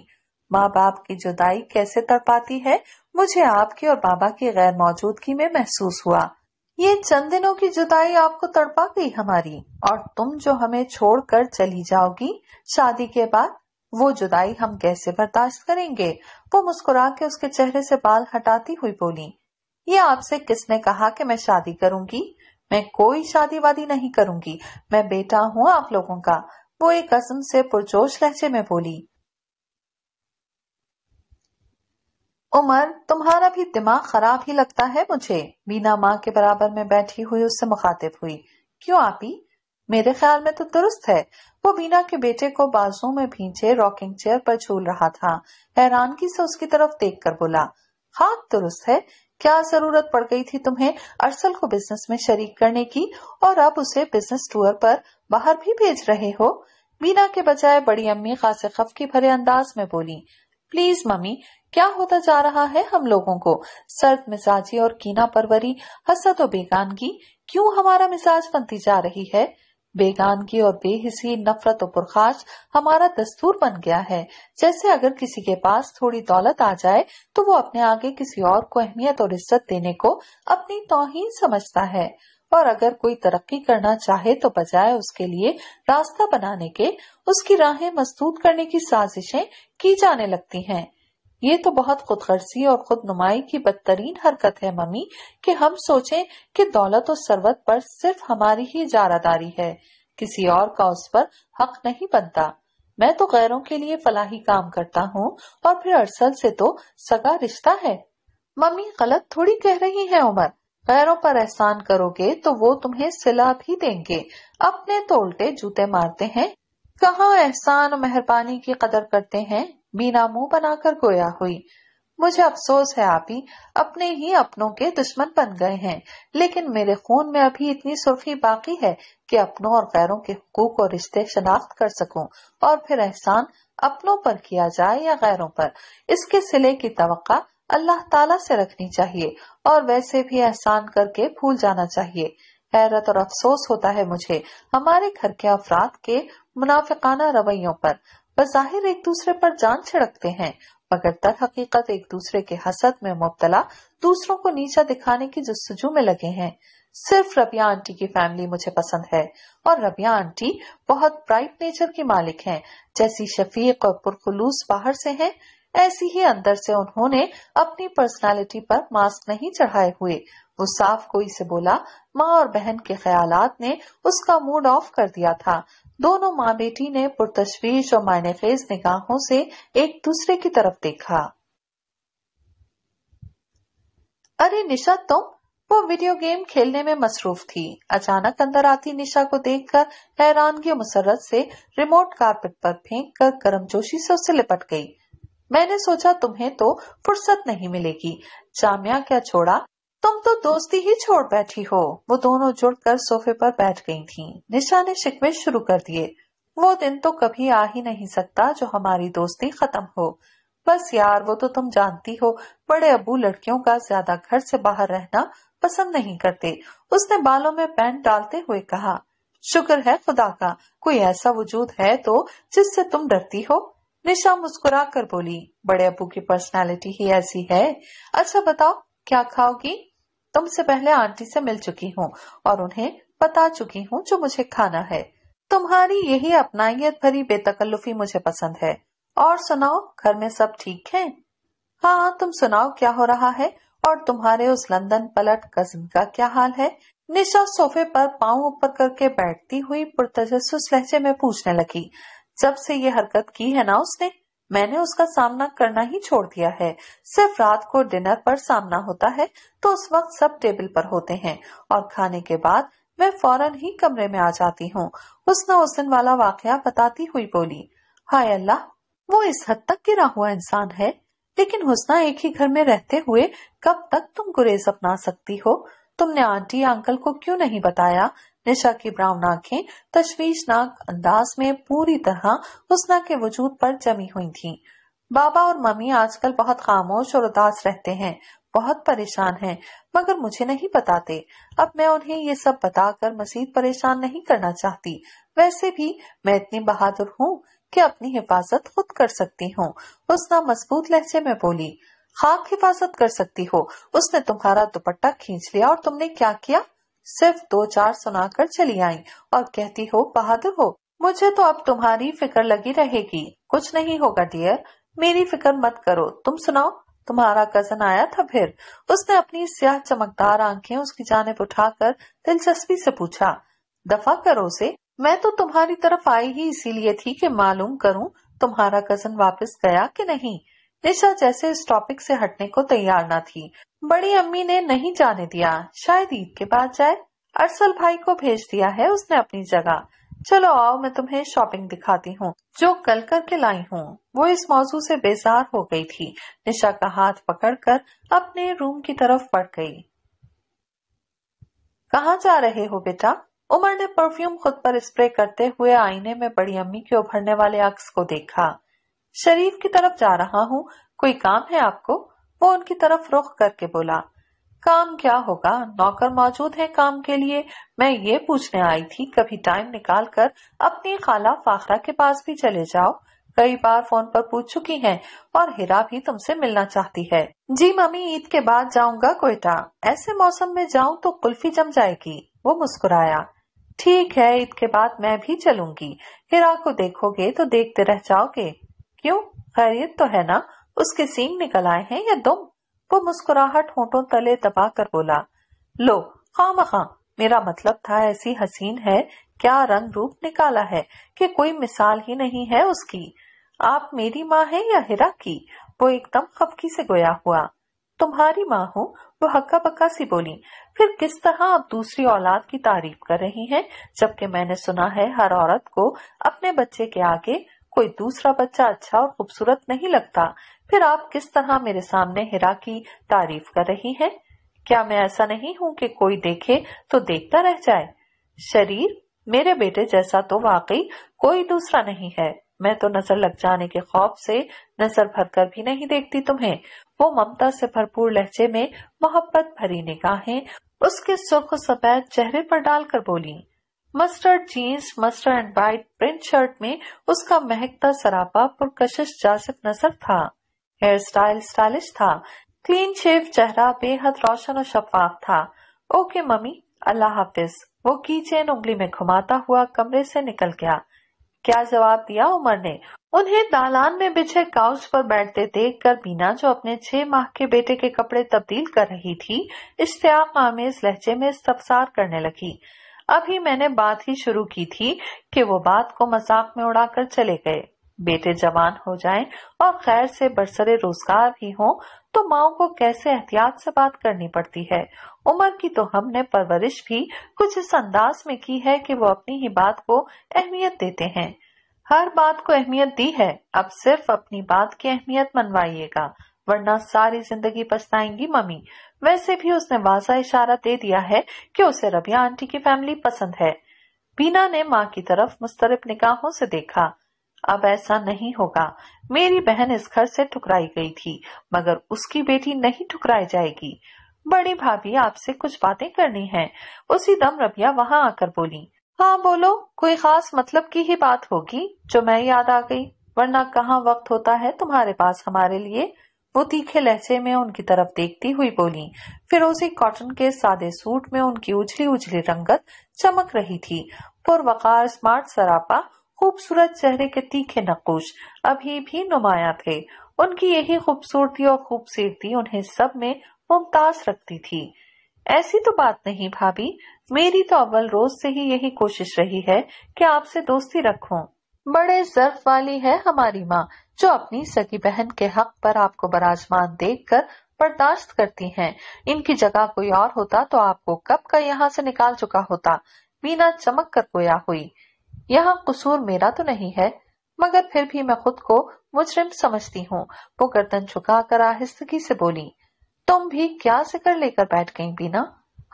माँ बाप की जुदाई कैसे तड़पाती है मुझे आपके और बाबा की गैर मौजूदगी में महसूस हुआ ये चंद दिनों की जुदाई आपको तड़पा गई हमारी और तुम जो हमें छोड़कर चली जाओगी शादी के बाद वो जुदाई हम कैसे बर्दाश्त करेंगे वो मुस्कुरा के उसके चेहरे से बाल हटाती हुई बोली ये आपसे किसने कहा कि मैं शादी करूंगी मैं कोई शादी वादी नहीं करूंगी मैं बेटा हूँ आप लोगों का वो एक कसम से पुरजोश लहजे में बोली उमर तुम्हारा भी दिमाग खराब ही लगता है मुझे बीना माँ के बराबर में बैठी हुई उससे मुखातिब हुई क्यों आपी मेरे ख्याल में तो दुरुस्त है वो बीना के बेटे को बाजू में भींचे रॉकिंग चेयर पर झूल रहा था हैरानगी से उसकी तरफ देख कर बोला हाँ दुरुस्त है क्या जरूरत पड़ गई थी तुम्हें अरसल को बिजनेस में शरीक करने की और अब उसे बिजनेस टूर पर बाहर भी भेज रहे हो मीना के बजाय बड़ी अम्मी खासे खफकी भरे अंदाज में बोली प्लीज मम्मी क्या होता जा रहा है हम लोगों को सर्द मिजाजी और कीना परवरी हसद और बेगानगी क्यों हमारा मिजाज बनती जा रही है बेगानगी और बेहिसी नफरत और पुरखाश हमारा दस्तूर बन गया है जैसे अगर किसी के पास थोड़ी दौलत आ जाए तो वो अपने आगे किसी और को अहमियत और इज्जत देने को अपनी तोहीन समझता है और अगर कोई तरक्की करना चाहे तो बजाय उसके लिए रास्ता बनाने के उसकी राहें मजबूत करने की साजिशें की जाने लगती हैं। ये तो बहुत खुदगर्जी और खुद नुमाई की बदतरीन हरकत है मम्मी कि हम सोचें कि दौलत और सरवत पर सिर्फ हमारी ही जारादारी है किसी और का उस पर हक नहीं बनता मैं तो गैरों के लिए फलाही काम करता हूँ और फिर अरसल से तो सगा रिश्ता है मम्मी गलत थोड़ी कह रही है उमर गैरों पर एहसान करोगे तो वो तुम्हें सिला भी देंगे अपने तो उल्टे जूते मारते हैं कहाँ एहसान और मेहरबानी की कदर करते हैं बीना मुंह बनाकर गोया हुई मुझे अफसोस है आप ही अपने ही अपनों के दुश्मन बन गए हैं लेकिन मेरे खून में अभी इतनी सुर्खी बाकी है कि अपनों और गैरों के हकूक और रिश्ते शनाख्त कर सकूं और फिर एहसान अपनों पर किया जाए या गैरों पर इसके सिले की तवक्का अल्लाह ताला से रखनी चाहिए और वैसे भी एहसान करके भूल जाना चाहिए हैरत और अफसोस होता है मुझे हमारे घर के अफराद के मुनाफिकाना रवैयों पर बज़ाहिर एक दूसरे पर जान छिड़कते हैं मगर दर हकीकत एक दूसरे के हसद में मुबतला दूसरों को नीचा दिखाने की जस्तजू में लगे हैं सिर्फ रबिया आंटी की फैमिली मुझे पसंद है और रबिया आंटी बहुत ब्राइट नेचर की मालिक हैं जैसी शफीक और पुरखलूस बाहर से हैं ऐसी ही अंदर से उन्होंने अपनी पर्सनालिटी पर मास्क नहीं चढ़ाए हुए वो साफ कोई से बोला माँ और बहन के ख्यालात ने उसका मूड ऑफ कर दिया था दोनों माँ बेटी ने पुरतवीश और मायने फेज निगाहों से एक दूसरे की तरफ देखा अरे निशा तुम तो वो वीडियो गेम खेलने में मसरूफ थी अचानक अंदर आती निशा को देखकर हैरानगी मुसरत से रिमोट कारपेट पर फेंक कर गर्मजोशी से उससे लिपट गई मैंने सोचा तुम्हें तो फुर्सत नहीं मिलेगी जामिया क्या छोड़ा तुम तो दोस्ती ही छोड़ बैठी हो वो दोनों जुड़कर सोफे पर बैठ गई थीं। निशा ने शिकवे शुरू कर दिए वो दिन तो कभी आ ही नहीं सकता जो हमारी दोस्ती खत्म हो बस यार वो तो तुम जानती हो बड़े अबू लड़कियों का ज्यादा घर से बाहर रहना पसंद नहीं करते उसने बालों में पैंट डालते हुए कहा शुक्र है खुदा का कोई ऐसा वजूद है तो जिससे तुम डरती हो निशा मुस्कुरा कर बोली बड़े अबू की पर्सनालिटी ही ऐसी है अच्छा बताओ क्या खाओगी तुमसे पहले आंटी से मिल चुकी हूँ और उन्हें बता चुकी हूँ जो मुझे खाना है तुम्हारी यही अपनाइयत भरी बेतकल्लुफी मुझे पसंद है और सुनाओ घर में सब ठीक है हाँ तुम सुनाओ क्या हो रहा है और तुम्हारे उस लंदन पलट कजिन का क्या हाल है निशा सोफे पर पाँव ऊपर करके बैठती हुई पुरतजस्स लहजे में पूछने लगी जब से ये हरकत की है ना उसने मैंने उसका सामना करना ही छोड़ दिया है सिर्फ रात को डिनर पर सामना होता है तो उस वक्त सब टेबल पर होते हैं और खाने के बाद मैं फौरन ही कमरे में आ जाती हूँ उसने उस दिन वाला वाकया बताती हुई बोली हाय अल्लाह वो इस हद तक गिरा हुआ इंसान है लेकिन हुसना एक ही घर में रहते हुए कब तक तुम गुरेज अपना सकती हो तुमने आंटी अंकल को क्यों नहीं बताया निशा की ब्राउन आंखें तश्वीशनाक अंदाज में पूरी तरह हुसना के वजूद पर जमी हुई थीं। बाबा और मम्मी आजकल बहुत खामोश और उदास रहते हैं बहुत परेशान हैं, मगर मुझे नहीं बताते अब मैं उन्हें ये सब बताकर मजीद परेशान नहीं करना चाहती वैसे भी मैं इतनी बहादुर हूँ कि अपनी हिफाजत खुद कर सकती हूँ उसना मजबूत लहजे में बोली खाक हिफाजत कर सकती हो उसने तुम्हारा दुपट्टा खींच लिया और तुमने क्या किया सिर्फ दो चार सुनाकर चली आई और कहती हो बहादुर हो मुझे तो अब तुम्हारी फिक्र लगी रहेगी कुछ नहीं होगा डियर मेरी फिक्र मत करो तुम सुनाओ तुम्हारा कजन आया था फिर उसने अपनी स्याह चमकदार आंखें उसकी जानब उठाकर दिलचस्पी से पूछा दफा करो उसे मैं तो तुम्हारी तरफ आई ही इसीलिए थी कि मालूम करूं तुम्हारा कजन वापस गया कि नहीं निशा जैसे इस टॉपिक से हटने को तैयार न थी बड़ी अम्मी ने नहीं जाने दिया शायद ईद के बाद जाए अरसल भाई को भेज दिया है उसने अपनी जगह चलो आओ मैं तुम्हें शॉपिंग दिखाती हूँ जो कल करके लाई हूँ वो इस मौजू से बेजार हो गई थी निशा का हाथ पकड़कर अपने रूम की तरफ बढ़ गई कहाँ जा रहे हो बेटा उमर ने परफ्यूम खुद पर स्प्रे करते हुए आईने में बड़ी अम्मी के उभरने वाले अक्स को देखा शरीफ की तरफ जा रहा हूँ कोई काम है आपको वो उनकी तरफ रुख करके बोला काम क्या होगा नौकर मौजूद है काम के लिए मैं ये पूछने आई थी कभी टाइम निकाल कर अपनी खाला फाखरा के पास भी चले जाओ कई बार फोन पर पूछ चुकी हैं और हिरा भी तुमसे मिलना चाहती है जी मम्मी ईद के बाद जाऊंगा कोयटा ऐसे मौसम में जाऊं तो कुल्फी जम जाएगी वो मुस्कुराया ठीक है ईद के बाद मैं भी चलूंगी हिरा को देखोगे तो देखते रह जाओगे क्यों खैरियत तो है ना उसके सींग निकल आए हैं या दुम वो मुस्कुराहट होंठों तले दबा कर बोला लो खाम हाँ खां मेरा मतलब था ऐसी हसीन है क्या रंग रूप निकाला है कि कोई मिसाल ही नहीं है उसकी आप मेरी माँ है या हिरा की वो एकदम खफकी से गोया हुआ तुम्हारी माँ हूँ वो हक्का पक्का सी बोली फिर किस तरह आप दूसरी औलाद की तारीफ कर रही हैं जबकि मैंने सुना है हर औरत को अपने बच्चे के आगे कोई दूसरा बच्चा अच्छा और खूबसूरत नहीं लगता फिर आप किस तरह मेरे सामने हिरा की तारीफ कर रही हैं? क्या मैं ऐसा नहीं हूँ कि कोई देखे तो देखता रह जाए शरीर मेरे बेटे जैसा तो वाकई कोई दूसरा नहीं है मैं तो नजर लग जाने के खौफ से नजर भर कर भी नहीं देखती तुम्हें वो ममता से भरपूर लहजे में मोहब्बत भरी निगाहें उसके सुर्ख सफेद चेहरे पर डालकर बोली mustard jeans mustard and white print shirt में उसका महकता सरापा पुरकशिश जासक नजर था हेयर स्टाइल स्टाइलिश था क्लीन शेव चेहरा बेहद रोशन और शफाफ था ओके मम्मी अल्लाह हाफिज वो की चेन उंगली में घुमाता हुआ कमरे से निकल गया क्या जवाब दिया उमर ने उन्हें दालान में बिछे काउच पर बैठते देख कर बीना जो अपने छह माह के बेटे के कपड़े तब्दील कर रही थी इश्तिया आमेज लहजे में इस्तफसार करने लगी अभी मैंने बात ही शुरू की थी कि वो बात को मजाक में उड़ाकर चले गए बेटे जवान हो जाएं और खैर से बरसरे रोजगार भी हो तो माओ को कैसे एहतियात से बात करनी पड़ती है उम्र की तो हमने परवरिश भी कुछ इस अंदाज में की है कि वो अपनी ही बात को अहमियत देते हैं हर बात को अहमियत दी है अब सिर्फ अपनी बात की अहमियत मनवाइएगा वरना सारी जिंदगी पछताएंगी मम्मी वैसे भी उसने वाजा इशारा दे दिया है कि उसे रबिया आंटी की फैमिली पसंद है बीना ने माँ की तरफ मुस्तरब निगाहों से देखा अब ऐसा नहीं होगा मेरी बहन इस घर से ठुकराई गई थी मगर उसकी बेटी नहीं ठुकराई जाएगी बड़ी भाभी आपसे कुछ बातें करनी है उसी दम रबिया वहाँ आकर बोली हाँ बोलो कोई खास मतलब की ही बात होगी जो मैं याद आ गई वरना कहाँ वक्त होता है तुम्हारे पास हमारे लिए वो तीखे लहजे में उनकी तरफ देखती हुई बोली फिरोजी कॉटन के सादे सूट में उनकी उजली उजली रंगत चमक रही थी पुरवकार स्मार्ट सरापा खूबसूरत चेहरे के तीखे नकोश अभी भी नुमाया थे उनकी यही खूबसूरती और खूबसूरती उन्हें सब में मुमताज रखती थी ऐसी तो बात नहीं भाभी मेरी तो अव्वल रोज से ही यही कोशिश रही है कि आपसे दोस्ती रखूं। बड़े जर्फ वाली है हमारी माँ जो अपनी सगी बहन के हक पर आपको बराजमान देखकर बर्दाश्त करती हैं। इनकी जगह कोई और होता तो आपको कब का यहाँ से निकाल चुका होता मीना चमक कर गोया हुई यहाँ कसूर मेरा तो नहीं है मगर फिर भी मैं खुद को मुजरिम समझती हूँ वो गर्दन झुका कर आहिस्तगी से बोली तुम भी क्या जिक्र लेकर बैठ गई बीना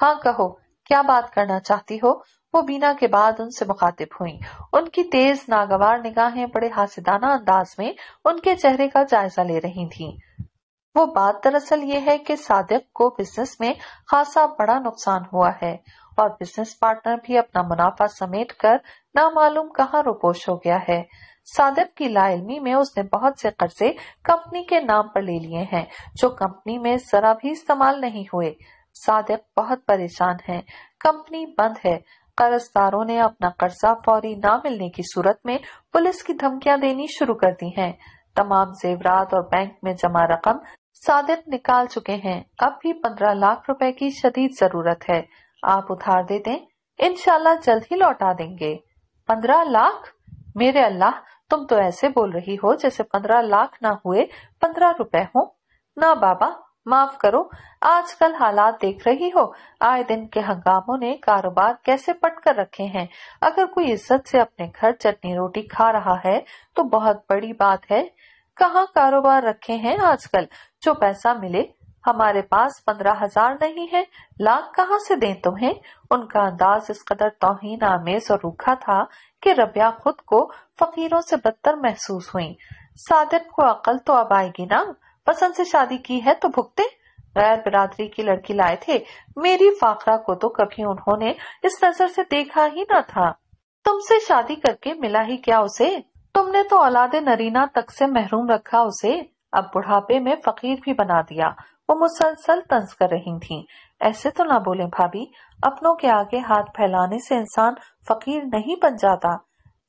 हाँ कहो क्या बात करना चाहती हो वो बीना के बाद उनसे मुखातिब हुई उनकी तेज नागवार निगाहें बड़े हासिदाना अंदाज में उनके चेहरे का जायजा ले रही थीं। वो बात दरअसल ये है कि सादिक को बिजनेस में खासा बड़ा नुकसान हुआ है और बिजनेस पार्टनर भी अपना मुनाफा समेट कर नामालूम कहाँ रुपोश हो गया है सादिक की लाइलमी में उसने बहुत से कर्जे कंपनी के नाम पर ले लिए हैं जो कंपनी में जरा भी इस्तेमाल नहीं हुए सादिक बहुत परेशान है कंपनी बंद है कर्जदारों ने अपना कर्जा फौरी न मिलने की सूरत में पुलिस की धमकियां देनी शुरू कर दी हैं। तमाम जेवरात और बैंक में जमा रकम सादिक निकाल चुके हैं अब भी पंद्रह लाख रुपए की शदीद जरूरत है आप उधार दे दें इनशाला जल्द ही लौटा देंगे पंद्रह लाख मेरे अल्लाह तुम तो ऐसे बोल रही हो जैसे पंद्रह लाख ना हुए पंद्रह रुपए हो ना बाबा माफ करो आजकल हालात देख रही हो आए दिन के हंगामों ने कारोबार कैसे पट कर रखे हैं अगर कोई इज्जत से अपने घर चटनी रोटी खा रहा है तो बहुत बड़ी बात है कहाँ कारोबार रखे हैं आजकल जो पैसा मिले हमारे पास पंद्रह हजार नहीं है लाख कहाँ से दें तुम्हें उनका अंदाज इस कदर तोहिन आमेज और रूखा था कि रबिया खुद को फकीरों से बदतर महसूस हुई सादिक को अकल तो अब आएगी ना पसंद से शादी की है तो भुगते गैर बिरादरी की लड़की लाए थे मेरी फाखरा को तो कभी उन्होंने इस नजर से देखा ही ना था तुमसे शादी करके मिला ही क्या उसे तुमने तो औलाद नरीना तक से महरूम रखा उसे अब बुढ़ापे में फकीर भी बना दिया वो मुसलसल तंज कर रही थी ऐसे तो ना बोले भाभी अपनों के आगे हाथ फैलाने से इंसान फकीर नहीं बन जाता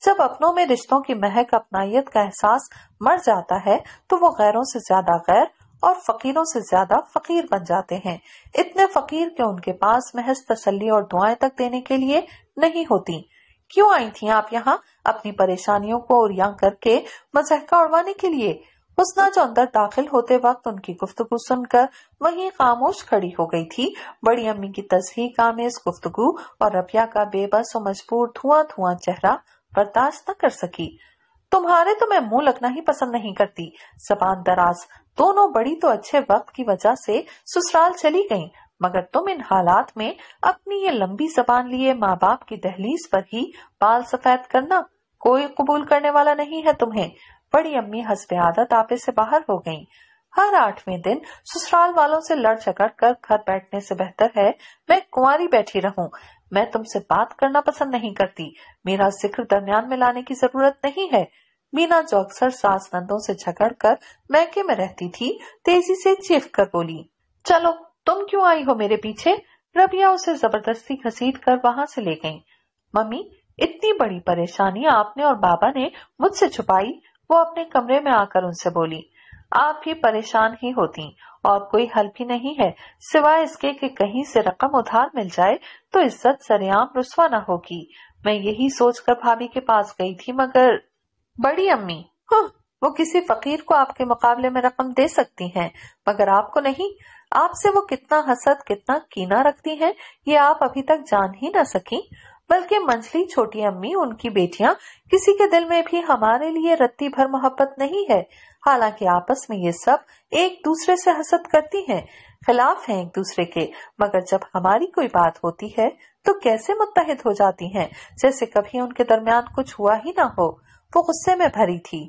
जब अपनों में रिश्तों की महक अपनाइत का एहसास मर जाता है तो वो गैरों से ज्यादा गैर और फकीरों से ज्यादा फकीर बन जाते हैं इतने फकीर के उनके पास महज तसली और दुआएं तक देने के लिए नहीं होती क्यों आई थी आप यहाँ अपनी परेशानियों को उरिया करके मजहका उड़वाने के लिए उसना जो अंदर दाखिल होते वक्त उनकी गुफ्तगु सुनकर वहीं खामोश खड़ी हो गई थी बड़ी अम्मी की तस्वीर कामेज गुफ्तगु और रबिया का बेबस और मजबूर धुआं धुआं चेहरा बर्दाश्त न कर सकी तुम्हारे तो मैं मुंह लगना ही पसंद नहीं करती जबान दराज दोनों बड़ी तो अच्छे वक्त की वजह से ससुराल चली गयी मगर तुम इन हालात में अपनी ये लंबी जबान लिए माँ बाप की दहलीज पर ही बाल सफेद करना कोई कबूल करने वाला नहीं है तुम्हें बड़ी अम्मी हसब आदत आपे से बाहर हो गईं। हर आठवें दिन ससुराल वालों से लड़ झगड़ कर घर बैठने से बेहतर है मैं कुंवारी बैठी रहूं। मैं तुमसे बात करना पसंद नहीं करती मेरा जिक्र दरमियान में लाने की जरूरत नहीं है मीना जो अक्सर सास नंदों से झगड़ कर मैके में रहती थी तेजी से चीफ कर बोली चलो तुम क्यों आई हो मेरे पीछे रबिया उसे जबरदस्ती घसीट कर वहाँ से ले गई मम्मी इतनी बड़ी परेशानी आपने और बाबा ने मुझसे छुपाई वो अपने कमरे में आकर उनसे बोली आप भी परेशान ही होती और कोई हल भी नहीं है सिवाय इसके कि कहीं से रकम उधार मिल जाए तो इज्जत सरेआम रुसवा न होगी मैं यही सोचकर भाभी के पास गई थी मगर बड़ी अम्मी हम्म, वो किसी फकीर को आपके मुकाबले में रकम दे सकती हैं मगर आपको नहीं आपसे वो कितना हसद कितना कीना रखती हैं ये आप अभी तक जान ही ना सकी बल्कि मंझली छोटी अम्मी उनकी बेटियां किसी के दिल में भी हमारे लिए रत्ती भर मोहब्बत नहीं है हालांकि आपस में ये सब एक दूसरे से हसद करती हैं, खिलाफ हैं एक दूसरे के मगर जब हमारी कोई बात होती है तो कैसे मुतहद हो जाती हैं, जैसे कभी उनके दरमियान कुछ हुआ ही ना हो वो गुस्से में भरी थी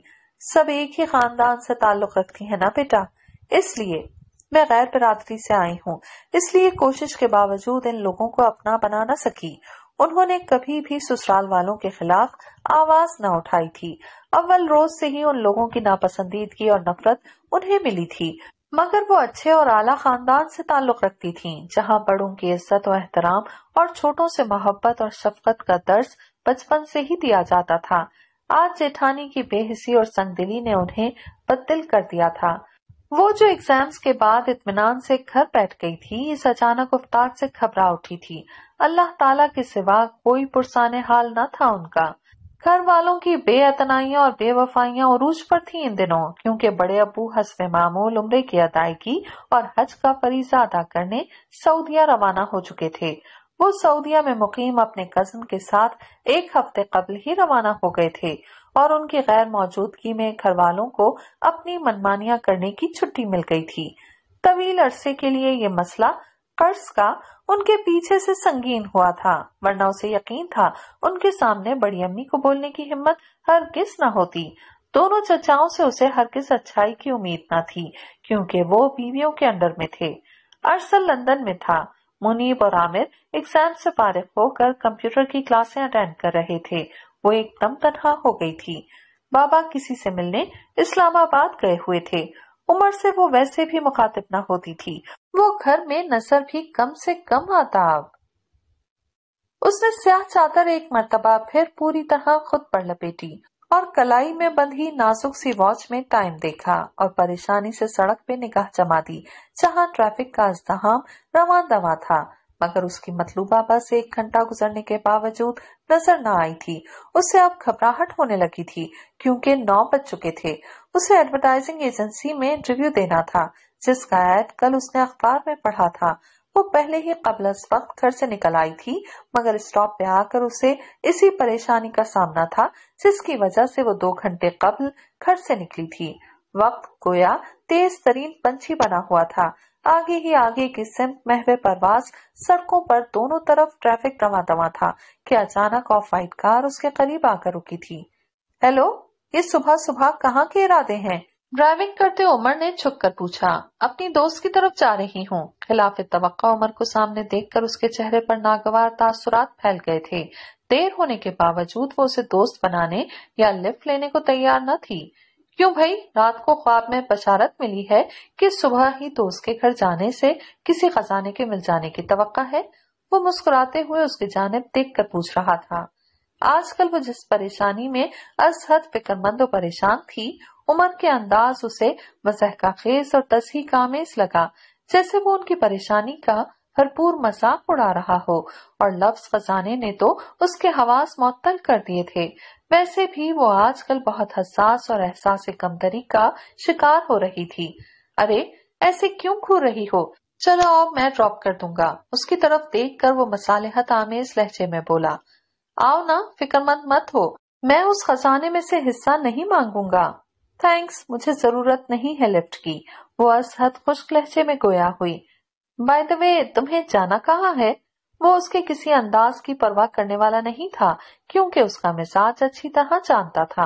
सब एक ही खानदान से ताल्लुक रखती है ना बेटा इसलिए मैं गैर बरादरी से आई हूँ इसलिए कोशिश के बावजूद इन लोगों को अपना बना ना सकी उन्होंने कभी भी ससुराल वालों के खिलाफ आवाज न उठाई थी अव्वल रोज से ही उन लोगों की नापसंदीदगी और नफरत उन्हें मिली थी मगर वो अच्छे और आला खानदान से ताल्लुक रखती थीं, जहां बड़ों की इज्जत और एहतराम और छोटों से मोहब्बत और शफकत का दर्ज बचपन से ही दिया जाता था आज जेठानी की बेहसी और संगदिली ने उन्हें बदल कर दिया था वो जो एग्जाम्स के बाद इतमान से घर बैठ गई थी इस अचानक उफ्ताद से घबरा उठी थी अल्लाह ताला के सिवा कोई पुरसान हाल न था उनका घर वालों की बेअतनाइया और बेवफाइयाँ उरूज पर थी इन दिनों क्योंकि बड़े अबू हसब मामूल उम्र की अदायगी और हज का फरीजा अदा करने सऊदिया रवाना हो चुके थे वो सऊदिया में मुकीम अपने कजन के साथ एक हफ्ते कबल ही रवाना हो गए थे और उनकी गैर मौजूदगी में घर वालों को अपनी मनमानियां करने की छुट्टी मिल गई थी तवील अरसे के लिए ये मसला कर्ज का उनके पीछे से संगीन हुआ था वरना उसे यकीन था उनके सामने बड़ी अम्मी को बोलने की हिम्मत हर किस न होती दोनों चचाओं से उसे हर किस अच्छाई की उम्मीद न थी क्योंकि वो बीवियों के अंडर में थे अरसल लंदन में था मुनीब और आमिर एग्जाम से पारिफ होकर कंप्यूटर की क्लासें अटेंड कर रहे थे वो एकदम तनहा हो गई थी बाबा किसी से मिलने इस्लामाबाद गए हुए थे उम्र से वो वैसे भी मुखातिब न होती थी वो घर में नजर भी कम से कम आता अब उसने स्याह चादर एक मरतबा फिर पूरी तरह खुद पर लपेटी और कलाई में बंधी नाजुक सी वॉच में टाइम देखा और परेशानी से सड़क पे निगाह जमा दी जहाँ ट्रैफिक का इस्तेमाल रवा दवा था मगर उसकी मतलूबा बस एक घंटा गुजरने के बावजूद नजर न आई थी उससे अब घबराहट होने लगी थी क्योंकि नौ बज चुके थे उसे एडवरटाइजिंग एजेंसी में इंटरव्यू देना था जिसका ऐड कल उसने अखबार में पढ़ा था वो पहले ही कबल वक्त घर से निकल आई थी मगर स्टॉप पे आकर उसे इसी परेशानी का सामना था जिसकी वजह से वो दो घंटे कबल घर से निकली थी वक्त गोया तेज तरीन पंछी बना हुआ था आगे ही आगे की सिम महवे परवास सड़कों पर दोनों तरफ ट्रैफिक दमा था कि अचानक ऑफ वाइट कार उसके करीब आकर रुकी थी हेलो ये सुबह सुबह कहाँ के इरादे हैं ड्राइविंग करते उमर ने छुप कर पूछा अपनी दोस्त की तरफ जा रही हूँ खिलाफ तवक्का उमर को सामने देखकर उसके चेहरे पर नागवार तासुरात फैल गए थे देर होने के बावजूद वो उसे दोस्त बनाने या लिफ्ट लेने को तैयार न थी क्यों भाई रात को ख्वाब में बशारत मिली है कि सुबह ही दोस्त तो के घर जाने से किसी खजाने के मिल जाने की तवक्का है वो मुस्कुराते हुए उसकी जानब देख कर पूछ रहा था आजकल वो जिस परेशानी में असहद फिक्रमंद और परेशान थी उमर के अंदाज उसे मजहका खेस और तस्ही कामेज लगा जैसे वो उनकी परेशानी का भरपूर मजाक उड़ा रहा हो और लफ्ज खजाने ने तो उसके हवास मअतल कर दिए थे वैसे भी वो आजकल बहुत हसास और एहसास कमतरी का शिकार हो रही थी अरे ऐसे क्यों घूर रही हो चलो अब मैं ड्रॉप कर दूंगा उसकी तरफ देख कर वो मसालेहत आमेज लहजे में बोला आओ ना फिक्रमंद मत हो मैं उस खजाने में से हिस्सा नहीं मांगूंगा थैंक्स मुझे जरूरत नहीं है लिफ्ट की वो असहद खुश्क लहजे में गोया हुई बाय द वे तुम्हें जाना कहाँ है वो उसके किसी अंदाज की परवाह करने वाला नहीं था क्योंकि उसका मिजाज अच्छी तरह जानता था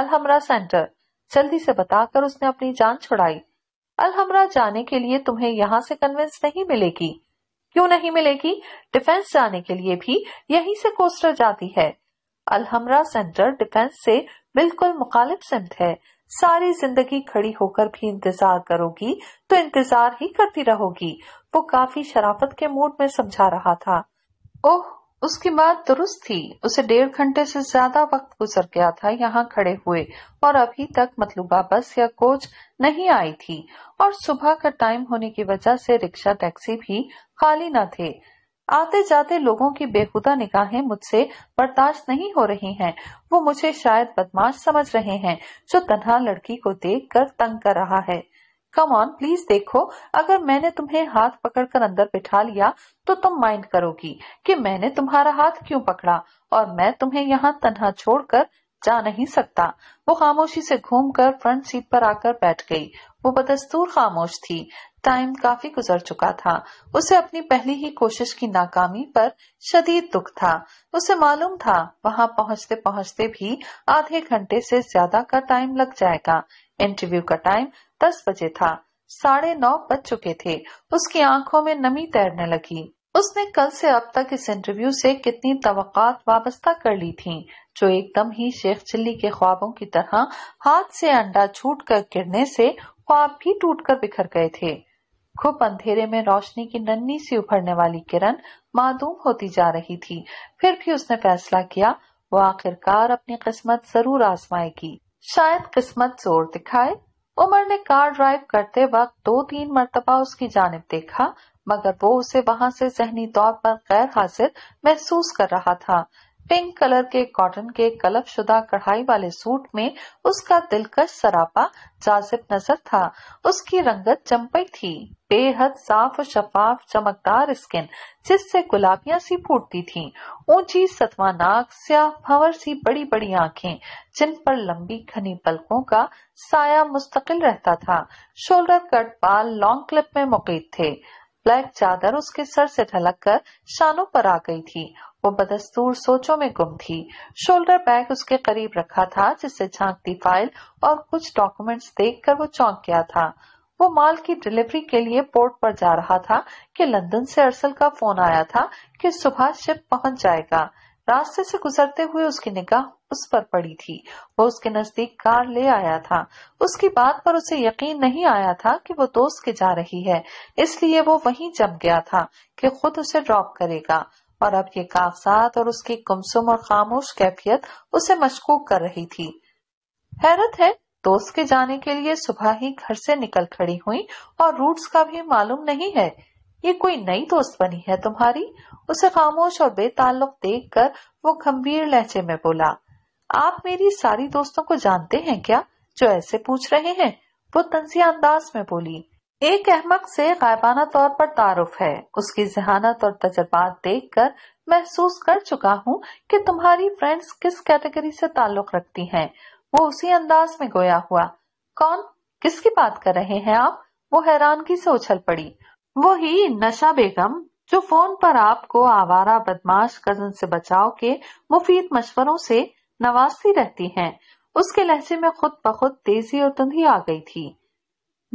अलहमरा सेंटर जल्दी से बताकर उसने अपनी जान छुड़ाई अलहमरा जाने के लिए तुम्हें यहाँ से कन्विंस नहीं मिलेगी क्यों नहीं मिलेगी डिफेंस जाने के लिए भी यहीं से कोस्टर जाती है अलहमरा सेंटर डिफेंस से बिल्कुल मुखालिफ सिमत है सारी जिंदगी खड़ी होकर भी इंतजार करोगी तो इंतजार ही करती रहोगी वो काफी शराफत के मूड में समझा रहा था ओह उसकी बात दुरुस्त थी उसे डेढ़ घंटे से ज्यादा वक्त गुजर गया था यहाँ खड़े हुए और अभी तक मतलूबा बस या कोच नहीं आई थी और सुबह का टाइम होने की वजह से रिक्शा टैक्सी भी खाली न थे आते जाते लोगों की बेहुदा निगाहें मुझसे बर्दाश्त नहीं हो रही हैं। वो मुझे शायद बदमाश समझ रहे हैं जो तनहा लड़की को देख कर तंग कर रहा है कम ऑन प्लीज देखो अगर मैंने तुम्हें हाथ पकड़कर अंदर बिठा लिया तो तुम माइंड करोगी कि मैंने तुम्हारा हाथ क्यों पकड़ा और मैं तुम्हें यहाँ तनहा छोड़कर जा नहीं सकता वो खामोशी से घूमकर फ्रंट सीट पर आकर बैठ गई वो बदस्तूर खामोश थी टाइम काफी गुजर चुका था उसे अपनी पहली ही कोशिश की नाकामी पर शदीद दुख था उसे मालूम था वहाँ पहुँचते पहुँचते भी आधे घंटे से ज्यादा का टाइम लग जाएगा इंटरव्यू का टाइम दस बजे था साढ़े नौ बज चुके थे उसकी आंखों में नमी तैरने लगी उसने कल से अब तक इस इंटरव्यू से कितनी तवकात वाबस्ता कर ली थी जो एकदम ही शेख चिल्ली के ख्वाबों की तरह हाथ से अंडा छूट कर गिरने से ख्वाब भी टूटकर बिखर गए थे खूब अंधेरे में रोशनी की नन्नी सी उभरने वाली किरण मादूम होती जा रही थी फिर भी उसने फैसला किया वो आखिरकार अपनी किस्मत जरूर आजमाएगी शायद किस्मत जोर दिखाए उमर ने कार ड्राइव करते वक्त दो तीन मरतबा उसकी जानब देखा मगर वो उसे वहाँ से जहनी तौर पर गैर हाजिर महसूस कर रहा था पिंक कलर के कॉटन के शुदा कढ़ाई वाले सूट में उसका दिलकश सरापा जाजिब नजर था उसकी रंगत चंपई थी बेहद साफ शफाफ चमकदार स्किन जिससे गुलाबियां सी फूटती थी ऊंची सतवा नाक स्याह भंवर सी बड़ी बड़ी आंखें जिन पर लंबी घनी पलकों का साया मुस्तकिल रहता था शोल्डर कट बाल लॉन्ग क्लिप में मुकीद थे ब्लैक चादर उसके सर से ढलक कर शानों पर आ गई थी वो बदस्तूर सोचों में गुम थी शोल्डर बैग उसके करीब रखा था जिससे झांकती फाइल और कुछ डॉक्यूमेंट्स देखकर वो चौंक गया था वो माल की डिलीवरी के लिए पोर्ट पर जा रहा था कि लंदन से अरसल का फोन आया था कि सुबह शिप पहुंच जाएगा रास्ते से गुजरते हुए उसकी निगाह उस पर पड़ी थी वो उसके नजदीक कार ले आया था उसकी बात पर उसे यकीन नहीं आया था कि वो दोस्त के जा रही है इसलिए वो वहीं जम गया था कि खुद उसे ड्रॉप करेगा और अब ये कागजात और उसकी कुमसुम और खामोश कैफियत उसे मशकूक कर रही थी हैरत है दोस्त के जाने के लिए सुबह ही घर से निकल खड़ी हुई और रूट्स का भी मालूम नहीं है ये कोई नई दोस्त बनी है तुम्हारी उसे खामोश और बेताल्लुक देखकर वो गंभीर लहजे में बोला आप मेरी सारी दोस्तों को जानते हैं क्या जो ऐसे पूछ रहे हैं वो तंजिया अंदाज में बोली एक अहमक से गायबाना तौर पर तारुफ है उसकी जहानत और तजर्बात देखकर महसूस कर चुका हूँ कि तुम्हारी फ्रेंड्स किस कैटेगरी से ताल्लुक रखती हैं। वो उसी अंदाज में गोया हुआ कौन किसकी बात कर रहे हैं आप वो हैरानगी से उछल पड़ी वो ही नशा बेगम जो फोन पर आपको आवारा बदमाश कजन से बचाव के मुफीद मशवरों से नवाजती रहती हैं। उसके लहजे में खुद ब खुद तेजी और तंधी आ गई थी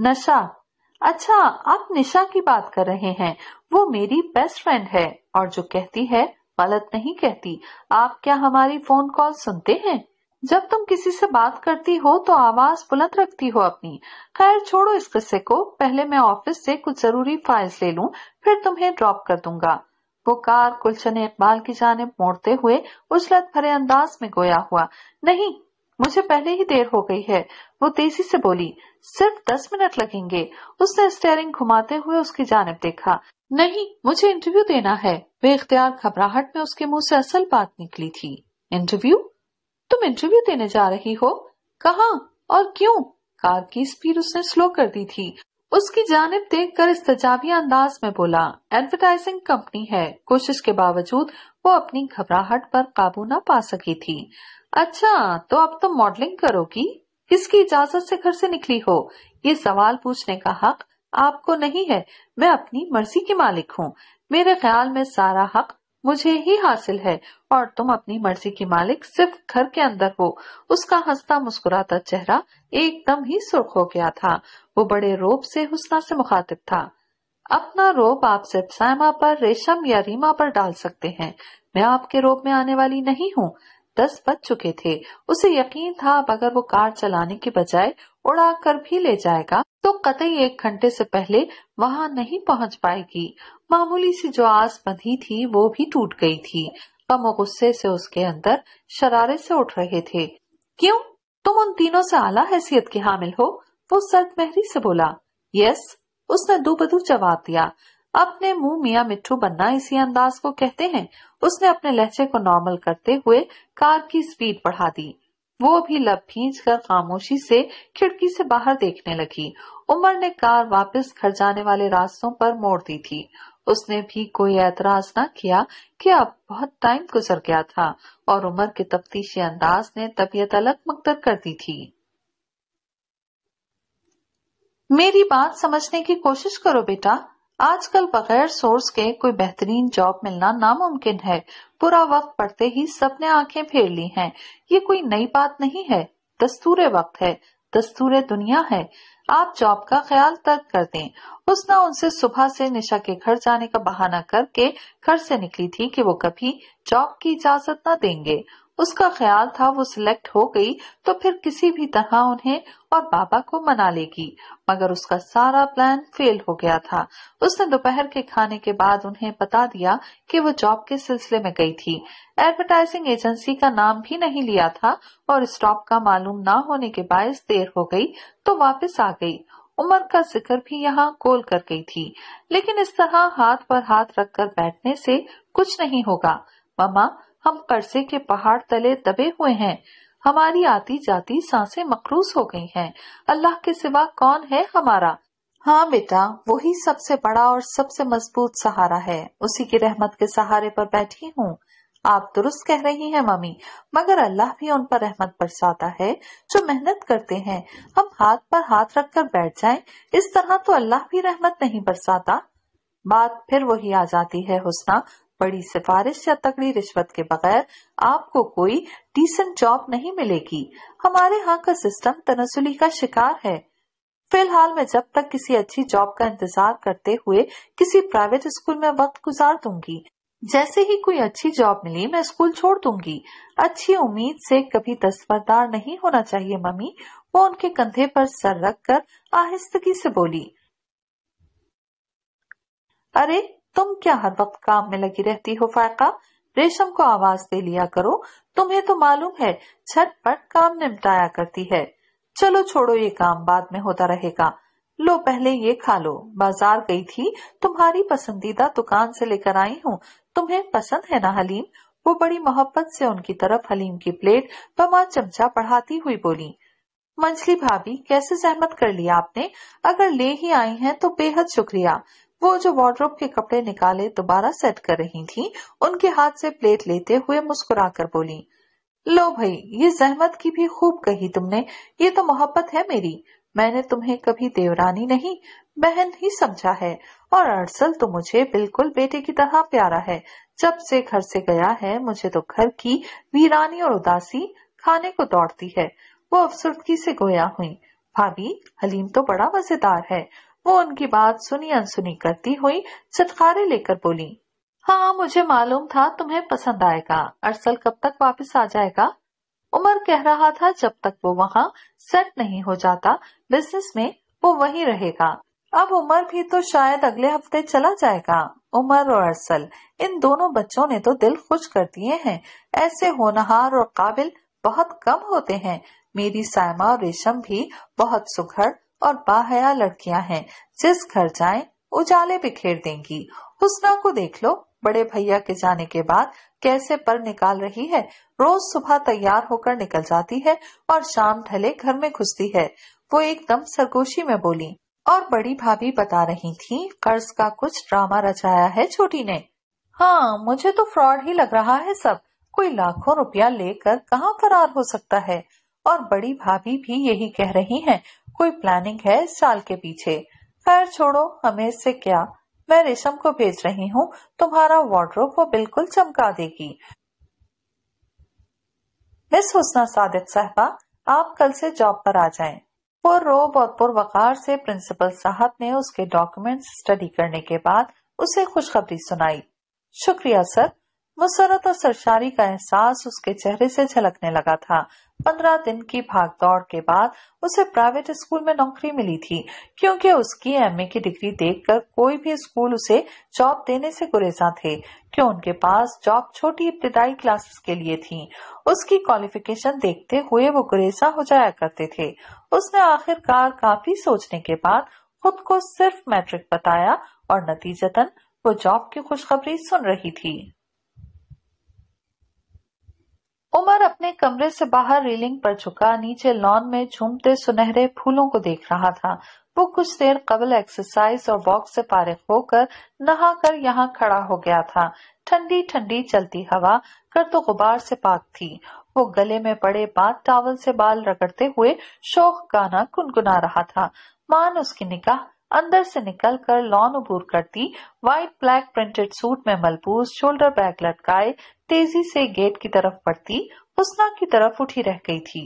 नशा अच्छा आप निशा की बात कर रहे हैं वो मेरी बेस्ट फ्रेंड है और जो कहती है गलत नहीं कहती आप क्या हमारी फोन कॉल सुनते हैं जब तुम किसी से बात करती हो तो आवाज बुलंद रखती हो अपनी खैर छोड़ो इस किस्से को पहले मैं ऑफिस से कुछ जरूरी फाइल्स ले लूं, फिर तुम्हें ड्रॉप कर दूंगा वो कार गुलशन इकबाल की जानब मोड़ते हुए उजलत भरे अंदाज में गोया हुआ नहीं मुझे पहले ही देर हो गई है वो तेजी से बोली सिर्फ दस मिनट लगेंगे उसने स्टेयरिंग घुमाते हुए उसकी जानब देखा नहीं मुझे इंटरव्यू देना है वे इख्तियार घबराहट में उसके मुंह से असल बात निकली थी इंटरव्यू तुम इंटरव्यू देने जा रही हो कहा और क्यों कार की स्पीड उसने स्लो कर दी थी उसकी जानब देख कर इस्तजाबिया अंदाज में बोला एडवरटाइजिंग कंपनी है कोशिश के बावजूद वो अपनी घबराहट पर काबू न पा सकी थी अच्छा तो अब तुम तो मॉडलिंग करोगी किसकी इजाजत से घर से निकली हो ये सवाल पूछने का हक आपको नहीं है मैं अपनी मर्जी की मालिक हूँ मेरे ख्याल में सारा हक मुझे ही हासिल है और तुम अपनी मर्जी की मालिक सिर्फ घर के अंदर हो उसका हंसता मुस्कुराता चेहरा एकदम ही सुर्ख हो गया था वो बड़े रोब से हुसना से मुखातिब था अपना रोब आप सिर्फ सायमा पर रेशम या रीमा पर डाल सकते हैं मैं आपके रोब में आने वाली नहीं हूँ दस बज चुके थे उसे यकीन था अब अगर वो कार चलाने के बजाय उड़ा कर भी ले जाएगा तो कतई एक घंटे से पहले वहाँ नहीं पहुँच पाएगी मामूली सी जो आस बंधी थी वो भी टूट गई थी कम गुस्से से उसके अंदर शरारे से उठ रहे थे क्यों तुम उन तीनों से आला हैसियत के हामिल हो वो सर्द मेहरी से बोला यस उसने दो बदू जवाब दिया अपने मुंह मियाँ मिट्टू बनना इसी अंदाज को कहते हैं उसने अपने लहजे को नॉर्मल करते हुए कार की स्पीड बढ़ा दी वो भी लब भींच कर खामोशी से खिड़की से बाहर देखने लगी उमर ने कार वापस घर जाने वाले रास्तों पर मोड़ दी थी उसने भी कोई एतराज न किया कि अब बहुत टाइम गुजर गया था और उमर के तफ्तीशी अंदाज ने तबीयत अलग मकदर कर दी थी मेरी बात समझने की कोशिश करो बेटा आजकल बगैर सोर्स के कोई बेहतरीन जॉब मिलना नामुमकिन है पूरा वक्त पढ़ते ही सबने आंखें फेर ली हैं ये कोई नई बात नहीं है दस्तूर वक्त है दस्तूर दुनिया है आप जॉब का ख्याल तर्क कर दें उसने उनसे सुबह से निशा के घर जाने का बहाना करके घर से निकली थी कि वो कभी जॉब की इजाजत न देंगे उसका ख्याल था वो सिलेक्ट हो गई तो फिर किसी भी तरह उन्हें और बाबा को मना लेगी मगर उसका सारा प्लान फेल हो गया था उसने दोपहर के खाने के बाद उन्हें बता दिया कि वो जॉब के सिलसिले में गई थी एडवर्टाइजिंग एजेंसी का नाम भी नहीं लिया था और स्टॉप का मालूम ना होने के बायस देर हो गई तो वापिस आ गई उमर का जिक्र भी यहाँ गोल कर गई थी लेकिन इस तरह हाथ पर हाथ रखकर बैठने से कुछ नहीं होगा ममा हम कर्जे के पहाड़ तले दबे हुए हैं हमारी आती जाती सांसें मखरूस हो गई हैं अल्लाह के सिवा कौन है हमारा हाँ बेटा वही सबसे बड़ा और सबसे मजबूत सहारा है उसी की रहमत के सहारे पर बैठी हूँ आप दुरुस्त कह रही हैं मम्मी मगर अल्लाह भी उन पर रहमत बरसाता है जो मेहनत करते हैं हम हाथ पर हाथ रखकर बैठ जाएं इस तरह तो अल्लाह भी रहमत नहीं बरसाता बात फिर वही आ जाती है हुसना बड़ी सिफारिश या तकड़ी रिश्वत के बगैर आपको कोई डिसेंट जॉब नहीं मिलेगी हमारे यहाँ का सिस्टम तनसुली का शिकार है फिलहाल मैं जब तक किसी अच्छी जॉब का इंतजार करते हुए किसी प्राइवेट स्कूल में वक्त गुजार दूंगी जैसे ही कोई अच्छी जॉब मिली मैं स्कूल छोड़ दूंगी अच्छी उम्मीद से कभी तस्वरदार नहीं होना चाहिए मम्मी वो उनके कंधे पर सर रख कर आहिस्तगी से बोली अरे तुम क्या हर वक्त काम में लगी रहती हो फायका रेशम को आवाज दे लिया करो तुम्हें तो मालूम है छत पर काम निपटाया करती है चलो छोड़ो ये काम बाद में होता रहेगा लो पहले ये खा लो बाजार गई थी तुम्हारी पसंदीदा दुकान से लेकर आई हूँ तुम्हें पसंद है ना हलीम वो बड़ी मोहब्बत से उनकी तरफ हलीम की प्लेट पमा चमचा पढ़ाती हुई बोली मंजली भाभी कैसे सहमत कर लिया आपने अगर ले ही आई हैं तो बेहद शुक्रिया वो जो वार्ड्रोब के कपड़े निकाले दोबारा सेट कर रही थी उनके हाथ से प्लेट लेते हुए मुस्कुरा कर बोली लो भाई ये जहमत की भी खूब कही तुमने ये तो मोहब्बत है मेरी मैंने तुम्हें कभी देवरानी नहीं बहन ही समझा है और अरसल तो मुझे बिल्कुल बेटे की तरह प्यारा है जब से घर से गया है मुझे तो घर की वीरानी और उदासी खाने को दौड़ती है वो अफसुर्दगी से गोया हुई भाभी हलीम तो बड़ा मजेदार है वो उनकी बात सुनी अनसुनी करती हुई सटकारे लेकर बोली हाँ मुझे मालूम था तुम्हें पसंद आएगा अरसल कब तक वापस आ जाएगा उमर कह रहा था जब तक वो वहाँ सेट नहीं हो जाता बिजनेस में वो वहीं रहेगा अब उमर भी तो शायद अगले हफ्ते चला जाएगा उमर और अरसल इन दोनों बच्चों ने तो दिल खुश कर दिए हैं ऐसे होनहार और काबिल बहुत कम होते हैं मेरी सायमा और रेशम भी बहुत सुखड़ और बाहया लड़कियां हैं जिस घर जाए उजाले बिखेर देंगी हुसना को देख लो बड़े भैया के जाने के बाद कैसे पर निकाल रही है रोज सुबह तैयार होकर निकल जाती है और शाम ढले घर में घुसती है वो एकदम सरगोशी में बोली और बड़ी भाभी बता रही थी कर्ज का कुछ ड्रामा रचाया है छोटी ने हाँ मुझे तो फ्रॉड ही लग रहा है सब कोई लाखों रुपया लेकर कहाँ फरार हो सकता है और बड़ी भाभी भी यही कह रही हैं कोई प्लानिंग है साल के पीछे खैर छोड़ो हमें इससे क्या मैं रेशम को भेज रही हूँ तुम्हारा वार्ड्रोब वो बिल्कुल चमका देगी मिस हुसना सादिक साहबा आप कल से जॉब पर आ जाएं। रोब और पुरवकार से प्रिंसिपल साहब ने उसके डॉक्यूमेंट्स स्टडी करने के बाद उसे खुशखबरी सुनाई शुक्रिया सर मुसरत और सरशारी का एहसास उसके चेहरे से झलकने लगा था पंद्रह दिन की भागदौड़ के बाद उसे प्राइवेट स्कूल में नौकरी मिली थी क्योंकि उसकी एमए की डिग्री देखकर कोई भी स्कूल उसे जॉब देने से गुरेजा थे क्यों उनके पास जॉब छोटी इब्तदाई क्लासेस के लिए थी उसकी क्वालिफिकेशन देखते हुए वो गुरेजा हो जाया करते थे उसने आखिरकार काफी सोचने के बाद खुद को सिर्फ मैट्रिक बताया और नतीजतन वो जॉब की खुशखबरी सुन रही थी उमर अपने कमरे से बाहर रेलिंग पर झुका नीचे लॉन में झूमते सुनहरे फूलों को देख रहा था वो कुछ देर कबल एक्सरसाइज और वॉक से पारे होकर नहा कर यहाँ खड़ा हो गया था ठंडी ठंडी चलती हवा कर तो गुबार से पाक थी वो गले में पड़े बात टावल से बाल रगड़ते हुए शोक गाना गुनगुना रहा था मान उसकी निकाह अंदर से निकलकर लॉन उबूर करती व्हाइट ब्लैक प्रिंटेड सूट में मलबूस शोल्डर बैग लटकाए तेजी से गेट की तरफ पड़ती हुसना की तरफ उठी रह गई थी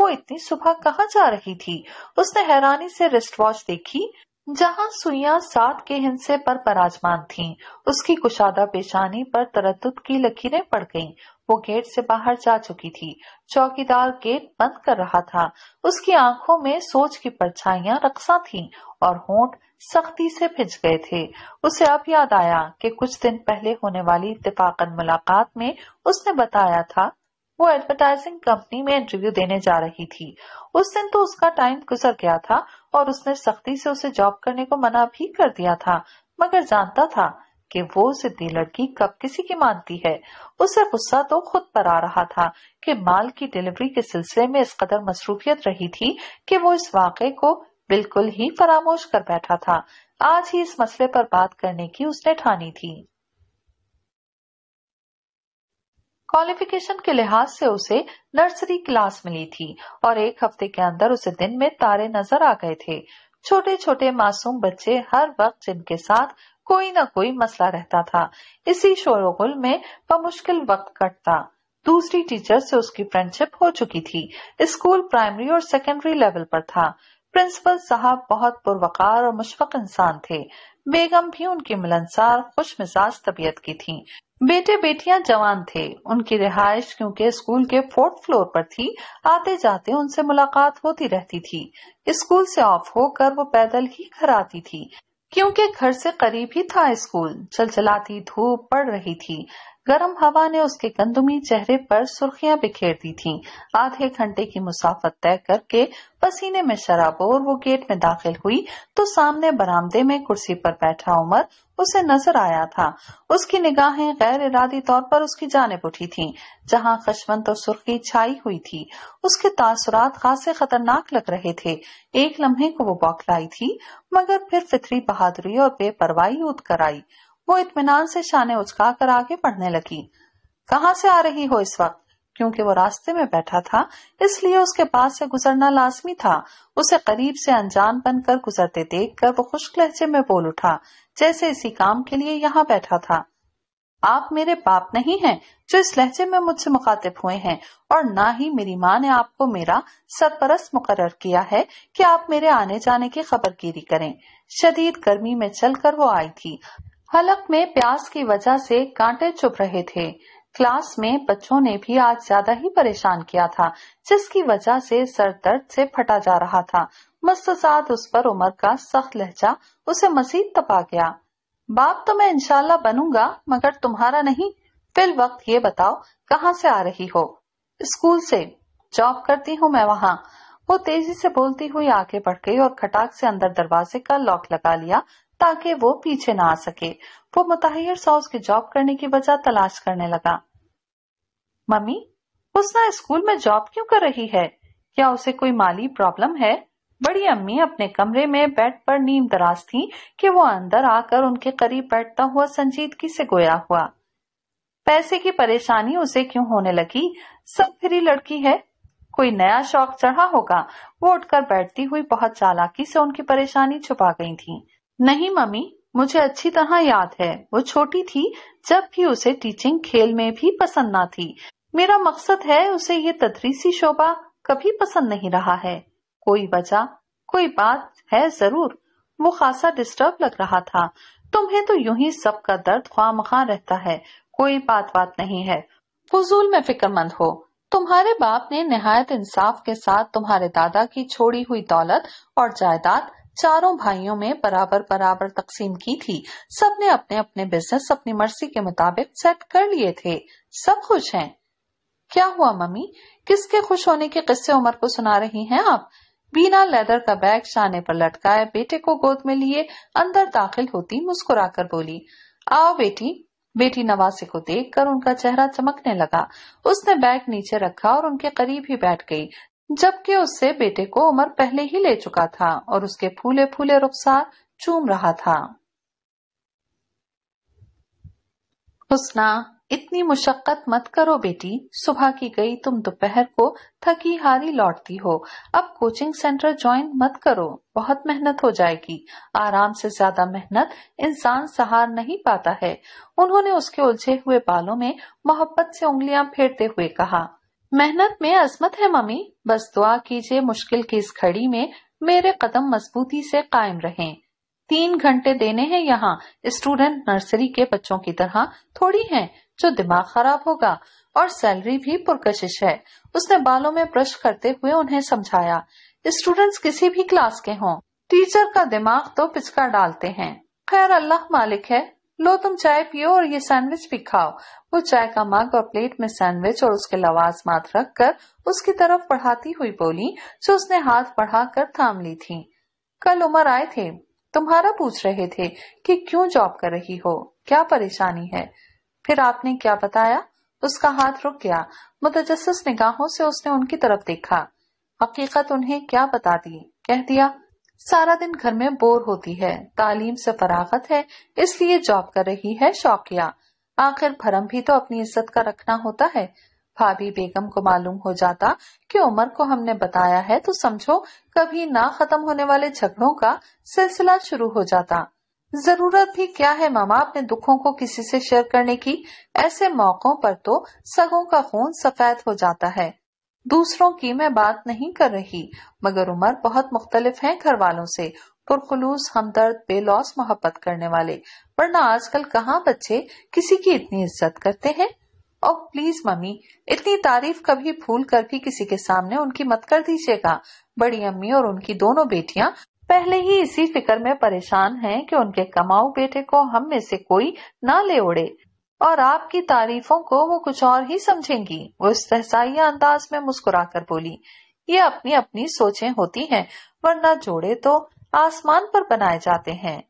वो इतनी सुबह कहाँ जा रही थी उसने हैरानी से रिस्ट वॉच देखी जहाँ सुइया सात के हिंसे पर पराजमान थीं, उसकी कुशादा पेशानी पर तरतुद की लकीरें पड़ गईं। वो गेट से बाहर जा चुकी थी चौकीदार गेट बंद कर रहा था उसकी आंखों में सोच की परछाइयां रक्सा थीं और होंठ सख्ती से भिज गए थे उसे अब याद आया कि कुछ दिन पहले होने वाली इतफाकन मुलाकात में उसने बताया था वो एडवर्टाइजिंग कंपनी में इंटरव्यू देने जा रही थी उस दिन तो उसका टाइम गुजर गया था और उसने सख्ती से उसे जॉब करने को मना भी कर दिया था मगर जानता था कि वो जिद्दी लड़की कब किसी की मानती है उसे गुस्सा तो खुद पर आ रहा था कि माल की डिलीवरी के सिलसिले में इस कदर मसरूफियत रही थी कि वो इस वाकये को बिल्कुल ही फरामोश कर बैठा था आज ही इस मसले पर बात करने की उसने ठानी थी क्वालिफिकेशन के लिहाज से उसे नर्सरी क्लास मिली थी और एक हफ्ते के अंदर उसे दिन में तारे नजर आ गए थे छोटे छोटे मासूम बच्चे हर वक्त जिनके साथ कोई न कोई मसला रहता था इसी शोरगुल में मुश्किल वक्त कटता दूसरी टीचर से उसकी फ्रेंडशिप हो चुकी थी स्कूल प्राइमरी और सेकेंडरी लेवल पर था प्रिंसिपल साहब बहुत पुरवकार और मुशफक इंसान थे बेगम भी उनकी मिलनसार खुश मिजाज तबीयत की थी बेटे बेटियां जवान थे उनकी रिहाइश क्योंकि स्कूल के फोर्थ फ्लोर पर थी आते जाते उनसे मुलाकात होती रहती थी स्कूल से ऑफ होकर वो पैदल ही घर आती थी क्योंकि घर से करीब ही था स्कूल चलचलाती धूप पड़ रही थी गर्म हवा ने उसके गंदुमी चेहरे पर सुर्खियां बिखेर दी थीं। आधे घंटे की मुसाफत तय करके पसीने में शराबोर वो गेट में दाखिल हुई तो सामने बरामदे में कुर्सी पर बैठा उमर उसे नजर आया था उसकी निगाहें गैर इरादी तौर पर उसकी जानब उठी थीं, जहां खशवंत और सुर्खी छाई हुई थी उसके तासरात खासे खतरनाक लग रहे थे एक लम्हे को वो बौखलाई थी मगर फिर फितरी बहादुरी और बेपरवाही उतकर कर आई वो इतमान से शाने उचका कर आगे पढ़ने लगी कहाँ से आ रही हो इस वक्त क्योंकि वो रास्ते में बैठा था इसलिए उसके पास से गुजरना लाजमी था उसे करीब से अनजान बनकर गुजरते देख कर वो खुश्क लहजे में बोल उठा जैसे इसी काम के लिए यहाँ बैठा था आप मेरे बाप नहीं हैं जो इस लहजे में मुझसे मुखातिब हुए हैं और ना ही मेरी माँ ने आपको मेरा सरपरस्त मुकर किया है कि आप मेरे आने जाने की खबरगिरी करें शदीद गर्मी में चलकर वो आई थी हलक में प्यास की वजह से कांटे चुप रहे थे क्लास में बच्चों ने भी आज ज्यादा ही परेशान किया था जिसकी वजह से सर दर्द से फटा जा रहा था साथ उस पर उमर का सख्त लहजा उसे मसीद तपा गया बाप तो मैं इंशाल्लाह बनूंगा मगर तुम्हारा नहीं फिल वक्त ये बताओ कहाँ से आ रही हो स्कूल से जॉब करती हूँ मैं वहाँ वो तेजी से बोलती हुई आगे बढ़ गई और खटाक से अंदर दरवाजे का लॉक लगा लिया ताकि वो पीछे ना आ सके वो मुताहिर सा उसके जॉब करने की वजह तलाश करने लगा मम्मी उसना स्कूल में जॉब क्यों कर रही है क्या उसे कोई माली प्रॉब्लम है बड़ी अम्मी अपने कमरे में बेड पर नीम दराज थी कि वो अंदर आकर उनके करीब बैठता हुआ संजीदगी से गोया हुआ पैसे की परेशानी उसे क्यों होने लगी सब फिरी लड़की है कोई नया शौक चढ़ा होगा वो उठकर बैठती हुई बहुत चालाकी से उनकी परेशानी छुपा गई थी नहीं मम्मी मुझे अच्छी तरह याद है वो छोटी थी जब भी उसे टीचिंग खेल में भी पसंद ना थी मेरा मकसद है उसे ये तदरीसी शोभा कभी पसंद नहीं रहा है कोई वजह कोई बात है जरूर वो खासा डिस्टर्ब लग रहा था तुम्हें तो यूं ही सबका दर्द खामखा रहता है कोई बात बात नहीं है फजूल में फिक्रमंद हो तुम्हारे बाप ने नहायत इंसाफ के साथ तुम्हारे दादा की छोड़ी हुई दौलत और जायदाद चारों भाइयों में बराबर बराबर तकसीम की थी सबने अपने अपने बिजनेस अपनी मर्जी के मुताबिक सेट कर लिए थे सब खुश हैं क्या हुआ मम्मी किसके खुश होने के किस्से उमर को सुना रही हैं आप बीना लेदर का बैग शाने पर लटकाए बेटे को गोद में लिए अंदर दाखिल होती मुस्कुराकर बोली आओ बेटी बेटी नवासे को देखकर उनका चेहरा चमकने लगा उसने बैग नीचे रखा और उनके करीब ही बैठ गई जबकि उससे बेटे को उमर पहले ही ले चुका था और उसके फूले फूले रुखसार चूम रहा था हुसना इतनी मुशक्कत मत करो बेटी सुबह की गई तुम दोपहर को थकी हारी लौटती हो अब कोचिंग सेंटर ज्वाइन मत करो बहुत मेहनत हो जाएगी आराम से ज्यादा मेहनत इंसान सहार नहीं पाता है उन्होंने उसके उलझे हुए बालों में मोहब्बत से उंगलियां फेरते हुए कहा मेहनत में असमत है मम्मी बस दुआ कीजिए मुश्किल की इस घड़ी में मेरे कदम मजबूती से कायम रहें तीन घंटे देने हैं यहाँ स्टूडेंट नर्सरी के बच्चों की तरह थोड़ी हैं जो दिमाग खराब होगा और सैलरी भी पुरकशिश है उसने बालों में ब्रश करते हुए उन्हें समझाया स्टूडेंट्स किसी भी क्लास के हों टीचर का दिमाग तो पिचका डालते हैं खैर अल्लाह मालिक है लो तुम चाय पियो और ये सैंडविच भी खाओ वो चाय का मग और प्लेट में सैंडविच और उसके लवाजमात रख कर उसकी तरफ पढ़ाती हुई बोली जो उसने हाथ बढ़ाकर थाम ली थी कल उमर आए थे तुम्हारा पूछ रहे थे कि क्यों जॉब कर रही हो क्या परेशानी है फिर आपने क्या बताया उसका हाथ रुक गया मुतजस निगाहों से उसने उनकी तरफ देखा हकीकत उन्हें क्या बता दी कह दिया सारा दिन घर में बोर होती है तालीम से फरागत है इसलिए जॉब कर रही है शौकिया आखिर भरम भी तो अपनी इज्जत का रखना होता है भाभी बेगम को मालूम हो जाता कि उमर को हमने बताया है तो समझो कभी ना खत्म होने वाले झगड़ों का सिलसिला शुरू हो जाता जरूरत भी क्या है मामा अपने दुखों को किसी से शेयर करने की ऐसे मौकों पर तो सगों का खून सफेद हो जाता है दूसरों की मैं बात नहीं कर रही मगर उमर बहुत मुख्तलिफ है घर वालों से पुरखलूस हमदर्द बेलौस मोहब्बत करने वाले वरना आजकल कहाँ बच्चे किसी की इतनी इज्जत करते हैं और प्लीज मम्मी इतनी तारीफ कभी भूल कर भी किसी के सामने उनकी मत कर दीजिएगा बड़ी अम्मी और उनकी दोनों बेटिया पहले ही इसी फिक्र में परेशान हैं कि उनके कमाऊ बेटे को हम में से कोई ना ले उड़े और आपकी तारीफों को वो कुछ और ही समझेंगी वो सहसाइया अंदाज में मुस्कुरा कर बोली ये अपनी अपनी सोचे होती है वरना जोड़े तो आसमान पर बनाए जाते हैं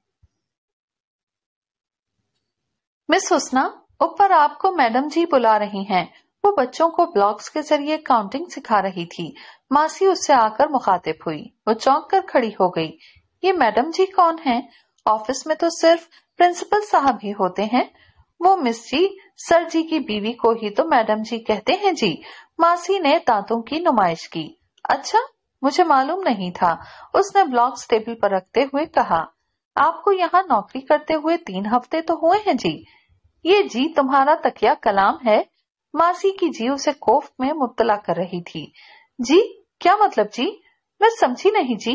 मिस हुसना ऊपर आपको मैडम जी बुला रही हैं वो बच्चों को ब्लॉक्स के जरिए काउंटिंग सिखा रही थी मासी उससे आकर मुखातिब हुई वो चौंक कर खड़ी हो गई ये मैडम जी कौन हैं? ऑफिस में तो सिर्फ प्रिंसिपल साहब ही होते हैं वो मिस जी सर जी की बीवी को ही तो मैडम जी कहते हैं जी मासी ने दांतों की नुमाइश की अच्छा मुझे मालूम नहीं था उसने ब्लॉक्स टेबल पर रखते हुए कहा आपको यहाँ नौकरी करते हुए तीन हफ्ते तो हुए हैं जी ये जी तुम्हारा तकिया कलाम है मासी की जी उसे कोफ में मुबतला कर रही थी जी क्या मतलब जी मैं समझी नहीं जी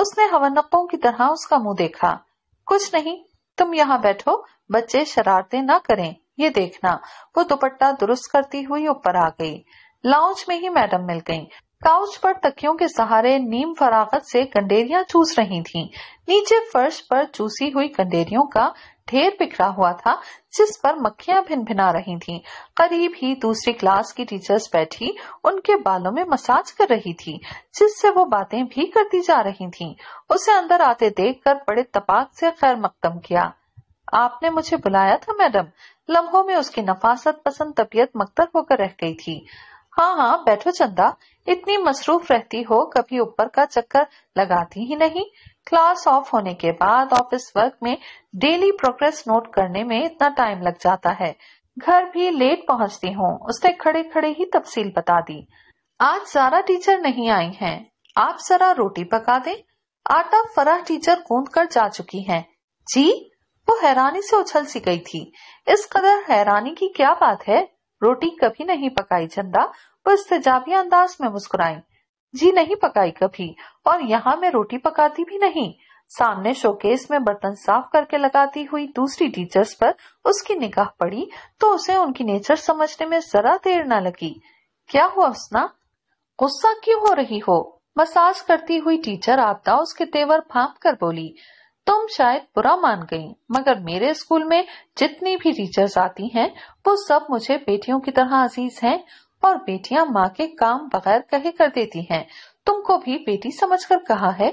उसने हवनकों की तरह उसका मुंह देखा कुछ नहीं तुम यहाँ बैठो बच्चे शरारते ना करें ये देखना वो दुपट्टा दुरुस्त करती हुई ऊपर आ गई लाउंज में ही मैडम मिल गई काउच पर तकियों के सहारे नीम फरागत से कंडेरिया चूस रही थीं। नीचे फर्श पर चूसी हुई कंडेरियों का ढेर बिखरा हुआ था जिस पर मक्खियां भिना रही थीं। करीब ही दूसरी क्लास की टीचर्स बैठी उनके बालों में मसाज कर रही थी जिससे वो बातें भी करती जा रही थीं। उसे अंदर आते देख कर बड़े तपाक से खैर मकदम किया आपने मुझे बुलाया था मैडम लम्हों में उसकी नफासत पसंद तबीयत मक्तर होकर रह गई थी हाँ हाँ बैठो चंदा इतनी मसरूफ रहती हो कभी ऊपर का चक्कर लगाती ही नहीं क्लास ऑफ होने के बाद ऑफिस वर्क में डेली प्रोग्रेस नोट करने में इतना टाइम लग जाता है घर भी लेट पहुंचती हूँ उसने खड़े खड़े ही तफसील बता दी आज सारा टीचर नहीं आई हैं आप जरा रोटी पका दें आटा फराह टीचर गूंद कर जा चुकी हैं जी वो हैरानी से उछल सी गई थी इस कदर हैरानी की क्या बात है रोटी कभी नहीं पकाई चंदा बस तेजाबिया अंदाज में मुस्कुराई जी नहीं पकाई कभी और यहाँ मैं रोटी पकाती भी नहीं सामने शोकेस में बर्तन साफ करके लगाती हुई दूसरी टीचर्स पर उसकी निगाह पड़ी तो उसे उनकी नेचर समझने में जरा देर न लगी क्या हुआ उसना गुस्सा क्यों हो रही हो मसाज करती हुई टीचर आपदा उसके तेवर फाप कर बोली तुम शायद बुरा मान गई मगर मेरे स्कूल में जितनी भी टीचर्स आती हैं वो सब मुझे बेटियों की तरह अजीज हैं और बेटियां माँ के काम बगैर कहे कर देती हैं तुमको भी बेटी समझकर कहा है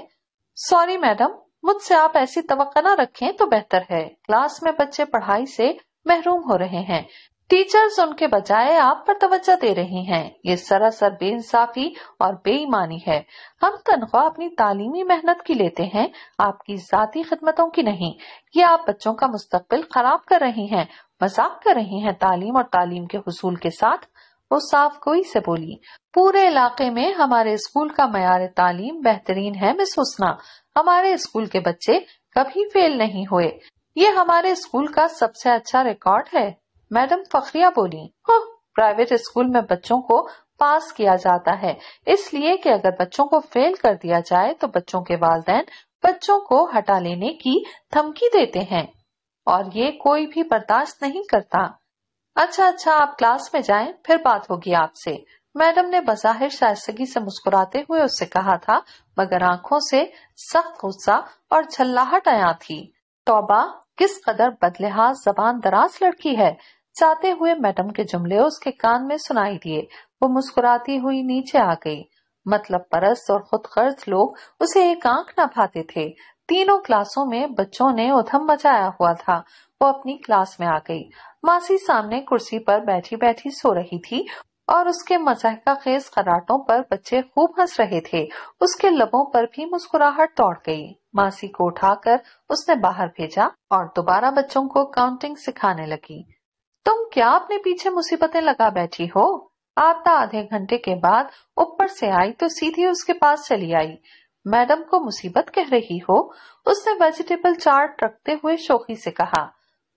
सॉरी मैडम मुझसे आप ऐसी तो रखें तो बेहतर है क्लास में बच्चे पढ़ाई से महरूम हो रहे हैं टीचर्स उनके बजाय आप पर तवज्जो दे रहे हैं ये सरासर बेइंसाफी और बेईमानी है हम तनख्वाह अपनी तालीमी मेहनत की लेते हैं आपकी जाती खिदमतों की नहीं ये आप बच्चों का मुस्तबिल खराब कर रहे हैं मजाक कर रहे हैं तालीम और तालीम के हसूल के साथ वो साफ कोई से बोली पूरे इलाके में हमारे स्कूल का मैार तालीम बेहतरीन है मिस हुसना हमारे स्कूल के बच्चे कभी फेल नहीं हुए ये हमारे स्कूल का सबसे अच्छा रिकॉर्ड है मैडम फखरिया बोली हाँ, प्राइवेट स्कूल में बच्चों को पास किया जाता है इसलिए कि अगर बच्चों को फेल कर दिया जाए तो बच्चों के वालदेन बच्चों को हटा लेने की धमकी देते हैं और ये कोई भी बर्दाश्त नहीं करता अच्छा अच्छा आप क्लास में जाएं फिर बात होगी आपसे मैडम ने बजाहिर शायस्तगी से मुस्कुराते हुए उससे कहा था मगर आंखों से सख्त गुस्सा और छल्लाहट आया थी तोबा किस कदर बदलेहाज जबान दराज लड़की है चाहते हुए मैडम के जुमले उसके कान में सुनाई दिए वो मुस्कुराती हुई नीचे आ गई मतलब परस्त और खुद खर्च लोग उसे एक आंख न भाते थे तीनों क्लासों में बच्चों ने उधम मचाया हुआ था वो अपनी क्लास में आ गई मासी सामने कुर्सी पर बैठी बैठी सो रही थी और उसके मजाका खेज खराटों पर बच्चे खूब हंस रहे थे उसके लबों पर भी मुस्कुराहट दौड़ गई मासी को उठाकर उसने बाहर भेजा और दोबारा बच्चों को काउंटिंग सिखाने लगी तुम क्या अपने पीछे मुसीबतें लगा बैठी हो आपदा आधे घंटे के बाद ऊपर से आई तो सीधी उसके पास चली आई मैडम को मुसीबत कह रही हो उसने वेजिटेबल चाट रखते हुए शोखी से कहा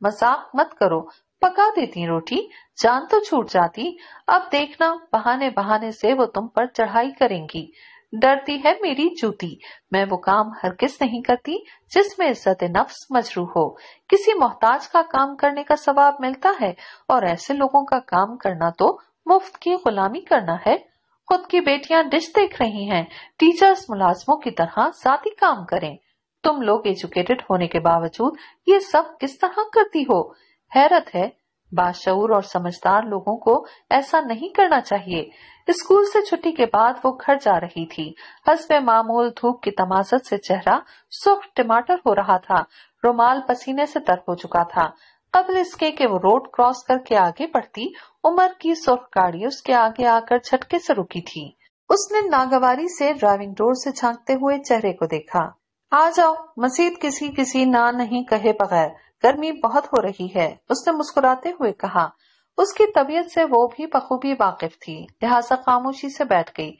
मजाक मत करो पका देती रोटी जान तो छूट जाती अब देखना बहाने बहाने से वो तुम पर चढ़ाई करेंगी डरती है मेरी जूती मैं वो काम हर किस नहीं करती जिसमें इज्जत नफ्स मजरू हो किसी मोहताज का काम करने का सवाब मिलता है और ऐसे लोगों का काम करना तो मुफ्त की गुलामी करना है खुद की बेटियां डिश देख रही हैं टीचर्स मुलाजमों की तरह जाती काम करें तुम लोग एजुकेटेड होने के बावजूद ये सब किस तरह करती हो हैरत है बाशूर और समझदार लोगों को ऐसा नहीं करना चाहिए स्कूल से छुट्टी के बाद वो घर जा रही थी हसब मामूल धूप की तमाशत से चेहरा सुख टमाटर हो रहा था रुमाल पसीने से तर हो चुका था कबल इसके कि वो रोड क्रॉस करके आगे बढ़ती उमर की सुर्ख गाड़ी उसके आगे आकर झटके से रुकी थी उसने नागवारी से ड्राइविंग डोर से झांकते हुए चेहरे को देखा आ जाओ मसीद किसी किसी ना नहीं कहे बगैर गर्मी बहुत हो रही है उसने मुस्कुराते हुए कहा उसकी तबीयत से वो भी बखूबी वाकिफ थी लिहाजा खामोशी से बैठ गई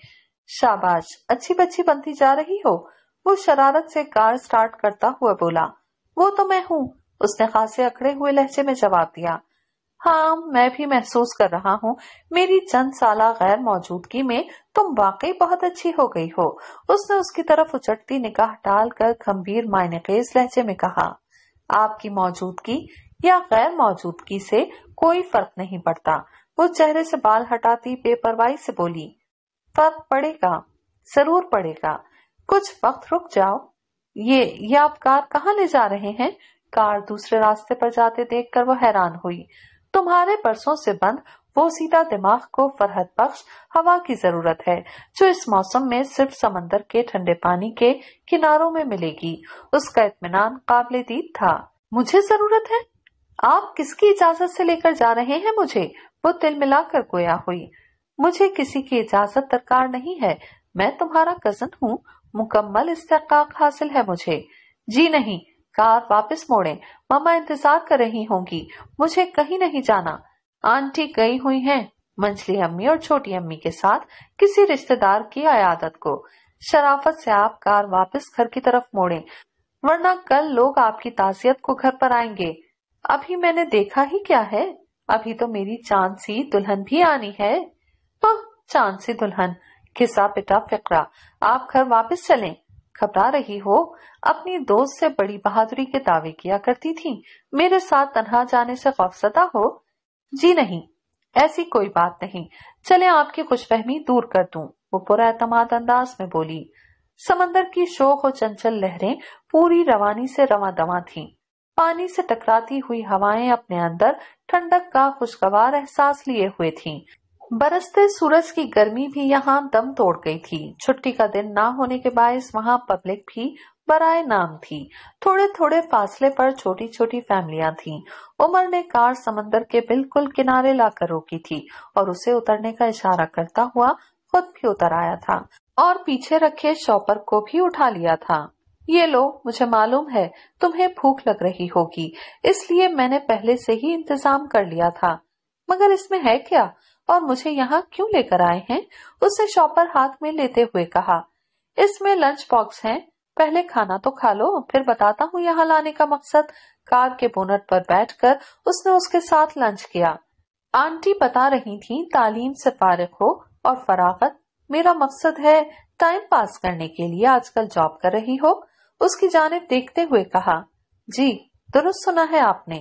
शाबाश अच्छी बच्ची बनती जा रही हो वो शरारत से कार स्टार्ट करता हुआ बोला वो तो मैं हूँ उसने खासे अखड़े हुए लहजे में जवाब दिया हाँ मैं भी महसूस कर रहा हूँ मेरी चंद साल गैर मौजूदगी में तुम वाकई बहुत अच्छी हो गई हो उसने उसकी तरफ उचटती निकाह डालकर गंभीर के लहजे में कहा आपकी मौजूदगी या गैर मौजूदगी से कोई फर्क नहीं पड़ता वो चेहरे से बाल हटाती बेपरवाही से बोली फर्क पड़ेगा जरूर पड़ेगा कुछ वक्त रुक जाओ ये ये आप कार कहाँ ले जा रहे हैं कार दूसरे रास्ते पर जाते देखकर वो हैरान हुई तुम्हारे बरसों से बंद वो सीधा दिमाग को फरहत बख्श हवा की जरूरत है जो इस मौसम में सिर्फ समंदर के ठंडे पानी के किनारों में मिलेगी उसका इतमान काबिल दीद था मुझे जरूरत है आप किसकी इजाजत से लेकर जा रहे हैं मुझे वो तिल मिलाकर गोया हुई मुझे किसी की इजाजत दरकार नहीं है मैं तुम्हारा कजन हूँ मुकम्मल इस्तेकाक हासिल है मुझे जी नहीं कार वापस मोड़े मामा इंतजार कर रही होंगी मुझे कहीं नहीं जाना आंटी गई हुई हैं मंझली अम्मी और छोटी अम्मी के साथ किसी रिश्तेदार की अयादत को शराफत से आप कार वापस घर की तरफ मोड़े वरना कल लोग आपकी ताजियत को घर पर आएंगे अभी मैंने देखा ही क्या है अभी तो मेरी चांद सी दुल्हन भी आनी है तो चांद सी दुल्हन खिसा पिटा फिकरा आप घर वापस चलें घबरा रही हो अपनी दोस्त से बड़ी बहादुरी के दावे किया करती थी मेरे साथ तनहा जाने से खौफसदा हो जी नहीं ऐसी कोई बात नहीं चले आपकी खुशफहमी दूर कर दूं वो पूरा एतमाद अंदाज में बोली समंदर की शोक और चंचल लहरें पूरी रवानी से रवा दवा थीं। पानी से टकराती हुई हवाएं अपने अंदर ठंडक का खुशगवार एहसास लिए हुए थीं। बरसते सूरज की गर्मी भी यहाँ दम तोड़ गई थी छुट्टी का दिन ना होने के बायस वहाँ पब्लिक भी बराए नाम थी थोड़े थोड़े फासले पर छोटी छोटी फैमिलियां थीं। उमर ने कार समंदर के बिल्कुल किनारे लाकर रोकी थी और उसे उतरने का इशारा करता हुआ खुद भी उतर आया था और पीछे रखे शॉपर को भी उठा लिया था ये लो मुझे मालूम है तुम्हें भूख लग रही होगी इसलिए मैंने पहले से ही इंतजाम कर लिया था मगर इसमें है क्या और मुझे यहाँ क्यों लेकर आए हैं उसने शॉपर हाथ में लेते हुए कहा इसमें लंच बॉक्स है पहले खाना तो खा लो फिर बताता हूँ यहाँ लाने का मकसद कार के बोनट पर बैठकर उसने उसके साथ लंच किया आंटी बता रही थी तालीम से फारिग हो और फरागत मेरा मकसद है टाइम पास करने के लिए आजकल जॉब कर रही हो उसकी जानब देखते हुए कहा जी दुरुस्त सुना है आपने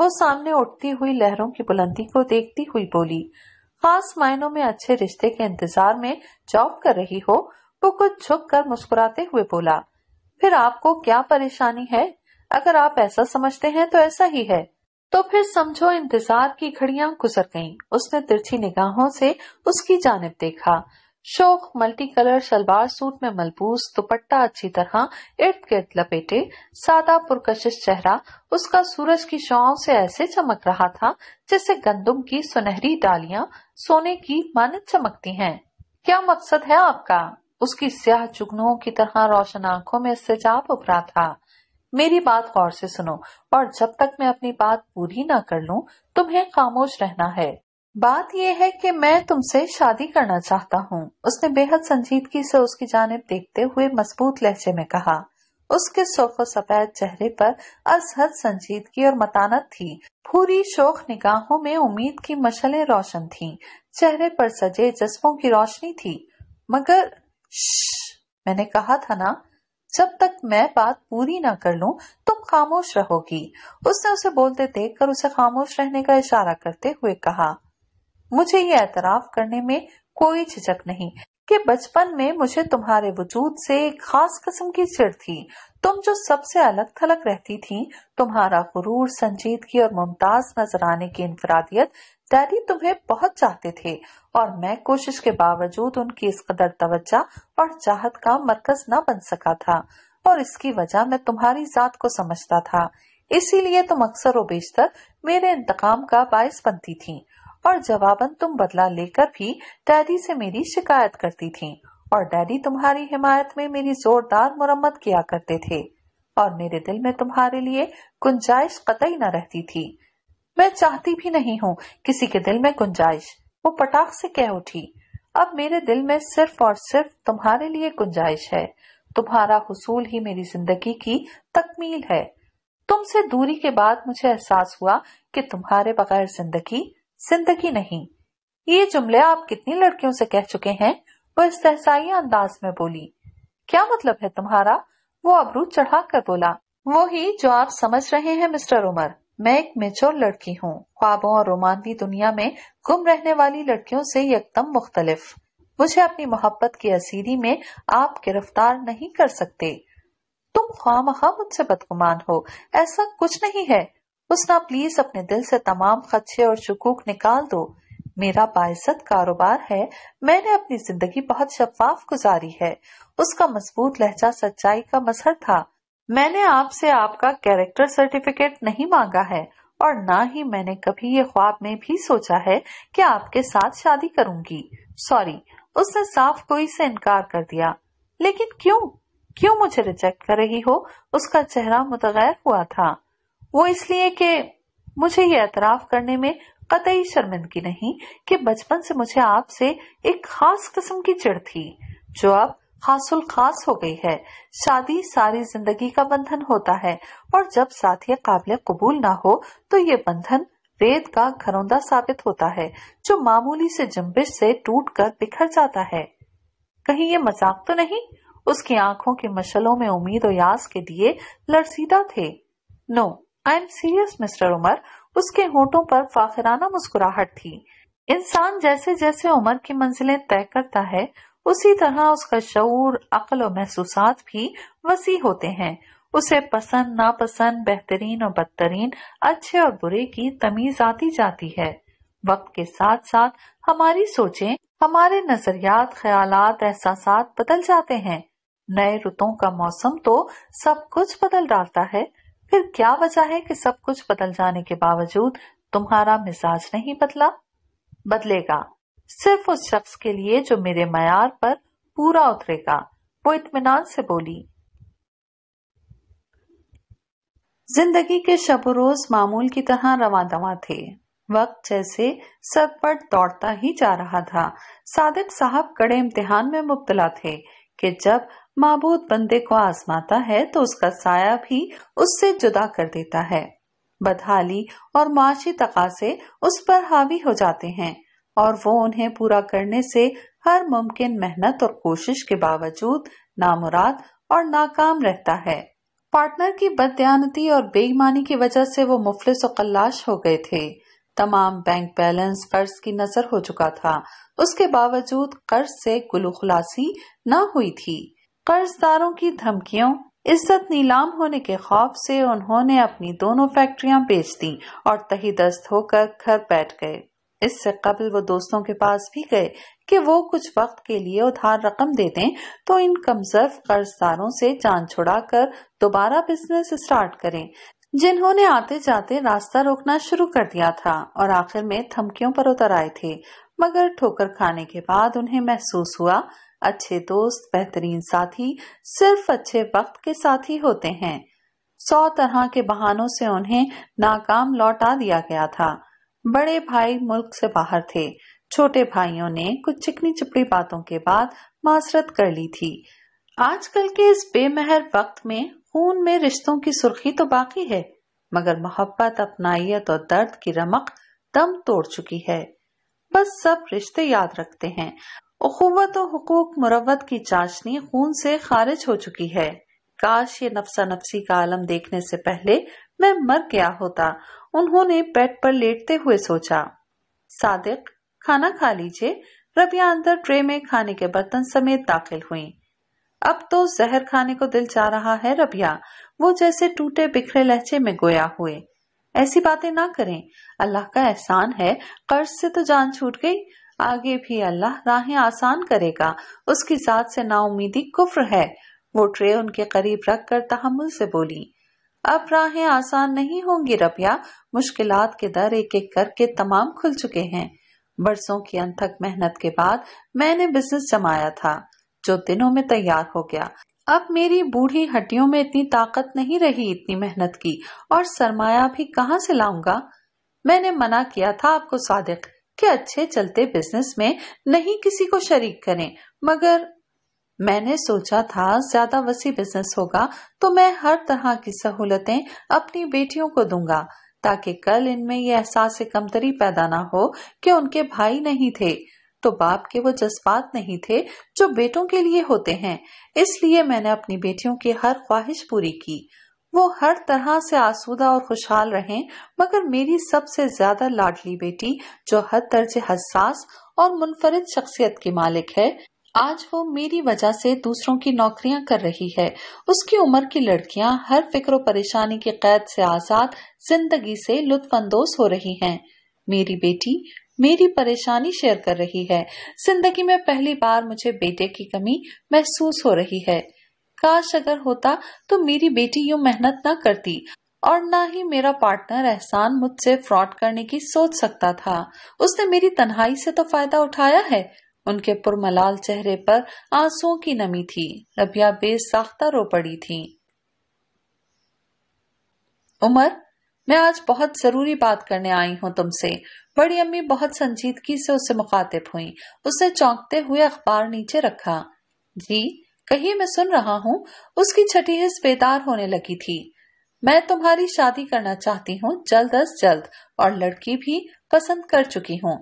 वो सामने उठती हुई लहरों की बुलंदी को देखती हुई बोली खास मायनों में अच्छे रिश्ते के इंतजार में जॉब कर रही हो वो कुछ झुक कर मुस्कुराते हुए बोला फिर आपको क्या परेशानी है अगर आप ऐसा समझते हैं तो ऐसा ही है तो फिर समझो इंतजार की घड़ियां गुजर गईं। उसने तिरछी निगाहों से उसकी जानब देखा शोक मल्टी कलर सलवार सूट में मलबूस दुपट्टा अच्छी तरह इर्द गिर्द लपेटे सादा पुरकशिश चेहरा उसका सूरज की शाओं से ऐसे चमक रहा था जैसे गंदुम की सुनहरी डालियां सोने की मानित चमकती हैं। क्या मकसद है आपका उसकी स्याह चुगनुओं की तरह रोशन आंखों में जाप उभरा था मेरी बात गौर से सुनो और जब तक मैं अपनी बात पूरी न कर लू तुम्हें खामोश रहना है बात यह है कि मैं तुमसे शादी करना चाहता हूँ उसने बेहद संजीदगी से उसकी जानब देखते हुए मजबूत लहजे में कहा उसके सोफो सफेद चेहरे पर असहद संजीदगी और मतानत थी पूरी शोख निगाहों में उम्मीद की मशलें रोशन थीं, चेहरे पर सजे जज्बों की रोशनी थी मगर मैंने कहा था ना जब तक मैं बात पूरी ना कर लूं तुम खामोश रहोगी उसने उसे बोलते देखकर उसे खामोश रहने का इशारा करते हुए कहा मुझे ये एतराफ करने में कोई झिझक नहीं कि बचपन में मुझे तुम्हारे वजूद से एक खास किस्म की चिड़ थी तुम जो सबसे अलग थलग रहती थी तुम्हारा गुरूर संजीदगी और मुमताज नजर आने की इनफरादियत डैडी तुम्हें बहुत चाहते थे और मैं कोशिश के बावजूद उनकी इस कदर तवज्जा और चाहत का मरकज न बन सका था और इसकी वजह मैं तुम्हारी जात को समझता था इसीलिए तुम अक्सर और बेशतर मेरे इंतकाम का बायस बनती थी और जवाबन तुम बदला लेकर भी डैडी से मेरी शिकायत करती थी और डैडी तुम्हारी हिमायत में मेरी जोरदार मुरम्मत किया करते थे और मेरे दिल में तुम्हारे लिए गुंजाइश कतई न रहती थी मैं चाहती भी नहीं हूँ किसी के दिल में गुंजाइश वो पटाख से कह उठी अब मेरे दिल में सिर्फ और सिर्फ तुम्हारे लिए गुंजाइश है तुम्हारा हुसूल ही मेरी जिंदगी की तकमील है तुमसे दूरी के बाद मुझे एहसास हुआ कि तुम्हारे बगैर जिंदगी जिंदगी नहीं ये जुमले आप कितनी लड़कियों से कह चुके हैं इस इस्तेसाई अंदाज में बोली क्या मतलब है तुम्हारा वो अबरू चढ़ा कर बोला वो ही जो आप समझ रहे हैं मिस्टर उमर मैं एक मेचोर लड़की हूँ ख्वाबों और रोमांती दुनिया में गुम रहने वाली लड़कियों से एकदम मुख्तलिफ मुझे अपनी मोहब्बत की असीरी में आप गिरफ्तार नहीं कर सकते तुम ख्वाम मुझसे बदगुमान हो ऐसा कुछ नहीं है उसना प्लीज अपने दिल से तमाम खदशे और शकूक निकाल दो मेरा बायसत कारोबार है मैंने अपनी जिंदगी बहुत शफाफ गुजारी है उसका मजबूत लहजा सच्चाई का मजहर था मैंने आपसे आपका कैरेक्टर सर्टिफिकेट नहीं मांगा है और ना ही मैंने कभी ये ख्वाब में भी सोचा है कि आपके साथ शादी करूंगी सॉरी उसने साफ कोई से इनकार कर दिया लेकिन क्यों क्यों मुझे रिजेक्ट कर रही हो उसका चेहरा मुतगैर हुआ था वो इसलिए कि मुझे ये एतराफ करने में कतई शर्मिंदगी नहीं कि बचपन से मुझे आपसे एक खास किस्म की चिड़ थी जो अब खासुल खास हो गई है शादी सारी जिंदगी का बंधन होता है और जब साथ ये काबिल कबूल ना हो तो ये बंधन रेत का घरौंदा साबित होता है जो मामूली से जम्बिश से टूट कर बिखर जाता है कहीं ये मजाक तो नहीं उसकी आंखों के मशलों में उम्मीद और यास के दिए लड़सीदा थे no I am serious mister Umar उसके होठों पर फाखिराना मुस्कुराहट थी इंसान जैसे जैसे उमर की मंजिलें तय करता है उसी तरह उसका शूर अकल और महसूस भी वसी होते हैं उसे पसंद नापसंद बेहतरीन और बदतरीन अच्छे और बुरे की तमीज आती जाती है वक्त के साथ साथ हमारी सोचें हमारे नजरियात ख्याल एहसास बदल जाते हैं नए रुतों का मौसम तो सब कुछ बदल डालता है फिर क्या वजह है कि सब कुछ बदल जाने के बावजूद तुम्हारा मिजाज नहीं बदला बदलेगा सिर्फ उस शख्स के लिए जो मेरे मैार पर पूरा उतरेगा वो इतमान से बोली जिंदगी के शब रोज मामूल की तरह रवा दवा थे वक्त जैसे सरपट दौड़ता ही जा रहा था सादिक साहब कड़े इम्तिहान में मुबतला थे कि जब माबूद बंदे को आजमाता है तो उसका साया भी उससे जुदा कर देता है बदहाली और माशी तकासे उस पर हावी हो जाते हैं और वो उन्हें पूरा करने से हर मुमकिन मेहनत और कोशिश के बावजूद नामुराद और नाकाम रहता है पार्टनर की बदयानती और बेईमानी की वजह से वो मुफलिस और हो गए थे तमाम बैंक बैलेंस कर्ज की नजर हो चुका था उसके बावजूद कर्ज से गुलखुलासी न हुई थी कर्जदारों की धमकियों इज्जत नीलाम होने के खौफ से उन्होंने अपनी दोनों फैक्ट्रियां बेच दी और तही दस्त होकर घर बैठ गए इससे कबल वो दोस्तों के पास भी गए कि वो कुछ वक्त के लिए उधार रकम दे दें तो इन कमजर्फ कर्जदारों से जान छुड़ाकर दोबारा बिजनेस स्टार्ट करें जिन्होंने आते जाते रास्ता रोकना शुरू कर दिया था और आखिर में थमकियों पर उतर आए थे मगर ठोकर खाने के बाद उन्हें महसूस हुआ अच्छे दोस्त बेहतरीन साथी सिर्फ अच्छे वक्त के साथी होते हैं सौ तरह के बहानों से उन्हें नाकाम लौटा दिया गया था बड़े भाई मुल्क से बाहर थे छोटे भाइयों ने कुछ चिकनी चिपड़ी बातों के बाद मासरत कर ली थी आजकल के इस बेमहर वक्त में खून में रिश्तों की सुर्खी तो बाकी है मगर मोहब्बत अपनाइत और दर्द की रमक दम तोड़ चुकी है बस सब रिश्ते याद रखते हैं अखुवत और हकूक मुरवत की चाशनी खून से खारिज हो चुकी है काश ये नफसा नफसी का आलम देखने से पहले मैं मर गया होता उन्होंने बेड पर लेटते हुए सोचा सादिक खाना खा लीजिए रबिया अंदर ट्रे में खाने के बर्तन समेत दाखिल हुई अब तो जहर खाने को दिल जा रहा है रबिया वो जैसे टूटे बिखरे लहजे में गोया हुए ऐसी बातें ना करें अल्लाह का एहसान है कर्ज से तो जान छूट गई आगे भी अल्लाह राहें आसान करेगा उसकी जात से नाउमीदी कुफ्र है वो ट्रे उनके करीब रख कर तहमुल से बोली अब राहें आसान नहीं होंगी रबिया मुश्किलात के दर एक एक करके तमाम खुल चुके हैं बरसों की अनथक मेहनत के बाद मैंने बिजनेस जमाया था जो दिनों में तैयार हो गया अब मेरी बूढ़ी हड्डियों में इतनी ताकत नहीं रही इतनी मेहनत की और सरमाया भी कहाँ से लाऊंगा मैंने मना किया था आपको सादिक कि अच्छे चलते बिजनेस में नहीं किसी को शरीक करें मगर मैंने सोचा था ज्यादा वसी बिजनेस होगा तो मैं हर तरह की सहूलतें अपनी बेटियों को दूंगा ताकि कल इनमें ये एहसास कमतरी पैदा ना हो कि उनके भाई नहीं थे तो बाप के वो जज्बात नहीं थे जो बेटों के लिए होते हैं इसलिए मैंने अपनी बेटियों की हर ख्वाहिश पूरी की वो हर तरह से आसूदा और खुशहाल रहें मगर मेरी सबसे ज्यादा लाडली बेटी जो हर दर्जे हसास और मुनफरद शख्सियत की मालिक है आज वो मेरी वजह से दूसरों की नौकरियां कर रही है उसकी उम्र की लड़कियां हर फिक्र परेशानी की कैद से आजाद जिंदगी से लुत्फानंदोज हो रही हैं। मेरी बेटी मेरी परेशानी शेयर कर रही है जिंदगी में पहली बार मुझे बेटे की कमी महसूस हो रही है काश अगर होता तो मेरी बेटी यू मेहनत ना करती और ना ही मेरा पार्टनर एहसान मुझसे फ्रॉड करने की सोच सकता था उसने मेरी तन्हाई से तो फायदा उठाया है उनके पुरमलाल चेहरे पर आंसुओं की नमी थी रबिया बेसाख्ता रो पड़ी थी उमर मैं आज बहुत जरूरी बात करने आई हूँ तुमसे बड़ी अम्मी बहुत संजीदगी से उसे मुखातिब हुई उसने चौंकते हुए अखबार नीचे रखा जी कहिए मैं सुन रहा हूँ उसकी छठी हिस्स बेदार होने लगी थी मैं तुम्हारी शादी करना चाहती हूँ जल्द अज जल्द और लड़की भी पसंद कर चुकी हूँ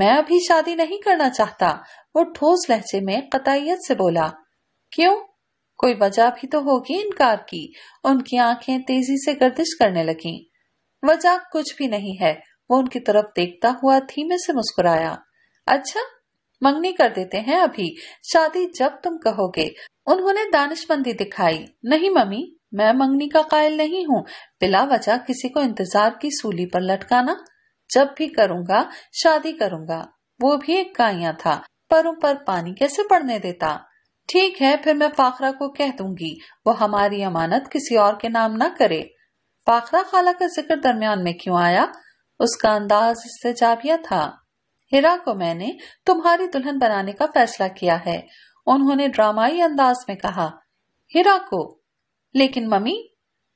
मैं अभी शादी नहीं करना चाहता वो ठोस लहजे में कतायत से बोला क्यों कोई वजह भी तो होगी इनकार की उनकी आंखें तेजी से गर्दिश करने लगी वजह कुछ भी नहीं है वो उनकी तरफ देखता हुआ धीमे से मुस्कुराया अच्छा मंगनी कर देते हैं अभी शादी जब तुम कहोगे उन्होंने दानिशमंदी दिखाई नहीं मम्मी मैं मंगनी का कायल नहीं हूँ बिला वजह किसी को इंतजार की सूली पर लटकाना जब भी करूँगा शादी करूँगा वो भी एक काया था परों पर पानी कैसे पड़ने देता ठीक है फिर मैं फाखरा को कह दूंगी वो हमारी अमानत किसी और के नाम ना करे फाखरा खाला का जिक्र दरमियान में क्यों आया उसका अंदाज इससे जाबिया था हिरा को मैंने तुम्हारी दुल्हन बनाने का फैसला किया है उन्होंने ड्रामाई अंदाज में कहा हिरा को लेकिन मम्मी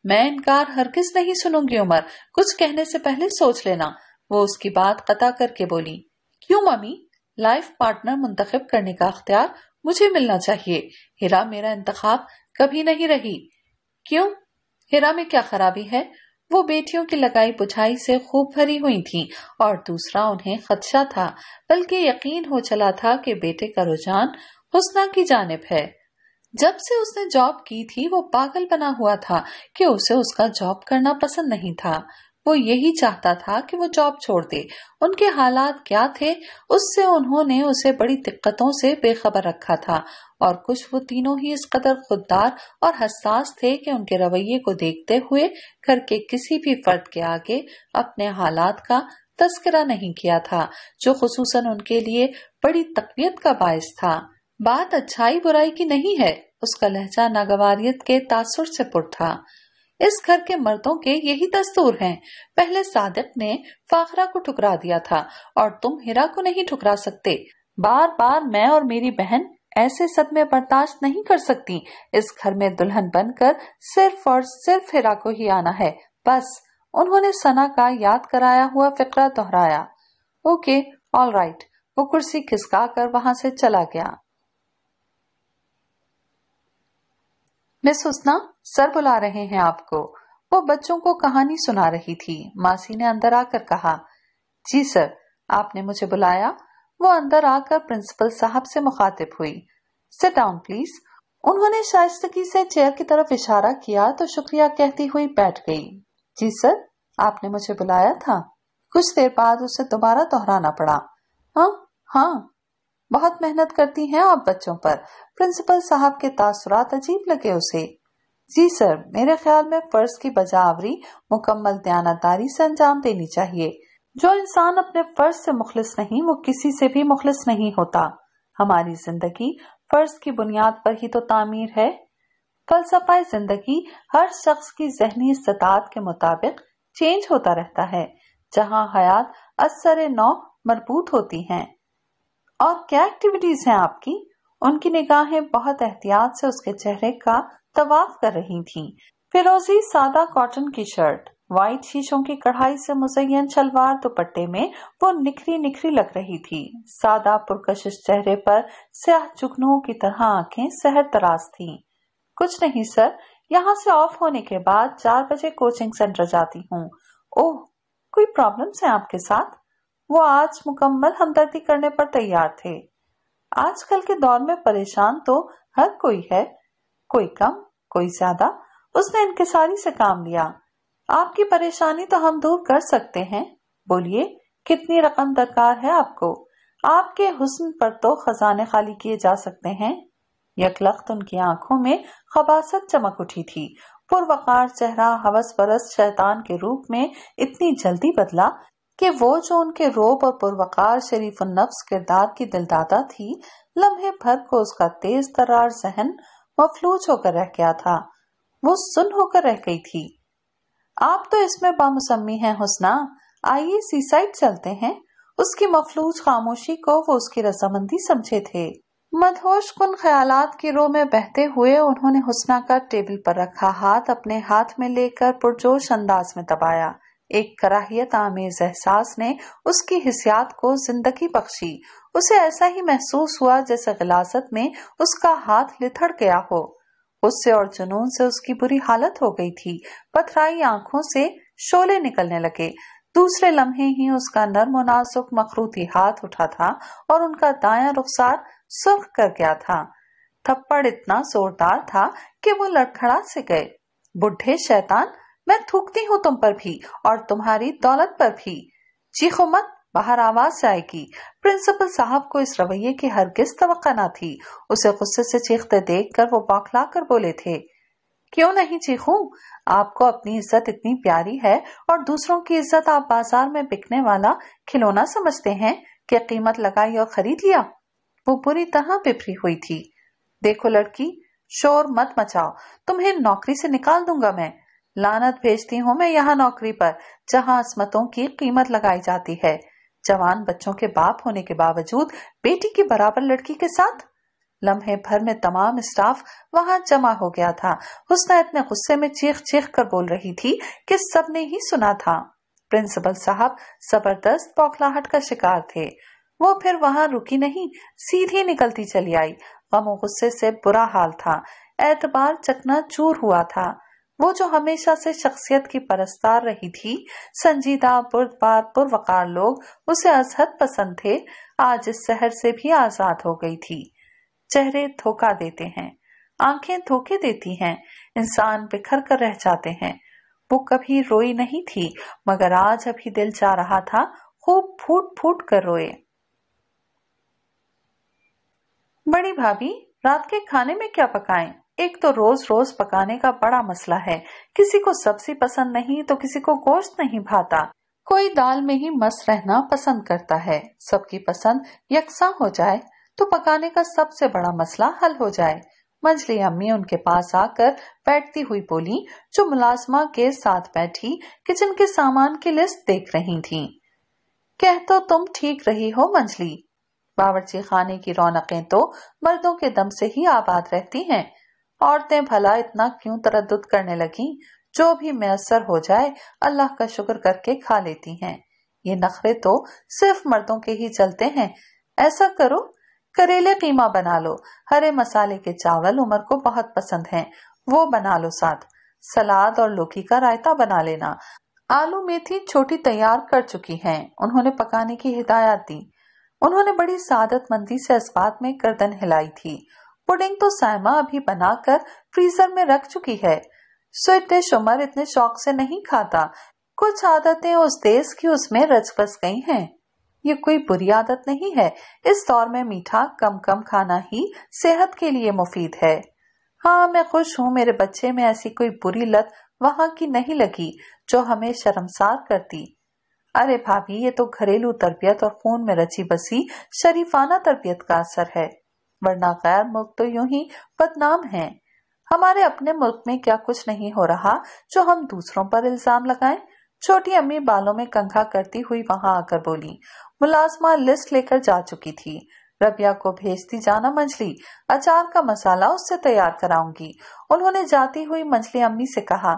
मैं इनकार हर किस नहीं सुनूंगी उमर कुछ कहने से पहले सोच लेना वो उसकी बात कता करके बोली क्यों मम्मी लाइफ पार्टनर मुंतखब करने का अख्तियार मुझे मिलना चाहिए हिरा मेरा इंतखाब कभी नहीं रही क्यों हिरा में क्या खराबी है वो बेटियों की लगाई बुझाई से खूब भरी हुई थीं और दूसरा उन्हें खदशा था बल्कि यकीन हो चला था कि बेटे का रुझान हुसना की जानब है जब से उसने जॉब की थी वो पागल बना हुआ था कि उसे उसका जॉब करना पसंद नहीं था वो यही चाहता था कि वो जॉब छोड़ दे उनके हालात क्या थे उससे उन्होंने उसे बड़ी दिक्कतों से बेखबर रखा था और कुछ वो तीनों ही इस कदर खुददार और हसास थे कि उनके रवैये को देखते हुए घर के किसी भी फर्द के आगे अपने हालात का तस्करा नहीं किया था जो खसूस उनके लिए बड़ी तकबीयत का बायस था बात अच्छाई बुराई की नहीं है उसका लहजा नागवारियत के तासुर से पुर था इस घर के मर्दों के यही दस्तूर हैं। पहले सादिक ने फाखरा को ठुकरा दिया था और तुम हिरा को नहीं ठुकरा सकते बार बार मैं और मेरी बहन ऐसे सदमे बर्दाश्त नहीं कर सकती इस घर में दुल्हन बनकर सिर्फ और सिर्फ हिरा को ही आना है बस उन्होंने सना का याद कराया हुआ फिक्रा दोहराया ओके ऑल राइट वो कुर्सी खिसका कर वहां से चला गया मिस हुसना सर बुला रहे हैं आपको वो बच्चों को कहानी सुना रही थी मासी ने अंदर आकर कहा जी सर आपने मुझे बुलाया वो अंदर आकर प्रिंसिपल साहब से मुखातिब हुई सिट डाउन प्लीज उन्होंने शाइस्तगी से चेयर की तरफ इशारा किया तो शुक्रिया कहती हुई बैठ गई जी सर आपने मुझे बुलाया था कुछ देर बाद उसे दोबारा दोहराना पड़ा हाँ हाँ बहुत मेहनत करती हैं आप बच्चों पर प्रिंसिपल साहब के तासुरात अजीब लगे उसे जी सर मेरे ख्याल में फर्ज की बजावरी मुकम्मल दयानादारी से अंजाम देनी चाहिए जो इंसान अपने फर्ज से मुखलिस नहीं वो किसी से भी मुखलिस नहीं होता हमारी जिंदगी फर्ज की बुनियाद पर ही तो तामीर है फलसफा जिंदगी हर शख्स की जहनी इस्तात के मुताबिक चेंज होता रहता है जहाँ हयात असर नौ मरबूत होती हैं और क्या एक्टिविटीज हैं आपकी उनकी निगाहें बहुत एहतियात से उसके चेहरे का तवाफ कर रही थीं। फिरोजी सादा कॉटन की शर्ट व्हाइट शीशों की कढ़ाई से मुजैन शलवार दुपट्टे में वो निखरी निखरी लग रही थी सादा पुरकशिश चेहरे पर स्याह चुगनुओं की तरह आंखें सहर तराज थी कुछ नहीं सर यहाँ से ऑफ होने के बाद चार बजे कोचिंग सेंटर जाती हूँ ओह कोई प्रॉब्लम्स है आपके साथ वो आज मुकम्मल हमदर्दी करने पर तैयार थे आजकल के दौर में परेशान तो हर कोई है कोई कम कोई ज्यादा उसने इनकसारी से काम लिया आपकी परेशानी तो हम दूर कर सकते हैं बोलिए कितनी रकम दरकार है आपको आपके हुस्न पर तो खजाने खाली किए जा सकते हैं यकलख्त उनकी आंखों में खबासत चमक उठी थी पुरवकार चेहरा हवस परस शैतान के रूप में इतनी जल्दी बदला कि वो जो उनके रोब और पुरवकार शरीफ नफ्स किरदार की दिलदादा थी लम्हे भर को उसका तेज तरार जहन मफलूज होकर रह गया था वो सुन होकर रह गई थी आप तो इसमें बामुसमी हैं हुसना आइए सी साइड चलते हैं उसकी मफलूज खामोशी को वो उसकी रजामंदी समझे थे मधोश कुन ख्यालात की रो में बहते हुए उन्होंने हुसना का टेबल पर रखा हाथ अपने हाथ में लेकर पुरजोश अंदाज में दबाया एक कराहियत आमेज एहसास ने उसकी हिसियात को जिंदगी बख्शी उसे ऐसा ही महसूस हुआ जैसे गिलासत में उसका हाथ लिथड़ गया हो गुस्से और जुनून से उसकी बुरी हालत हो गई थी पथराई आंखों से शोले निकलने लगे दूसरे लम्हे ही उसका नर्म नाजुक मखरूती हाथ उठा था और उनका दाया रुखसार सुर्ख कर गया था थप्पड़ इतना जोरदार था कि वो लड़खड़ा से गए बुढ़े शैतान मैं थूकती हूँ तुम पर भी और तुम्हारी दौलत पर भी चीखो मत बाहर आवाज आएगी प्रिंसिपल साहब को इस रवैये की हर तो ना थी उसे गुस्से से चीखते देख कर वो बौखला कर बोले थे क्यों नहीं चीखू आपको अपनी इज्जत इतनी प्यारी है और दूसरों की इज्जत आप बाजार में बिकने वाला खिलौना समझते हैं कि कीमत लगाई और खरीद लिया वो बुरी तरह बिफरी हुई थी देखो लड़की शोर मत मचाओ तुम्हें नौकरी से निकाल दूंगा मैं लानत भेजती हूँ मैं यहाँ नौकरी पर जहाँ असमतों की कीमत लगाई जाती है जवान बच्चों के बाप होने के बावजूद बेटी की बराबर लड़की के साथ लम्हे भर में तमाम स्टाफ वहां जमा हो गया था उसने इतने गुस्से में चीख चीख कर बोल रही थी कि सबने ही सुना था प्रिंसिपल साहब जबरदस्त बौखलाहट का शिकार थे वो फिर वहां रुकी नहीं सीधी निकलती चली आई गमो गुस्से से बुरा हाल था एतबार चकना चूर हुआ था वो जो हमेशा से शख्सियत की परस्तार रही थी संजीदा बुरबाद पुरवकार लोग उसे अजहद पसंद थे आज इस शहर से भी आजाद हो गई थी चेहरे धोखा देते हैं आंखें धोखे देती हैं इंसान बिखर कर रह जाते हैं वो कभी रोई नहीं थी मगर आज अभी दिल जा रहा था खूब फूट फूट कर रोए बड़ी भाभी रात के खाने में क्या पकाएं? एक तो रोज रोज पकाने का बड़ा मसला है किसी को सब्जी पसंद नहीं तो किसी को गोश्त नहीं भाता कोई दाल में ही मस्त रहना पसंद करता है सबकी पसंद यकसा हो जाए तो पकाने का सबसे बड़ा मसला हल हो जाए मंजली अम्मी उनके पास आकर बैठती हुई बोली जो मुलाजमा के साथ बैठी किचन के सामान की लिस्ट देख रही थी कह तो तुम ठीक रही हो मंजली बावरची खाने की रौनकें तो मर्दों के दम से ही आबाद रहती हैं। औरतें भला इतना क्यों तरद करने लगी जो भी मैसर हो जाए अल्लाह का शुक्र करके खा लेती हैं ये नखरे तो सिर्फ मर्दों के ही चलते हैं ऐसा करो करेले कीमा बना लो हरे मसाले के चावल उमर को बहुत पसंद हैं वो बना लो साथ सलाद और लोकी का रायता बना लेना आलू मेथी छोटी तैयार कर चुकी हैं उन्होंने पकाने की हिदायत दी उन्होंने बड़ी सादत मंदी से इस बात में गर्दन हिलाई थी पुडिंग तो सायमा अभी बनाकर फ्रीजर में रख चुकी है स्वीट डिश उमर इतने शौक से नहीं खाता कुछ आदतें उस देश की उसमें रच बस गई हैं। ये कोई बुरी आदत नहीं है इस दौर में मीठा कम कम खाना ही सेहत के लिए मुफीद है हाँ मैं खुश हूँ मेरे बच्चे में ऐसी कोई बुरी लत वहाँ की नहीं लगी जो हमें शर्मसार करती अरे भाभी ये तो घरेलू तरबियत और खून में रची बसी शरीफाना तरबियत का असर है वरना गैर मुल्क तो यूं ही बदनाम हैं हमारे अपने मुल्क में क्या कुछ नहीं हो रहा जो हम दूसरों पर इल्जाम लगाएं छोटी अम्मी बालों में कंघा करती हुई वहां आकर बोली मुलाजमा लिस्ट लेकर जा चुकी थी रबिया को भेजती जाना मंजली अचार का मसाला उससे तैयार कराऊंगी उन्होंने जाती हुई मंजली अम्मी से कहा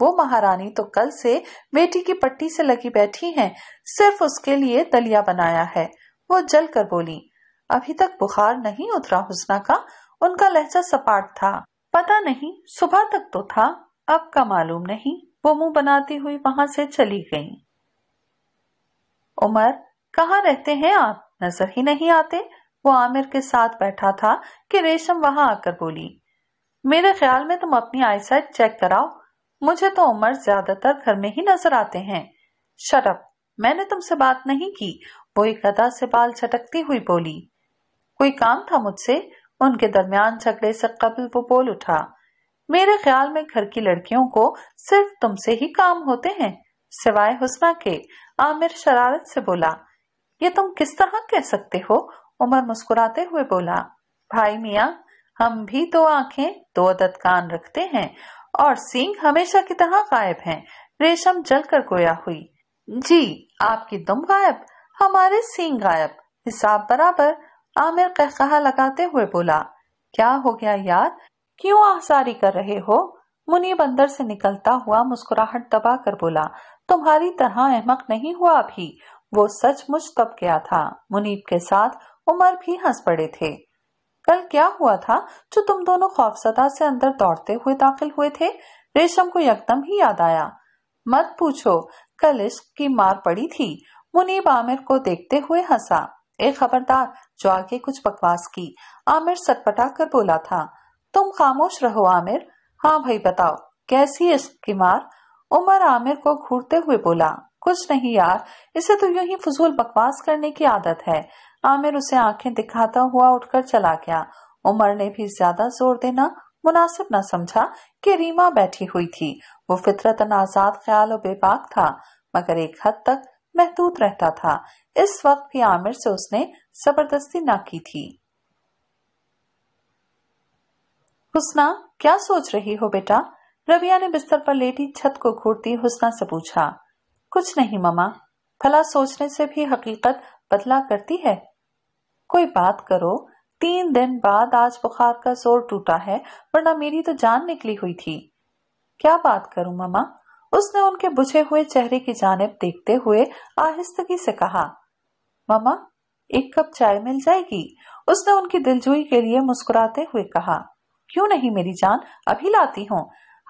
वो महारानी तो कल से बेटी की पट्टी से लगी बैठी हैं सिर्फ उसके लिए दलिया बनाया है वो जल कर बोली अभी तक बुखार नहीं उतरा हुसना का उनका लहजा सपाट था पता नहीं सुबह तक तो था अब का मालूम नहीं वो मुंह बनाती हुई वहां से चली गई उमर कहाँ रहते हैं आप नजर ही नहीं आते वो आमिर के साथ बैठा था कि रेशम वहां आकर बोली मेरे ख्याल में तुम अपनी आईसाइट चेक कराओ मुझे तो उमर ज्यादातर घर में ही नजर आते हैं शरफ मैंने तुमसे बात नहीं की वो एक अदा से बाल छटकती हुई बोली कोई काम था मुझसे उनके दरमियान झगड़े से कबल वो बोल उठा मेरे ख्याल में घर की लड़कियों को सिर्फ तुमसे ही काम होते हैं सिवाय हुसना के आमिर शरारत से बोला ये तुम किस तरह कह सकते हो उमर मुस्कुराते हुए बोला भाई मिया हम भी दो आंखें दो अदत कान रखते हैं और सिंह हमेशा की तरह गायब हैं। रेशम जलकर गोया हुई जी आपकी दुम गायब हमारे सिंह गायब हिसाब बराबर आमिर कहकहा लगाते हुए बोला क्या हो गया यार क्यों आसारी कर रहे हो मुनीब अंदर से निकलता हुआ मुस्कुराहट दबा कर बोला तुम्हारी तरह अहमक नहीं हुआ अभी वो सच मुझ तब गया था मुनीब के साथ उमर भी हंस पड़े थे कल क्या हुआ था जो तुम दोनों खौफसदा से अंदर दौड़ते हुए दाखिल हुए थे रेशम को यकदम ही याद आया मत पूछो कल इश्क की मार पड़ी थी मुनीब आमिर को देखते हुए हंसा एक खबरदार जो आगे कुछ बकवास की आमिर सटपटा कर बोला था तुम खामोश रहो आमिर हाँ भाई बताओ कैसी इसकी मार उमर आमिर को घूरते हुए बोला कुछ नहीं यार इसे तो यूं ही फजूल बकवास करने की आदत है आमिर उसे आंखें दिखाता हुआ उठकर चला गया उमर ने भी ज्यादा जोर देना मुनासिब न समझा कि रीमा बैठी हुई थी वो फितरतन आजाद ख्याल और बेबाक था मगर एक हद तक महदूद रहता था इस वक्त भी आमिर से उसने जबरदस्ती ना की थी हुसना क्या सोच रही हो बेटा रबिया ने बिस्तर पर लेटी छत को घूरती हुसना से पूछा कुछ नहीं ममा भला सोचने से भी हकीकत बदला करती है कोई बात करो तीन दिन बाद आज बुखार का जोर टूटा है वरना मेरी तो जान निकली हुई थी क्या बात करूं ममा उसने उनके बुझे हुए चेहरे की जानब देखते हुए आहिस्तगी से कहा मामा एक कप चाय मिल जाएगी उसने उनकी दिलजोई के लिए मुस्कुराते हुए कहा क्यों नहीं मेरी जान अभी लाती हूँ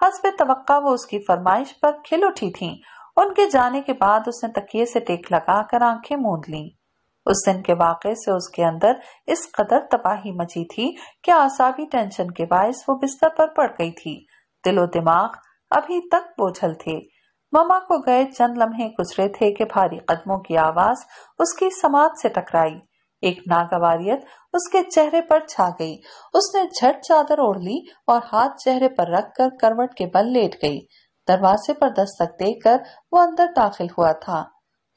हसब तवक्का वो उसकी फरमाइश पर खिल उठी थी उनके जाने के बाद उसने तकिए से टेक लगाकर आंखें मूंद ली उस दिन के वाकये से उसके अंदर इस कदर तबाही मची थी कि आसाबी टेंशन के बायस वो बिस्तर पर पड़ गई थी दिलो दिमाग अभी तक बोझल थे ममा को गए चंद लम्हे गुजरे थे कि भारी कदमों की आवाज उसकी समाज से टकराई एक नागवारियत उसके चेहरे पर छा गई उसने झट चादर ओढ़ ली और हाथ चेहरे पर रखकर करवट के बल लेट गई दरवाजे पर दस्तक देकर वो अंदर दाखिल हुआ था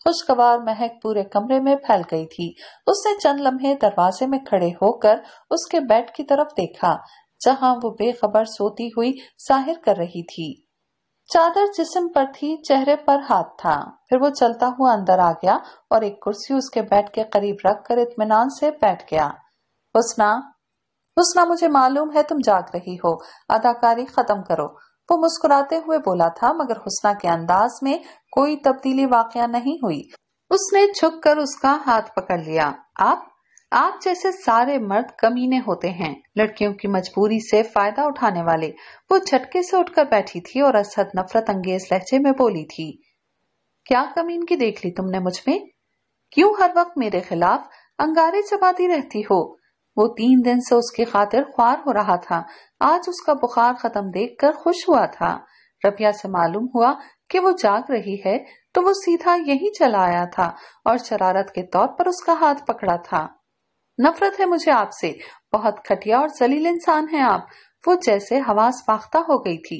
खुशगवार महक पूरे कमरे में फैल गई थी उसने चंद लम्हे दरवाजे में खड़े होकर उसके बेड की तरफ देखा जहां वो बेखबर सोती हुई जाहिर कर रही थी चादर जिसम पर थी चेहरे पर हाथ था फिर वो चलता हुआ अंदर आ गया और एक कुर्सी उसके बेड के करीब रख कर इतमान से बैठ गया हुसना हुसना मुझे मालूम है तुम जाग रही हो अदाकारी खत्म करो वो मुस्कुराते हुए बोला था मगर हुसना के अंदाज में कोई तब्दीली वाकया नहीं हुई उसने छुप कर उसका हाथ पकड़ लिया आप आप जैसे सारे मर्द कमीने होते हैं लड़कियों की मजबूरी से फायदा उठाने वाले वो झटके से उठकर बैठी थी और असद नफरत अंगेज लहजे में बोली थी क्या कमीन की देख ली तुमने मुझ में क्यों हर वक्त मेरे खिलाफ अंगारे चबाती रहती हो वो तीन दिन से उसकी खातिर ख्वार हो रहा था आज उसका बुखार खत्म कर खुश हुआ था रबिया से मालूम हुआ कि वो जाग रही है तो वो सीधा यही चला आया था और शरारत के तौर पर उसका हाथ पकड़ा था नफरत है मुझे आपसे बहुत खटिया और जलील इंसान है आप वो जैसे हवास पाख्ता हो गई थी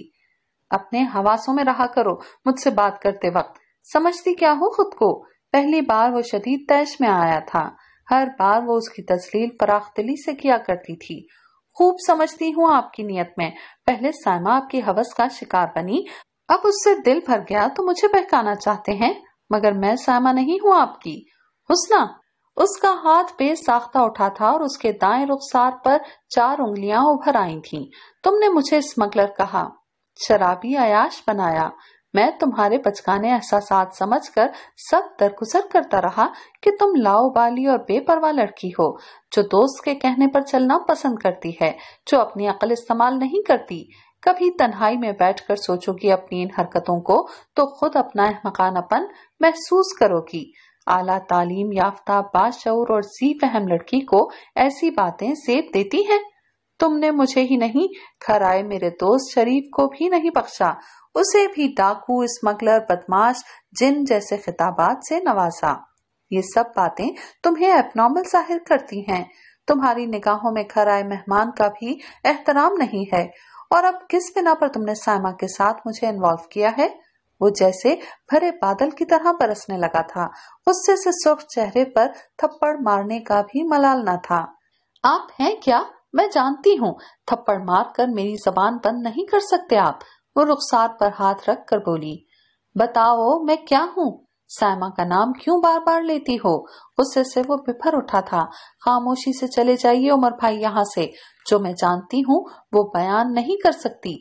अपने हवासों में रहा करो मुझसे बात करते वक्त समझती क्या हो खुद को पहली बार वो शदीद तैश में आया था हर बार वो उसकी तस्लील फराख से किया करती थी खूब समझती हूँ आपकी नियत में पहले सायमा आपकी हवस का शिकार बनी अब उससे दिल भर गया तो मुझे बहकाना चाहते हैं मगर मैं सामा नहीं हूँ आपकी हुसना उसका हाथ बेसाख्ता उठा था और उसके दाएं रुखसार पर चार उंगलियां उभर आई थीं। तुमने मुझे स्मगलर कहा शराबी आयाश बनाया मैं तुम्हारे बचकाने एहसास समझ कर सब दरगुजर करता रहा कि तुम लाओबाली और बेपरवाह लड़की हो जो दोस्त के कहने पर चलना पसंद करती है जो अपनी अकल इस्तेमाल नहीं करती कभी तन्हाई में बैठकर सोचोगी अपनी इन हरकतों को तो खुद अपना अहमकानापन महसूस करोगी आला तालीम याफ्ता बाशर और सी फहम लड़की को ऐसी बातें सेब देती हैं तुमने मुझे ही नहीं खराए मेरे दोस्त शरीफ को भी नहीं बख्शा उसे भी डाकू स्मगलर बदमाश जिन जैसे खिताबात से नवाजा ये सब बातें तुम्हें एबनॉर्मल जाहिर करती हैं तुम्हारी निगाहों में घर आए मेहमान का भी एहतराम नहीं है और अब किस बिना पर तुमने सायमा के साथ मुझे इन्वॉल्व किया है वो जैसे भरे बादल की तरह बरसने लगा था गुस्से से सुख चेहरे पर थप्पड़ मारने का भी मलाल न था आप हैं क्या मैं जानती हूँ थप्पड़ मार कर मेरी जबान बंद नहीं कर सकते आप वो रुखसार पर हाथ रख कर बोली बताओ मैं क्या हूँ सायमा का नाम क्यों बार बार लेती हो उससे से वो बिफर उठा था खामोशी से चले जाइए उमर भाई यहाँ से जो मैं जानती हूँ वो बयान नहीं कर सकती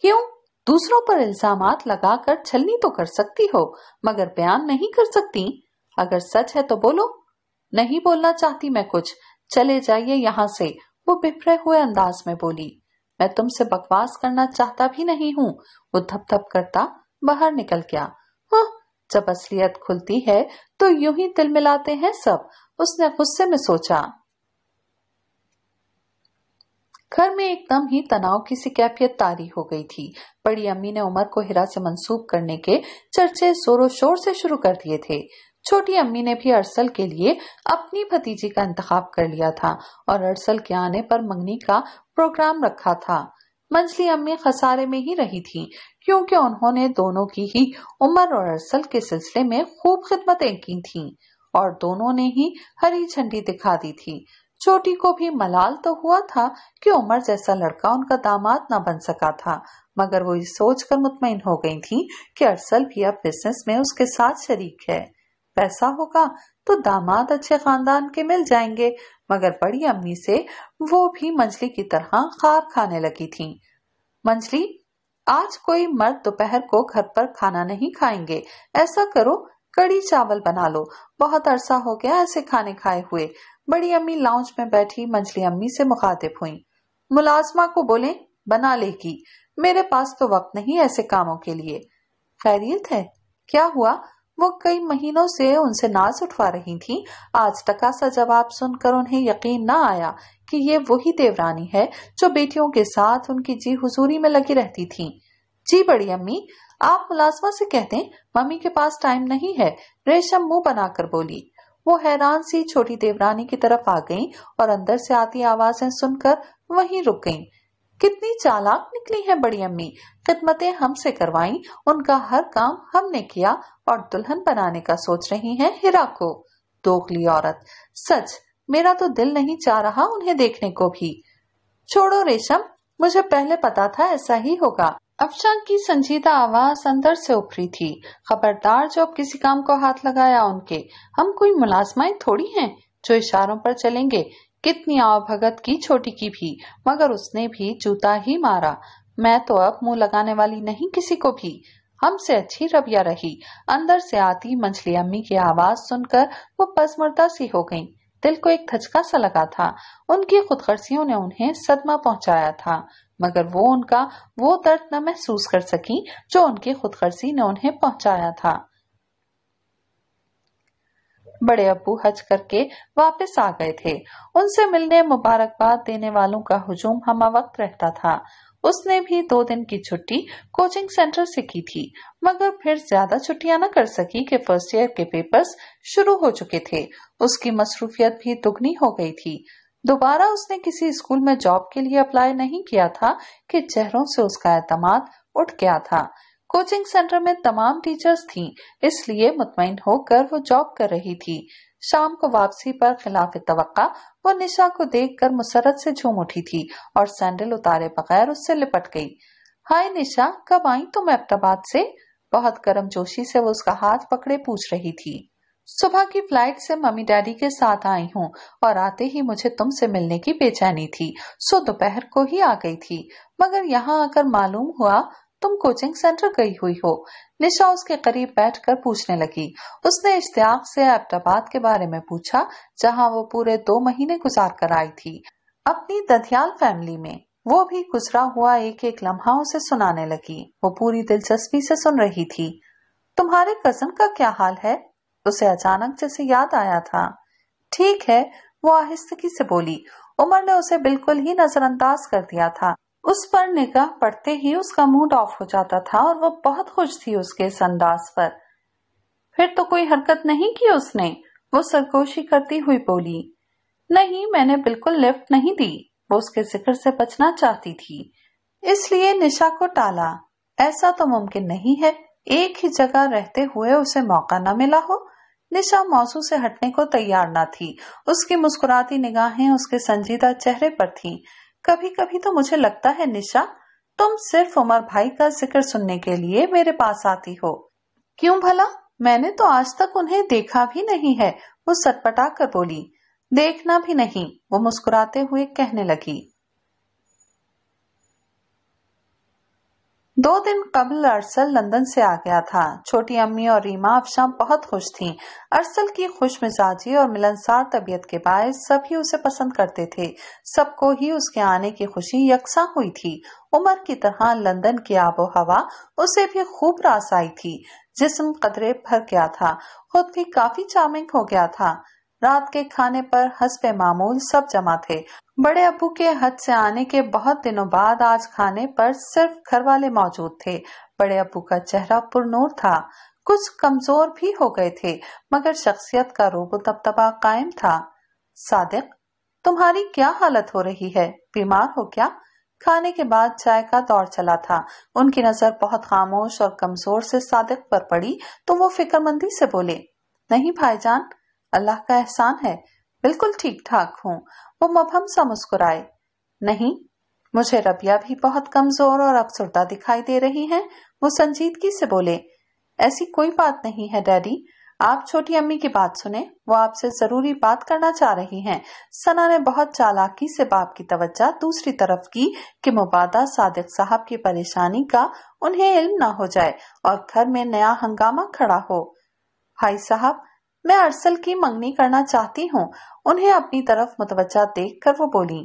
क्यों दूसरों पर इल्जाम लगाकर छलनी तो कर सकती हो मगर बयान नहीं कर सकती अगर सच है तो बोलो नहीं बोलना चाहती मैं कुछ चले जाइए यहाँ से वो बिफरे हुए अंदाज में बोली मैं तुमसे बकवास करना चाहता भी नहीं हूँ वो धप धप करता बाहर निकल गया हाँ, जब असलियत खुलती है तो यूं ही मिलाते हैं सब उसने गुस्से में सोचा घर में एकदम ही तनाव की सी कैफियत तारी हो गई थी बड़ी अम्मी ने उमर को हिरा से मंसूब करने के चर्चे जोरों शोर से शुरू कर दिए थे छोटी अम्मी ने भी अरसल के लिए अपनी भतीजी का इंतखाब कर लिया था और अरसल के आने पर मंगनी का प्रोग्राम रखा था मंजली अम्मी खसारे में ही रही थी क्योंकि उन्होंने दोनों की ही उमर और अरसल के सिलसिले में खूब खिदमतें की थीं और दोनों ने ही हरी झंडी दिखा दी थी छोटी को भी मलाल तो हुआ था कि उमर जैसा लड़का उनका दामाद ना बन सका था मगर वो ये सोचकर मुतमिन हो गई थी कि अरसल भी अब बिजनेस में उसके साथ शरीक है पैसा होगा तो दामाद अच्छे खानदान के मिल जाएंगे मगर बड़ी अम्मी से वो भी मंजली की तरह खार खाने लगी थी मंजली आज कोई मर्द दोपहर को घर पर खाना नहीं खाएंगे ऐसा करो कड़ी चावल बना लो बहुत अरसा हो गया ऐसे खाने खाए हुए बड़ी अम्मी लाउंज में बैठी मंझली अम्मी से मुखातिब हुई मुलाजमा को बोले बना लेगी मेरे पास तो वक्त नहीं ऐसे कामों के लिए खैरियत है क्या हुआ वो कई महीनों से उनसे नाज उठवा रही थी आज टका सा जवाब सुनकर उन्हें यकीन न आया कि ये वही देवरानी है जो बेटियों के साथ उनकी जी हुजूरी में लगी रहती थी जी बड़ी अम्मी आप मुलाजमा से कहते मम्मी के पास टाइम नहीं है रेशम मुंह बनाकर बोली वो हैरान सी छोटी देवरानी की तरफ आ गईं और अंदर से आती आवाजें सुनकर वहीं रुक गईं। कितनी चालाक निकली है बड़ी अम्मी खिदमतें हमसे करवाई उनका हर काम हमने किया और दुल्हन बनाने का सोच रही हैं हिरा को दोखली औरत सच मेरा तो दिल नहीं चाह रहा उन्हें देखने को भी छोड़ो रेशम मुझे पहले पता था ऐसा ही होगा अफशान की संजीदा आवाज अंदर से उपरी थी खबरदार जो अब किसी काम को हाथ लगाया उनके हम कोई मुलाजमाए थोड़ी हैं जो इशारों पर चलेंगे कितनी आवभगत की छोटी की भी मगर उसने भी जूता ही मारा मैं तो अब मुंह लगाने वाली नहीं किसी को भी हमसे अच्छी रबिया रही अंदर से आती मंझली अम्मी की आवाज सुनकर वो पसमर्दा सी हो गई दिल को एक धचका सा लगा था उनकी खुदकर्सियों ने उन्हें सदमा पहुंचाया था मगर वो उनका वो दर्द न महसूस कर सकी जो उनकी खुदगर्जी ने उन्हें पहुंचाया था बड़े अबू हज करके वापस आ गए थे उनसे मिलने मुबारकबाद देने वालों का हुजूम हमा वक्त रहता था उसने भी दो दिन की छुट्टी कोचिंग सेंटर से की थी मगर फिर ज्यादा छुट्टियां न कर सकी कि फर्स्ट ईयर के पेपर्स शुरू हो चुके थे उसकी मसरूफियत भी दुगनी हो गई थी दोबारा उसने किसी स्कूल में जॉब के लिए अप्लाई नहीं किया था कि चेहरों से उसका एतम उठ गया था कोचिंग सेंटर में तमाम टीचर्स थीं, इसलिए मुतमिन होकर वो जॉब कर रही थी शाम को वापसी पर खिलाफ तवक्का वो निशा को देखकर मुसरत से झूम उठी थी और सैंडल उतारे बगैर उससे लिपट गई हाय निशा कब आई तुम तो एबटाबाद से बहुत गर्म जोशी से वो उसका हाथ पकड़े पूछ रही थी सुबह की फ्लाइट से मम्मी डैडी के साथ आई हूँ और आते ही मुझे तुमसे मिलने की बेचैनी थी सो दोपहर को ही आ गई थी मगर यहाँ आकर मालूम हुआ तुम कोचिंग सेंटर गई हुई हो निशा उसके करीब बैठकर पूछने लगी उसने इश्तियाक से एबटाबाद के बारे में पूछा जहाँ वो पूरे दो महीने गुजार कर आई थी अपनी दधियाल फैमिली में वो भी गुजरा हुआ एक एक लम्हा उसे सुनाने लगी वो पूरी दिलचस्पी से सुन रही थी तुम्हारे कजन का क्या हाल है उसे अचानक जैसे याद आया था ठीक है वो आहिस्तगी से बोली उमर ने उसे बिल्कुल ही नजरअंदाज कर दिया था उस पर निगाह पड़ते ही उसका मूड ऑफ हो जाता था और वो बहुत खुश थी उसके इस अंदाज पर फिर तो कोई हरकत नहीं की उसने वो सरगोशी करती हुई बोली नहीं मैंने बिल्कुल लिफ्ट नहीं दी वो उसके जिक्र से बचना चाहती थी इसलिए निशा को टाला ऐसा तो मुमकिन नहीं है एक ही जगह रहते हुए उसे मौका न मिला हो निशा मौसू से हटने को तैयार न थी उसकी मुस्कुराती निगाहें उसके संजीदा चेहरे पर थी कभी कभी तो मुझे लगता है निशा तुम सिर्फ उमर भाई का जिक्र सुनने के लिए मेरे पास आती हो क्यों भला मैंने तो आज तक उन्हें देखा भी नहीं है वो सटपटा कर बोली देखना भी नहीं वो मुस्कुराते हुए कहने लगी दो दिन कबल अरसल लंदन से आ गया था छोटी अम्मी और रीमा अफशा बहुत खुश थीं। अरसल की खुश मिजाजी और मिलनसार तबीयत के बायस सभी उसे पसंद करते थे सबको ही उसके आने की खुशी यकसा हुई थी उमर की तरह लंदन की आबो हवा उसे भी खूब रास आई थी जिसम कदरे भर गया था खुद भी काफी चार्मिंग हो गया था रात के खाने पर हंसपे मामूल सब जमा थे बड़े अबू के हद से आने के बहुत दिनों बाद आज खाने पर सिर्फ घर वाले मौजूद थे बड़े अबू का चेहरा पुरनूर था कुछ कमजोर भी हो गए थे मगर शख्सियत का रोबो दबदबा कायम था सादिक तुम्हारी क्या हालत हो रही है बीमार हो क्या खाने के बाद चाय का दौर चला था उनकी नजर बहुत खामोश और कमजोर से सादिक पर पड़ी तो वो फिक्रमंदी से बोले नहीं भाईजान अल्लाह का एहसान है बिल्कुल ठीक ठाक हूँ वो मबहम सा मुस्कुराए नहीं मुझे रबिया भी बहुत कमजोर और अफसरदा दिखाई दे रही है वो संजीदगी से बोले ऐसी कोई बात नहीं है डैडी आप छोटी अम्मी की बात सुने वो आपसे जरूरी बात करना चाह रही हैं। सना ने बहुत चालाकी से बाप की तवज्जा दूसरी तरफ की कि मुबादा सादिक साहब की परेशानी का उन्हें इल्म ना हो जाए और घर में नया हंगामा खड़ा हो हाई साहब मैं अरसल की मंगनी करना चाहती हूँ उन्हें अपनी तरफ मुतवजा देख कर वो बोली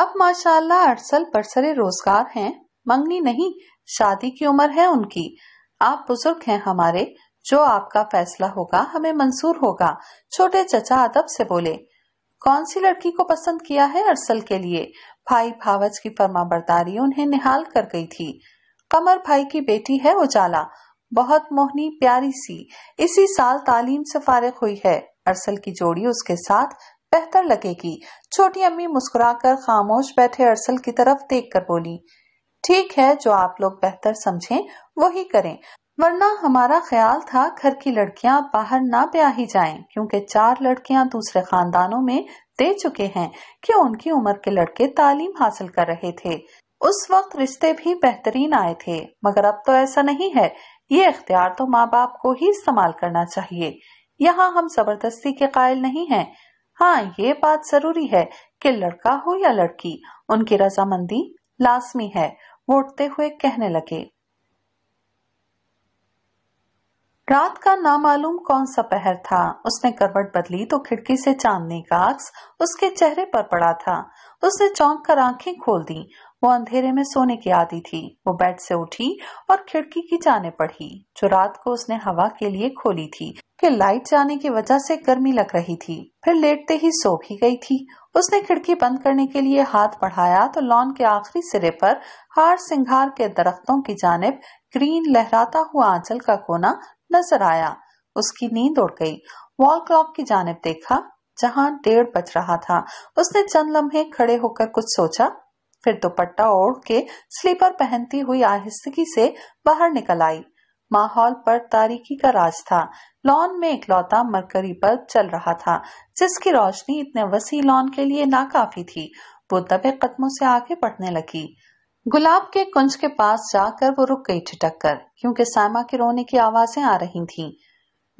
अब माशाल्लाह अरसल बरसरे रोजगार हैं मंगनी नहीं शादी की उम्र है उनकी आप बुजुर्ग हैं हमारे जो आपका फैसला होगा हमें मंजूर होगा छोटे चचा अदब से बोले कौन सी लड़की को पसंद किया है अरसल के लिए भाई भावच की फरमा बरदारी उन्हें निहाल कर गई थी कमर भाई की बेटी है उजाला बहुत मोहनी प्यारी सी इसी साल तालीम से फारिग हुई है अरसल की जोड़ी उसके साथ बेहतर लगेगी छोटी अम्मी मुस्कुराकर खामोश बैठे अरसल की तरफ देख कर बोली ठीक है जो आप लोग बेहतर समझें वही करें वरना हमारा ख्याल था घर की लड़कियां बाहर ना ब्याही जाएं क्योंकि चार लड़कियां दूसरे खानदानों में दे चुके हैं कि उनकी उम्र के लड़के तालीम हासिल कर रहे थे उस वक्त रिश्ते भी बेहतरीन आए थे मगर अब तो ऐसा नहीं है ये अख्तियार तो माँ बाप को ही इस्तेमाल करना चाहिए यहाँ हम जबरदस्ती के कायल नहीं हैं। हाँ ये बात जरूरी है कि लड़का हो या लड़की उनकी रजामंदी लाजमी है वो उठते हुए कहने लगे रात का नामालूम कौन सा पहर था उसने करवट बदली तो खिड़की से चांदनी का अक्स उसके चेहरे पर पड़ा था उसने चौंक कर आंखें खोल दी वो अंधेरे में सोने की आदि थी वो बेड से उठी और खिड़की की जाने पड़ी जो रात को उसने हवा के लिए खोली थी कि लाइट जाने की वजह से गर्मी लग रही थी फिर लेटते ही सो भी गई थी उसने खिड़की बंद करने के लिए हाथ बढ़ाया तो लॉन के आखिरी सिरे पर हार सिंघार के दरख्तों की जानब ग्रीन लहराता हुआ आंचल का कोना नजर आया उसकी नींद उड़ गई वॉल क्लॉक की जानब देखा जहाँ डेढ़ बज रहा था उसने चंद लम्हे खड़े होकर कुछ सोचा फिर दुपट्टा तो ओढ़ के स्लीपर पहनती हुई आहिस्तगी से बाहर निकल आई माहौल पर तारीकी का राज था लॉन में इकलौता मरकरी बल्ब चल रहा था जिसकी रोशनी इतने वसी लॉन के लिए नाकाफी थी वो दबे कदमों से आगे बढ़ने लगी गुलाब के कुंज के पास जाकर वो रुक गई ठिटक कर क्यूँकी सायमा के रोने की आवाजें आ रही थीं।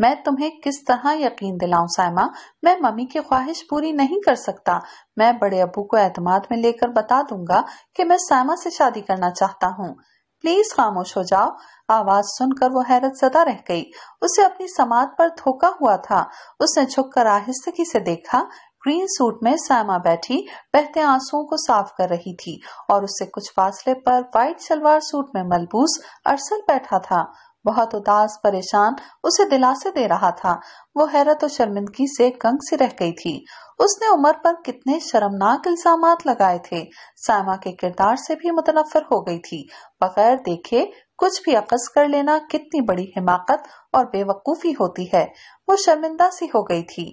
मैं तुम्हें किस तरह यकीन दिलाऊं सायमा मैं मम्मी की ख्वाहिश पूरी नहीं कर सकता मैं बड़े अबू को एतमाद में लेकर बता दूंगा कि मैं सायमा से शादी करना चाहता हूँ प्लीज खामोश हो जाओ आवाज सुनकर वो हैरत जदा रह गई उसे अपनी समात पर धोखा हुआ था उसने झुक कर आहिस्तगी से देखा ग्रीन सूट में सैमा बैठी बहते आंसुओं को साफ कर रही थी और उससे कुछ फासले पर व्हाइट सलवार सूट में मलबूस अरसल बैठा था बहुत उदास परेशान उसे दिलासे दे रहा था वो हैरत और शर्मिंदगी से कंग सी रह गई थी उसने उमर पर कितने शर्मनाक इल्जाम लगाए थे सायमा के किरदार से भी मुतनफर हो गई थी बगैर देखे कुछ भी अकस कर लेना कितनी बड़ी हिमाकत और बेवकूफी होती है वो शर्मिंदा सी हो गई थी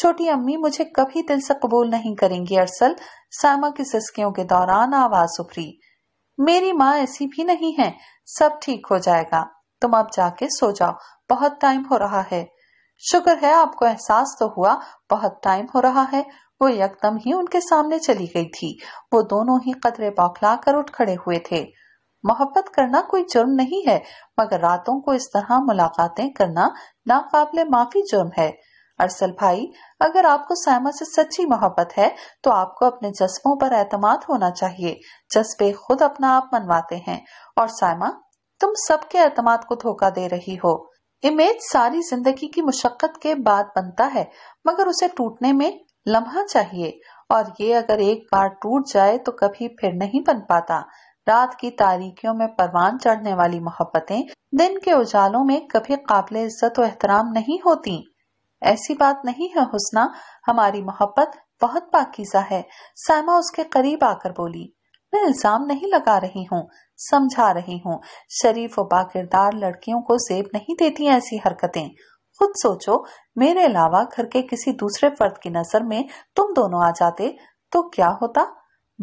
छोटी अम्मी मुझे कभी दिल से कबूल नहीं करेंगी अरसल सामा की सिस्कियों के दौरान आवाज उभरी मेरी माँ ऐसी भी नहीं है सब ठीक हो जाएगा तुम अब जाके सो जाओ बहुत टाइम हो रहा है शुक्र है आपको एहसास तो हुआ बहुत टाइम हो रहा है वो यकदम ही उनके सामने चली गई थी वो दोनों ही कदरे बौखला कर उठ खड़े हुए थे मोहब्बत करना कोई जुर्म नहीं है मगर रातों को इस तरह मुलाकातें करना नाकाबले माफी जुर्म है अरसल भाई अगर आपको सैमा से सच्ची मोहब्बत है तो आपको अपने जज्बों पर एतमाद होना चाहिए जज्बे खुद अपना आप मनवाते हैं और सैमा तुम सबके अतमाद को धोखा दे रही हो इमेज सारी जिंदगी की मुशक्कत के बाद बनता है मगर उसे टूटने में लम्हा चाहिए और ये अगर एक बार टूट जाए तो कभी फिर नहीं बन पाता रात की तारीखियों में परवान चढ़ने वाली मोहब्बतें दिन के उजालों में कभी काबिल इज्जत और एहतराम नहीं होती ऐसी बात नहीं है हुसना हमारी मोहब्बत बहुत पाकिजा है सैमा उसके करीब आकर बोली मैं इल्जाम नहीं लगा रही हूँ समझा रही हूँ शरीफ और बाकिरदार लड़कियों को सेब नहीं देती ऐसी हरकतें खुद सोचो मेरे अलावा घर के किसी दूसरे फर्द की नजर में तुम दोनों आ जाते तो क्या होता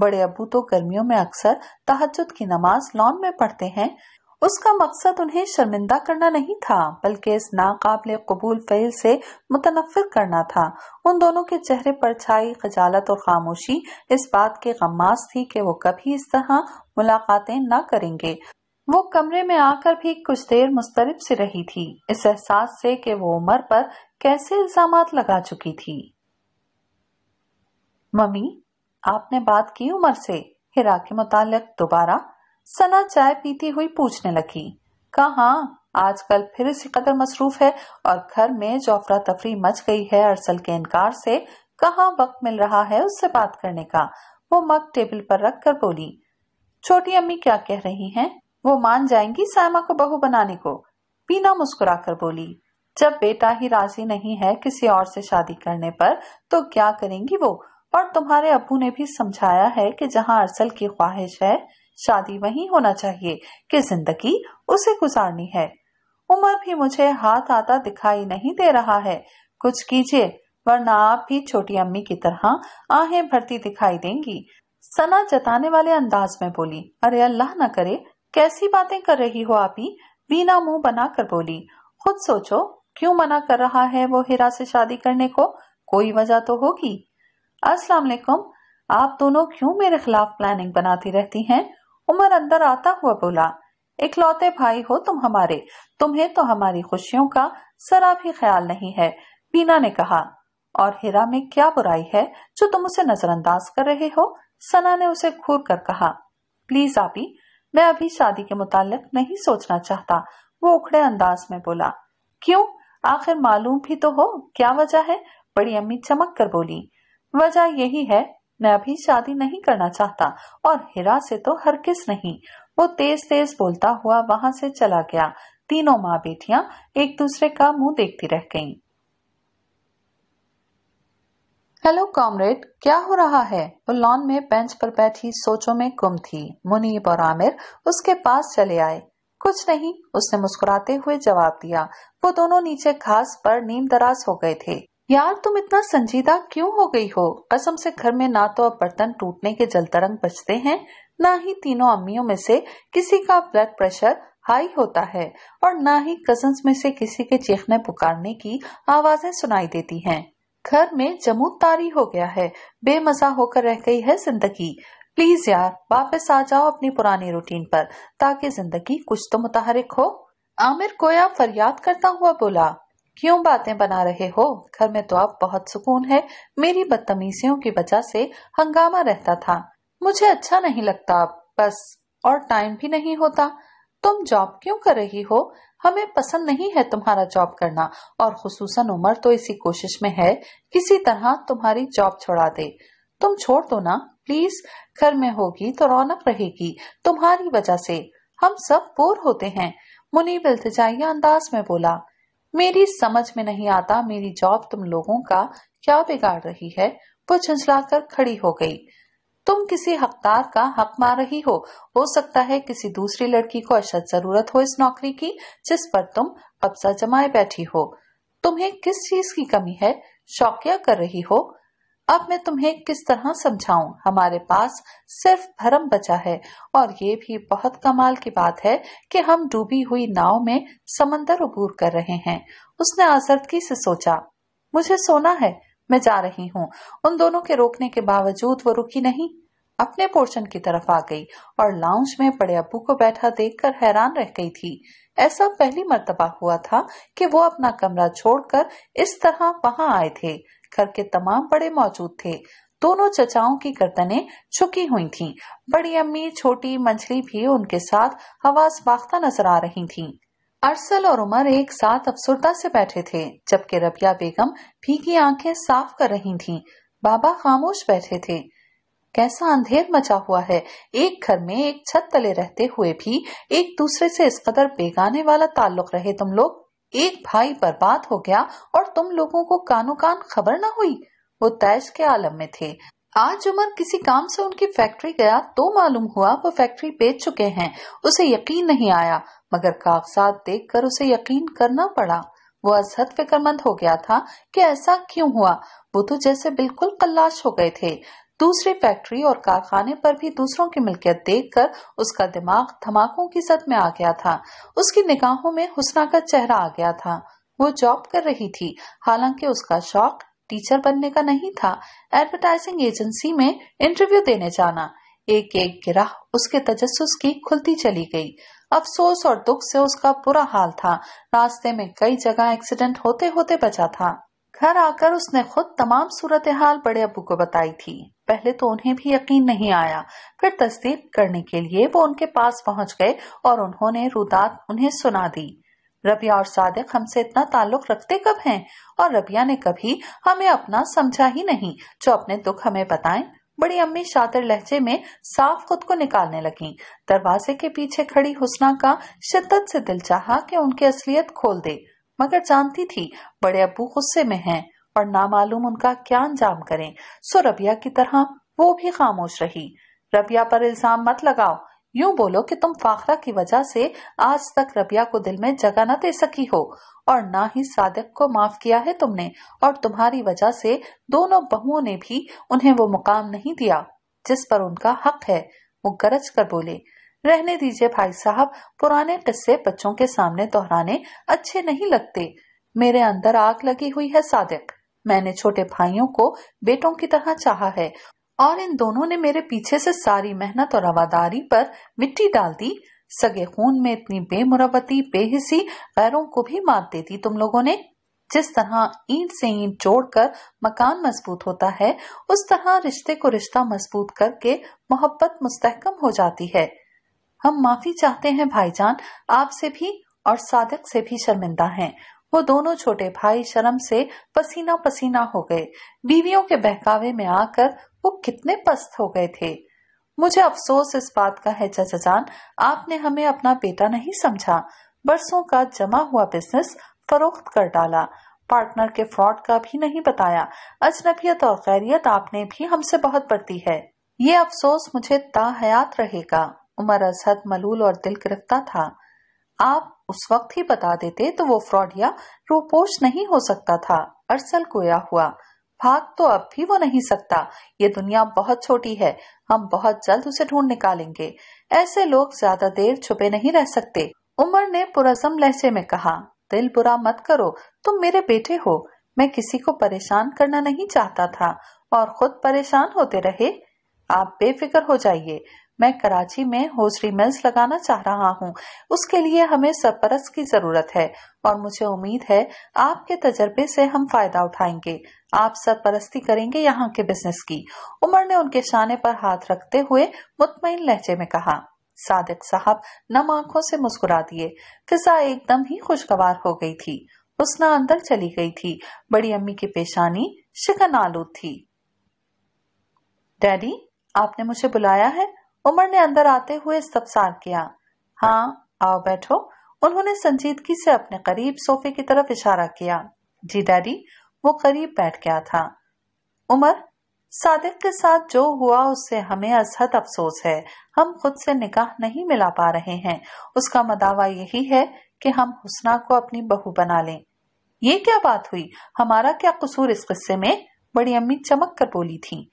बड़े अबू तो गर्मियों में अक्सर तहजद की नमाज लॉन में पढ़ते हैं उसका मकसद उन्हें शर्मिंदा करना नहीं था बल्कि इस नाकबिल कबूल फेल से मुतनफर करना था उन दोनों के चेहरे पर छाई खजालत और खामोशी इस बात के गमास थी कि वो कभी इस तरह मुलाकातें ना करेंगे वो कमरे में आकर भी कुछ देर मुस्तरब से रही थी इस एहसास से कि वो उमर पर कैसे इल्जाम लगा चुकी थी मम्मी आपने बात की उमर से हिरा के मुतालिक दोबारा सना चाय पीती हुई पूछने लगी कहा आजकल फिर इस कदर मसरूफ है और घर में जो अफरा तफरी मच गई है अरसल के इनकार से कहा वक्त मिल रहा है उससे बात करने का वो मग टेबल पर रख कर बोली छोटी अम्मी क्या कह रही हैं वो मान जाएंगी सायमा को बहू बनाने को पीना मुस्कुरा कर बोली जब बेटा ही राजी नहीं है किसी और से शादी करने पर तो क्या करेंगी वो और तुम्हारे अबू ने भी समझाया है कि जहाँ अरसल की ख्वाहिश है शादी वही होना चाहिए कि जिंदगी उसे गुजारनी है उमर भी मुझे हाथ आता दिखाई नहीं दे रहा है कुछ कीजिए वरना आप भी छोटी अम्मी की तरह आहें भरती दिखाई देंगी सना जताने वाले अंदाज में बोली अरे अल्लाह ना करे कैसी बातें कर रही हो आप ही वीना मुंह बनाकर बोली खुद सोचो क्यों मना कर रहा है वो हिरा से शादी करने को कोई वजह तो होगी अस्सलाम वालेकुम आप दोनों क्यों मेरे खिलाफ प्लानिंग बनाती रहती हैं उमर अंदर आता हुआ बोला इकलौते भाई हो तुम हमारे तुम्हें तो हमारी खुशियों का सरा भी ख्याल नहीं है पीना ने कहा और हीरा में क्या बुराई है जो तुम उसे नजरअंदाज कर रहे हो सना ने उसे घूर कर कहा प्लीज आपी मैं अभी शादी के मुतालिक नहीं सोचना चाहता वो उखड़े अंदाज में बोला क्यों आखिर मालूम भी तो हो क्या वजह है बड़ी अम्मी चमक कर बोली वजह यही है मैं अभी शादी नहीं करना चाहता और हिरा से तो हर किस नहीं वो तेज तेज बोलता हुआ वहां से चला गया तीनों माँ बेटिया एक दूसरे का मुंह देखती रह गईं। हेलो कॉमरेड क्या हो रहा है वो लॉन में बेंच पर बैठी सोचों में गुम थी मुनीब और आमिर उसके पास चले आए कुछ नहीं उसने मुस्कुराते हुए जवाब दिया वो दोनों नीचे घास पर नीम दराज हो गए थे यार तुम इतना संजीदा क्यों हो गई हो कसम से घर में ना तो अब बर्तन टूटने के जलतरंग बचते हैं ना ही तीनों अम्मियों में से किसी का ब्लड प्रेशर हाई होता है और ना ही कजन में से किसी के चेखने पुकारने की आवाजें सुनाई देती हैं। घर में जमूत तारी हो गया है बेमजा होकर रह गई है जिंदगी प्लीज यार वापस आ जाओ अपनी पुरानी रूटीन पर ताकि जिंदगी कुछ तो मुतहरिक हो आमिर कोया फरियाद करता हुआ बोला क्यों बातें बना रहे हो घर में तो अब बहुत सुकून है मेरी बदतमीजियों की वजह से हंगामा रहता था मुझे अच्छा नहीं लगता बस और टाइम भी नहीं होता तुम जॉब क्यों कर रही हो हमें पसंद नहीं है तुम्हारा जॉब करना और खसूसन उमर तो इसी कोशिश में है किसी तरह तुम्हारी जॉब छोड़ा दे तुम छोड़ दो ना प्लीज घर में होगी तो रौनक रहेगी तुम्हारी वजह से हम सब बोर होते हैं मुनीब अल्तजाइया अंदाज में बोला मेरी समझ में नहीं आता मेरी जॉब तुम लोगों का क्या बिगाड़ रही है वो कर खड़ी हो गई तुम किसी हकदार का हक मार रही हो हो सकता है किसी दूसरी लड़की को अशद जरूरत हो इस नौकरी की जिस पर तुम कब्जा जमाए बैठी हो तुम्हें किस चीज की कमी है शौकिया कर रही हो अब मैं तुम्हें किस तरह समझाऊं हमारे पास सिर्फ भरम बचा है और ये भी बहुत कमाल की बात है कि हम डूबी हुई नाव में समंदर उबूर कर रहे हैं उसने आजर्दगी से सोचा मुझे सोना है मैं जा रही हूँ उन दोनों के रोकने के बावजूद वो रुकी नहीं अपने पोर्शन की तरफ आ गई और लाउंज में बड़े अबू को बैठा देख हैरान रह गई थी ऐसा पहली मरतबा हुआ था की वो अपना कमरा छोड़ इस तरह वहाँ आए थे घर के तमाम बड़े मौजूद थे दोनों चचाओं की गर्दने छुकी हुई थीं। बड़ी अम्मी छोटी मंझली भी उनके साथ हवास बाख्ता नजर आ रही थीं। अरसल और उमर एक साथ अफसरता से बैठे थे जबकि रबिया बेगम भीगी आंखें साफ कर रही थीं। बाबा खामोश बैठे थे कैसा अंधेर मचा हुआ है एक घर में एक छत तले रहते हुए भी एक दूसरे से इस कदर बेगाने वाला ताल्लुक रहे तुम लोग एक भाई बर्बाद हो गया और तुम लोगों को कानो कान खबर न हुई वो तैश के आलम में थे आज उमर किसी काम से उनकी फैक्ट्री गया तो मालूम हुआ वो फैक्ट्री बेच चुके हैं उसे यकीन नहीं आया मगर कागजात देखकर उसे यकीन करना पड़ा वो असहद फिक्रमंद हो गया था कि ऐसा क्यों हुआ वो तो जैसे बिल्कुल कल्लाश हो गए थे दूसरी फैक्ट्री और कारखाने पर भी दूसरों की मिल्कियत देखकर उसका दिमाग धमाकों की सद में आ गया था उसकी निगाहों में हुसना का चेहरा आ गया था वो जॉब कर रही थी हालांकि उसका शौक टीचर बनने का नहीं था एडवर्टाइजिंग एजेंसी में इंटरव्यू देने जाना एक एक गिरा उसके तजस की खुलती चली गई अफसोस और दुख से उसका बुरा हाल था रास्ते में कई जगह एक्सीडेंट होते होते बचा था घर आकर उसने खुद तमाम सूरत हाल बड़े अबू को बताई थी पहले तो उन्हें भी यकीन नहीं आया फिर तस्दीक करने के लिए वो उनके पास पहुंच गए और उन्होंने रुदात उन्हें सुना दी रबिया और सादिक हमसे इतना ताल्लुक रखते कब हैं और रबिया ने कभी हमें अपना समझा ही नहीं जो अपने दुख हमें बताएं बड़ी अम्मी शातिर लहजे में साफ खुद को निकालने लगी दरवाजे के पीछे खड़ी हुसना का शिद्दत से दिल चाहा कि उनकी असलियत खोल दे मगर जानती थी बड़े अबू गुस्से में हैं और मालूम उनका क्या अंजाम करें सो रबिया की तरह वो भी खामोश रही रबिया पर इल्जाम मत लगाओ यूं बोलो कि तुम फाखरा की वजह से आज तक रबिया को दिल में जगह न दे सकी हो और ना ही सादक को माफ किया है तुमने और तुम्हारी वजह से दोनों बहुओं ने भी उन्हें वो मुकाम नहीं दिया जिस पर उनका हक है वो गरज कर बोले रहने दीजिए भाई साहब पुराने किस्से बच्चों के सामने दोहराने अच्छे नहीं लगते मेरे अंदर आग लगी हुई है सादिक मैंने छोटे भाइयों को बेटों की तरह चाहा है और इन दोनों ने मेरे पीछे से सारी मेहनत और रवादारी पर मिट्टी डाल दी सगे खून में इतनी बेमुरवती बेहिसी गैरों को भी मार देती तुम लोगों ने जिस तरह ईंट से ईंट जोड़कर मकान मजबूत होता है उस तरह रिश्ते को रिश्ता मजबूत करके मोहब्बत मुस्तकम हो जाती है हम माफी चाहते हैं भाईजान आपसे भी और सादक से भी शर्मिंदा हैं वो दोनों छोटे भाई शर्म से पसीना पसीना हो गए बीवियों के बहकावे में आकर वो कितने पस्त हो गए थे मुझे अफसोस इस बात का है चाचा जान आपने हमें अपना बेटा नहीं समझा बरसों का जमा हुआ बिजनेस फरोख्त कर डाला पार्टनर के फ्रॉड का भी नहीं बताया अजनबियत और खैरियत आपने भी हमसे बहुत बरती है ये अफसोस मुझे ताहयात रहेगा उमर अजहद मलूल और दिल गिरफ्तार था आप उस वक्त ही बता देते तो वो फ्रॉड या रूपोश नहीं हो सकता था अरसल कोया हुआ भाग तो अब भी वो नहीं सकता ये दुनिया बहुत छोटी है हम बहुत जल्द उसे ढूंढ निकालेंगे ऐसे लोग ज्यादा देर छुपे नहीं रह सकते उमर ने पुरजम लहजे में कहा दिल बुरा मत करो तुम मेरे बेटे हो मैं किसी को परेशान करना नहीं चाहता था और खुद परेशान होते रहे आप बेफिक्र हो जाइए मैं कराची में होजरी मिल्स लगाना चाह रहा हूँ उसके लिए हमें सरपरस की जरूरत है और मुझे उम्मीद है आपके तजर्बे से हम फायदा उठाएंगे आप सरपरस्ती करेंगे यहाँ के बिजनेस की उमर ने उनके शाने पर हाथ रखते हुए मुतमिन लहजे में कहा सादिक साहब नम आंखों से मुस्कुरा दिए फिजा एकदम ही खुशगवार हो गई थी उसना अंदर चली गई थी बड़ी अम्मी की पेशानी शिकन आलू थी डैडी आपने मुझे बुलाया है उमर ने अंदर आते हुए इस्तफसार किया हाँ आओ बैठो उन्होंने संजीदगी से अपने करीब सोफे की तरफ इशारा किया जी डैडी वो करीब बैठ गया था उमर सादिक के साथ जो हुआ उससे हमें असहद अफसोस है हम खुद से निकाह नहीं मिला पा रहे हैं उसका मदावा यही है कि हम हुसना को अपनी बहू बना लें ये क्या बात हुई हमारा क्या कसूर इस किस्से में बड़ी अम्मी चमक कर बोली थी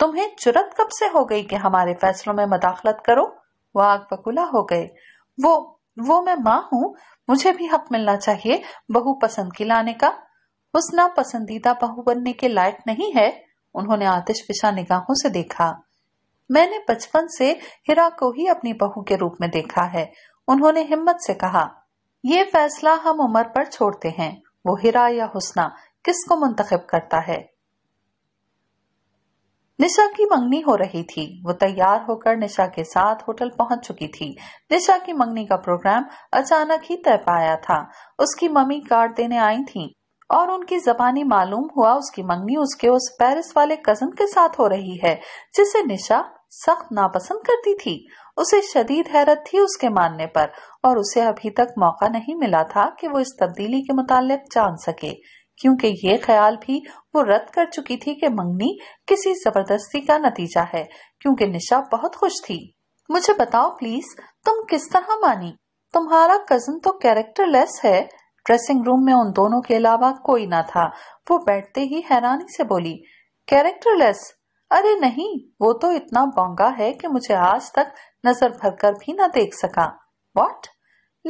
तुम्हें चुरत कब से हो गई कि हमारे फैसलों में मदाखलत करो वह आग बकुला हो गए वो वो मैं माँ हूँ मुझे भी हक मिलना चाहिए बहु पसंद की लाने का उस ना पसंदीदा बहु बनने के लायक नहीं है उन्होंने आतिश आतिशफिशा निगाहों से देखा मैंने बचपन से हिरा को ही अपनी बहू के रूप में देखा है उन्होंने हिम्मत से कहा ये फैसला हम उम्र पर छोड़ते हैं वो हिरा या हुसना किसको मुंतखब करता है निशा की मंगनी हो रही थी वो तैयार होकर निशा के साथ होटल पहुंच चुकी थी निशा की मंगनी का प्रोग्राम अचानक ही तय पाया था उसकी मम्मी कार्ड देने आई थी और उनकी जबानी मालूम हुआ उसकी मंगनी उसके उस पेरिस वाले कजन के साथ हो रही है जिसे निशा सख्त नापसंद करती थी उसे शदीद हैरत थी उसके मानने पर और उसे अभी तक मौका नहीं मिला था कि वो इस तब्दीली के मुतालिक जान सके क्योंकि ये ख्याल भी वो रद्द कर चुकी थी कि मंगनी किसी जबरदस्ती का नतीजा है क्योंकि निशा बहुत खुश थी मुझे बताओ प्लीज तुम किस तरह मानी तुम्हारा कजन तो लेस है ड्रेसिंग रूम में उन दोनों के अलावा कोई ना था वो बैठते ही हैरानी से बोली कैरेक्टरलेस अरे नहीं वो तो इतना बोंगा है कि मुझे आज तक नजर भरकर भी ना देख सका वॉट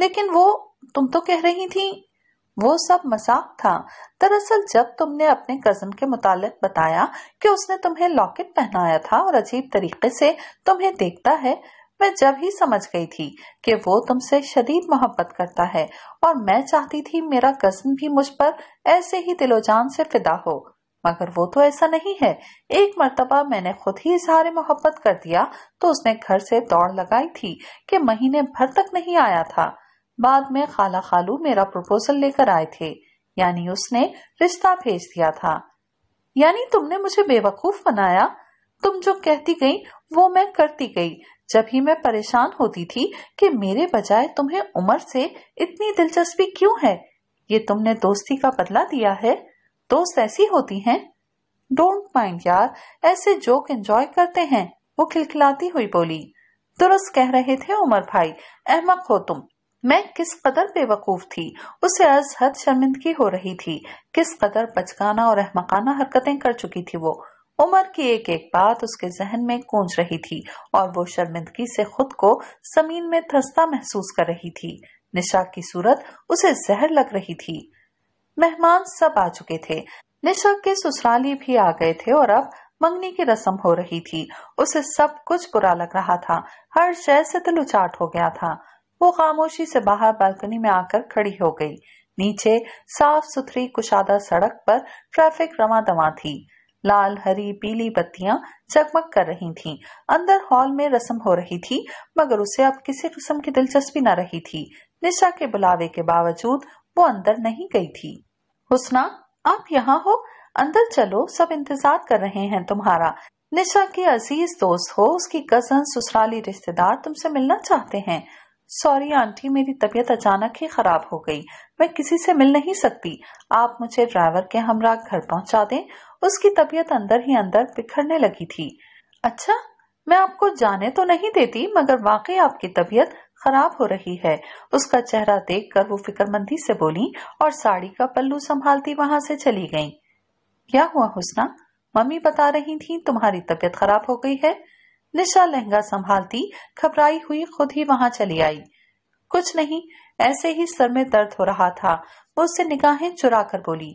लेकिन वो तुम तो कह रही थी वो सब मजाक था दरअसल जब तुमने अपने कजन के मुतालिक बताया कि उसने तुम्हें लॉकेट पहनाया था और अजीब तरीके से तुम्हें देखता है मैं जब ही समझ गई थी कि वो तुमसे शदीद मोहब्बत करता है और मैं चाहती थी मेरा कजन भी मुझ पर ऐसे ही दिलोजान से फिदा हो मगर वो तो ऐसा नहीं है एक मरतबा मैंने खुद ही इजहार मोहब्बत कर दिया तो उसने घर से दौड़ लगाई थी कि महीने भर तक नहीं आया था बाद में खाला खालू मेरा प्रपोजल लेकर आए थे यानी उसने रिश्ता भेज दिया था यानी तुमने मुझे बेवकूफ बनाया तुम जो कहती गई वो मैं करती गई जब ही मैं परेशान होती थी कि मेरे बजाय तुम्हें उम्र से इतनी दिलचस्पी क्यों है ये तुमने दोस्ती का बदला दिया है दोस्त ऐसी होती हैं डोंट माइंड यार ऐसे जोक एंजॉय करते हैं वो खिलखिलाती हुई बोली दुरुस्त कह रहे थे उमर भाई अहमक हो तुम मैं किस कदर बेवकूफ थी उसे आज हद शर्मिंदगी हो रही थी किस कदर बचकाना और अहमकाना हरकतें कर चुकी थी वो उमर की एक एक बात उसके जहन में गूंज रही थी और वो शर्मिंदगी से खुद को जमीन में धसता महसूस कर रही थी निशा की सूरत उसे जहर लग रही थी मेहमान सब आ चुके थे निशा के ससुराली भी आ गए थे और अब मंगनी की रस्म हो रही थी उसे सब कुछ बुरा लग रहा था हर शय से दिल उचाट हो गया था वो खामोशी से बाहर बालकनी में आकर खड़ी हो गई नीचे साफ सुथरी कुशादा सड़क पर ट्रैफिक रमा दमा थी लाल हरी पीली बत्तियां जगमग कर रही थीं। अंदर हॉल में रस्म हो रही थी मगर उसे अब किसी किस्म की दिलचस्पी न रही थी निशा के बुलावे के बावजूद वो अंदर नहीं गई थी हुसना आप यहाँ हो अंदर चलो सब इंतजार कर रहे हैं तुम्हारा निशा की अजीज दोस्त हो उसकी कजन ससुराली रिश्तेदार तुमसे मिलना चाहते हैं सॉरी आंटी मेरी तबीयत अचानक ही खराब हो गई मैं किसी से मिल नहीं सकती आप मुझे ड्राइवर के हमरा घर पहुंचा दें उसकी तबीयत अंदर ही अंदर बिखरने लगी थी अच्छा मैं आपको जाने तो नहीं देती मगर वाकई आपकी तबीयत खराब हो रही है उसका चेहरा देखकर वो फिक्रमंदी से बोली और साड़ी का पल्लू संभालती वहां से चली गई क्या हुआ हुसना मम्मी बता रही थी तुम्हारी तबीयत खराब हो गई है निशा लहंगा संभालती घबराई हुई खुद ही वहां चली आई कुछ नहीं ऐसे ही सर में दर्द हो रहा था वो उससे निगाहें चुरा कर बोली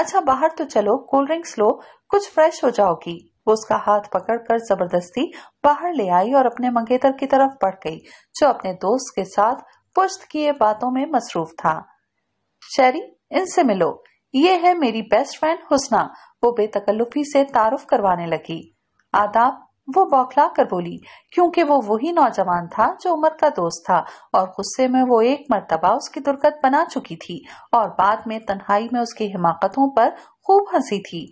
अच्छा बाहर तो चलो कोल्ड ड्रिंक्स लो कुछ फ्रेश हो जाओगी वो उसका हाथ पकड़कर जबरदस्ती बाहर ले आई और अपने मंगेतर की तरफ बढ़ गई जो अपने दोस्त के साथ पुश्त किए बातों में मसरूफ था शेरी इनसे मिलो ये है मेरी बेस्ट फ्रेंड हुसना वो बेतकल्लुफी से तारुफ करवाने लगी आदाब वो बौखला कर बोली क्योंकि वो वही नौजवान था जो उमर का दोस्त था और गुस्से में वो एक मरतबा उसकी दुर्गत बना चुकी थी और बाद में तन्हाई में उसकी हिमाकतों पर खूब हंसी थी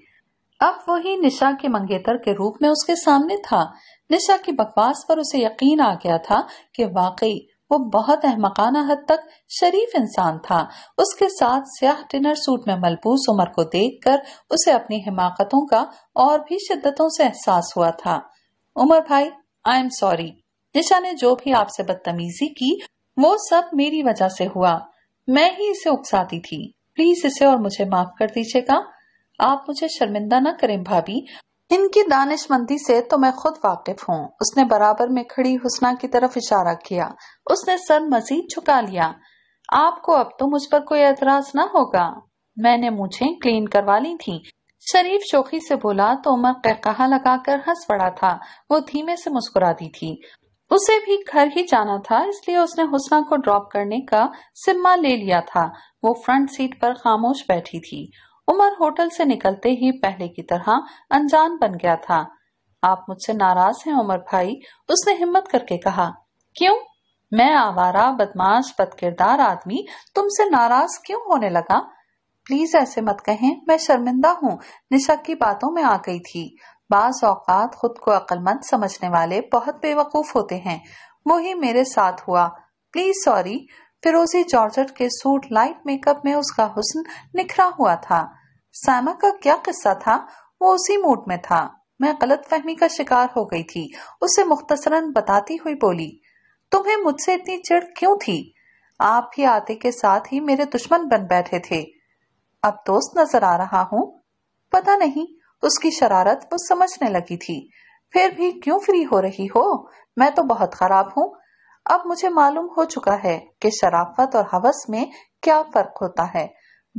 अब वही निशा के मंगेतर के रूप में उसके सामने था निशा की बकवास पर उसे यकीन आ गया था कि वाकई वो बहुत अहमकाना हद तक शरीफ इंसान था उसके साथ स्याह डिनर सूट में मलबूस उमर को देखकर उसे अपनी हिमाकतों का और भी शिद्दतों से एहसास हुआ था उमर भाई आई एम सॉरी निशा ने जो भी आपसे बदतमीजी की वो सब मेरी वजह से हुआ मैं ही इसे उकसाती थी प्लीज इसे और मुझे माफ कर दीजिएगा आप मुझे शर्मिंदा ना करें भाभी इनकी दानिशमंदी से तो मैं खुद वाकिफ हूँ उसने बराबर में खड़ी हुसना की तरफ इशारा किया उसने सर मजीद झुका लिया आपको अब तो मुझ पर कोई एतराज ना होगा मैंने मुझे क्लीन करवा ली थी शरीफ शोखी से बोला तो उमर कहकहा लगाकर हंस पड़ा था वो धीमे से मुस्कुरा दी थी उसे भी घर ही जाना था इसलिए उसने हुसना को ड्रॉप करने का सिम्मा ले लिया था वो फ्रंट सीट पर खामोश बैठी थी उमर होटल से निकलते ही पहले की तरह अनजान बन गया था आप मुझसे नाराज हैं उमर भाई उसने हिम्मत करके कहा क्यों मैं आवारा बदमाश बदकिरदार आदमी तुमसे नाराज क्यों होने लगा प्लीज ऐसे मत कहें मैं शर्मिंदा हूँ निशा की बातों में आ गई थी बाज औकात खुद को अक्लमंद समझने वाले बहुत बेवकूफ होते हैं वो ही मेरे साथ हुआ प्लीज सॉरी फिरोजी जॉर्जट के सूट लाइट मेकअप में उसका हुस्न निखरा हुआ था सैमा का क्या किस्सा था वो उसी मूड में था मैं गलत फहमी का शिकार हो गई थी उसे मुख्तसरन बताती हुई बोली तुम्हें मुझसे इतनी चिड़ क्यों थी आप ही आते के साथ ही मेरे दुश्मन बन बैठे थे अब दोस्त नजर आ रहा हूँ पता नहीं उसकी शरारत वो समझने लगी थी फिर भी क्यों फ्री हो रही हो मैं तो बहुत खराब हूँ अब मुझे मालूम हो चुका है कि शराफत और हवस में क्या फर्क होता है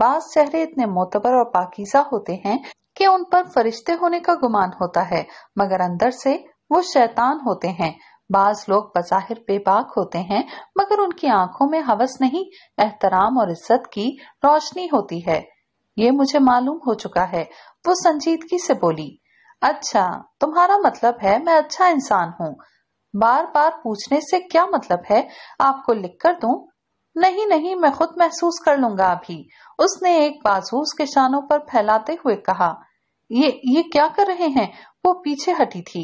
बास चेहरे इतने मोतबर और पाकिजा होते हैं कि उन पर फरिश्ते होने का गुमान होता है मगर अंदर से वो शैतान होते हैं बाज लोग बज़ाहिर बेबाक होते हैं मगर उनकी आंखों में हवस नहीं एहतराम और इज्जत की रोशनी होती है ये मुझे मालूम हो चुका है वो संजीदगी से बोली अच्छा तुम्हारा मतलब है मैं अच्छा इंसान हूँ बार बार पूछने से क्या मतलब है आपको लिख कर दू नहीं नहीं मैं खुद महसूस कर लूंगा अभी उसने एक बाजू उसके शानों पर फैलाते हुए कहा ये ये क्या कर रहे हैं वो पीछे हटी थी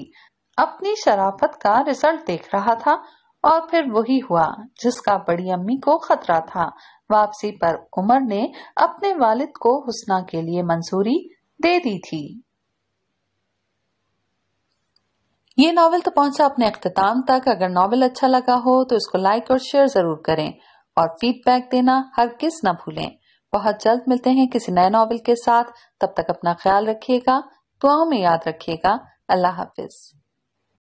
अपनी शराफत का रिजल्ट देख रहा था और फिर वही हुआ जिसका बड़ी अम्मी को खतरा था वापसी पर उमर ने अपने वालिद को हुसना के लिए मंजूरी दे दी थी ये नावल तो पहुंचा अपने अख्ताम तक अगर नावल अच्छा लगा हो तो इसको लाइक और शेयर जरूर करें और फीडबैक देना हर किस न भूलें बहुत जल्द मिलते हैं किसी नए नावल के साथ तब तक अपना ख्याल रखिएगा दुआओं में याद रखिएगा अल्लाह हाफिज़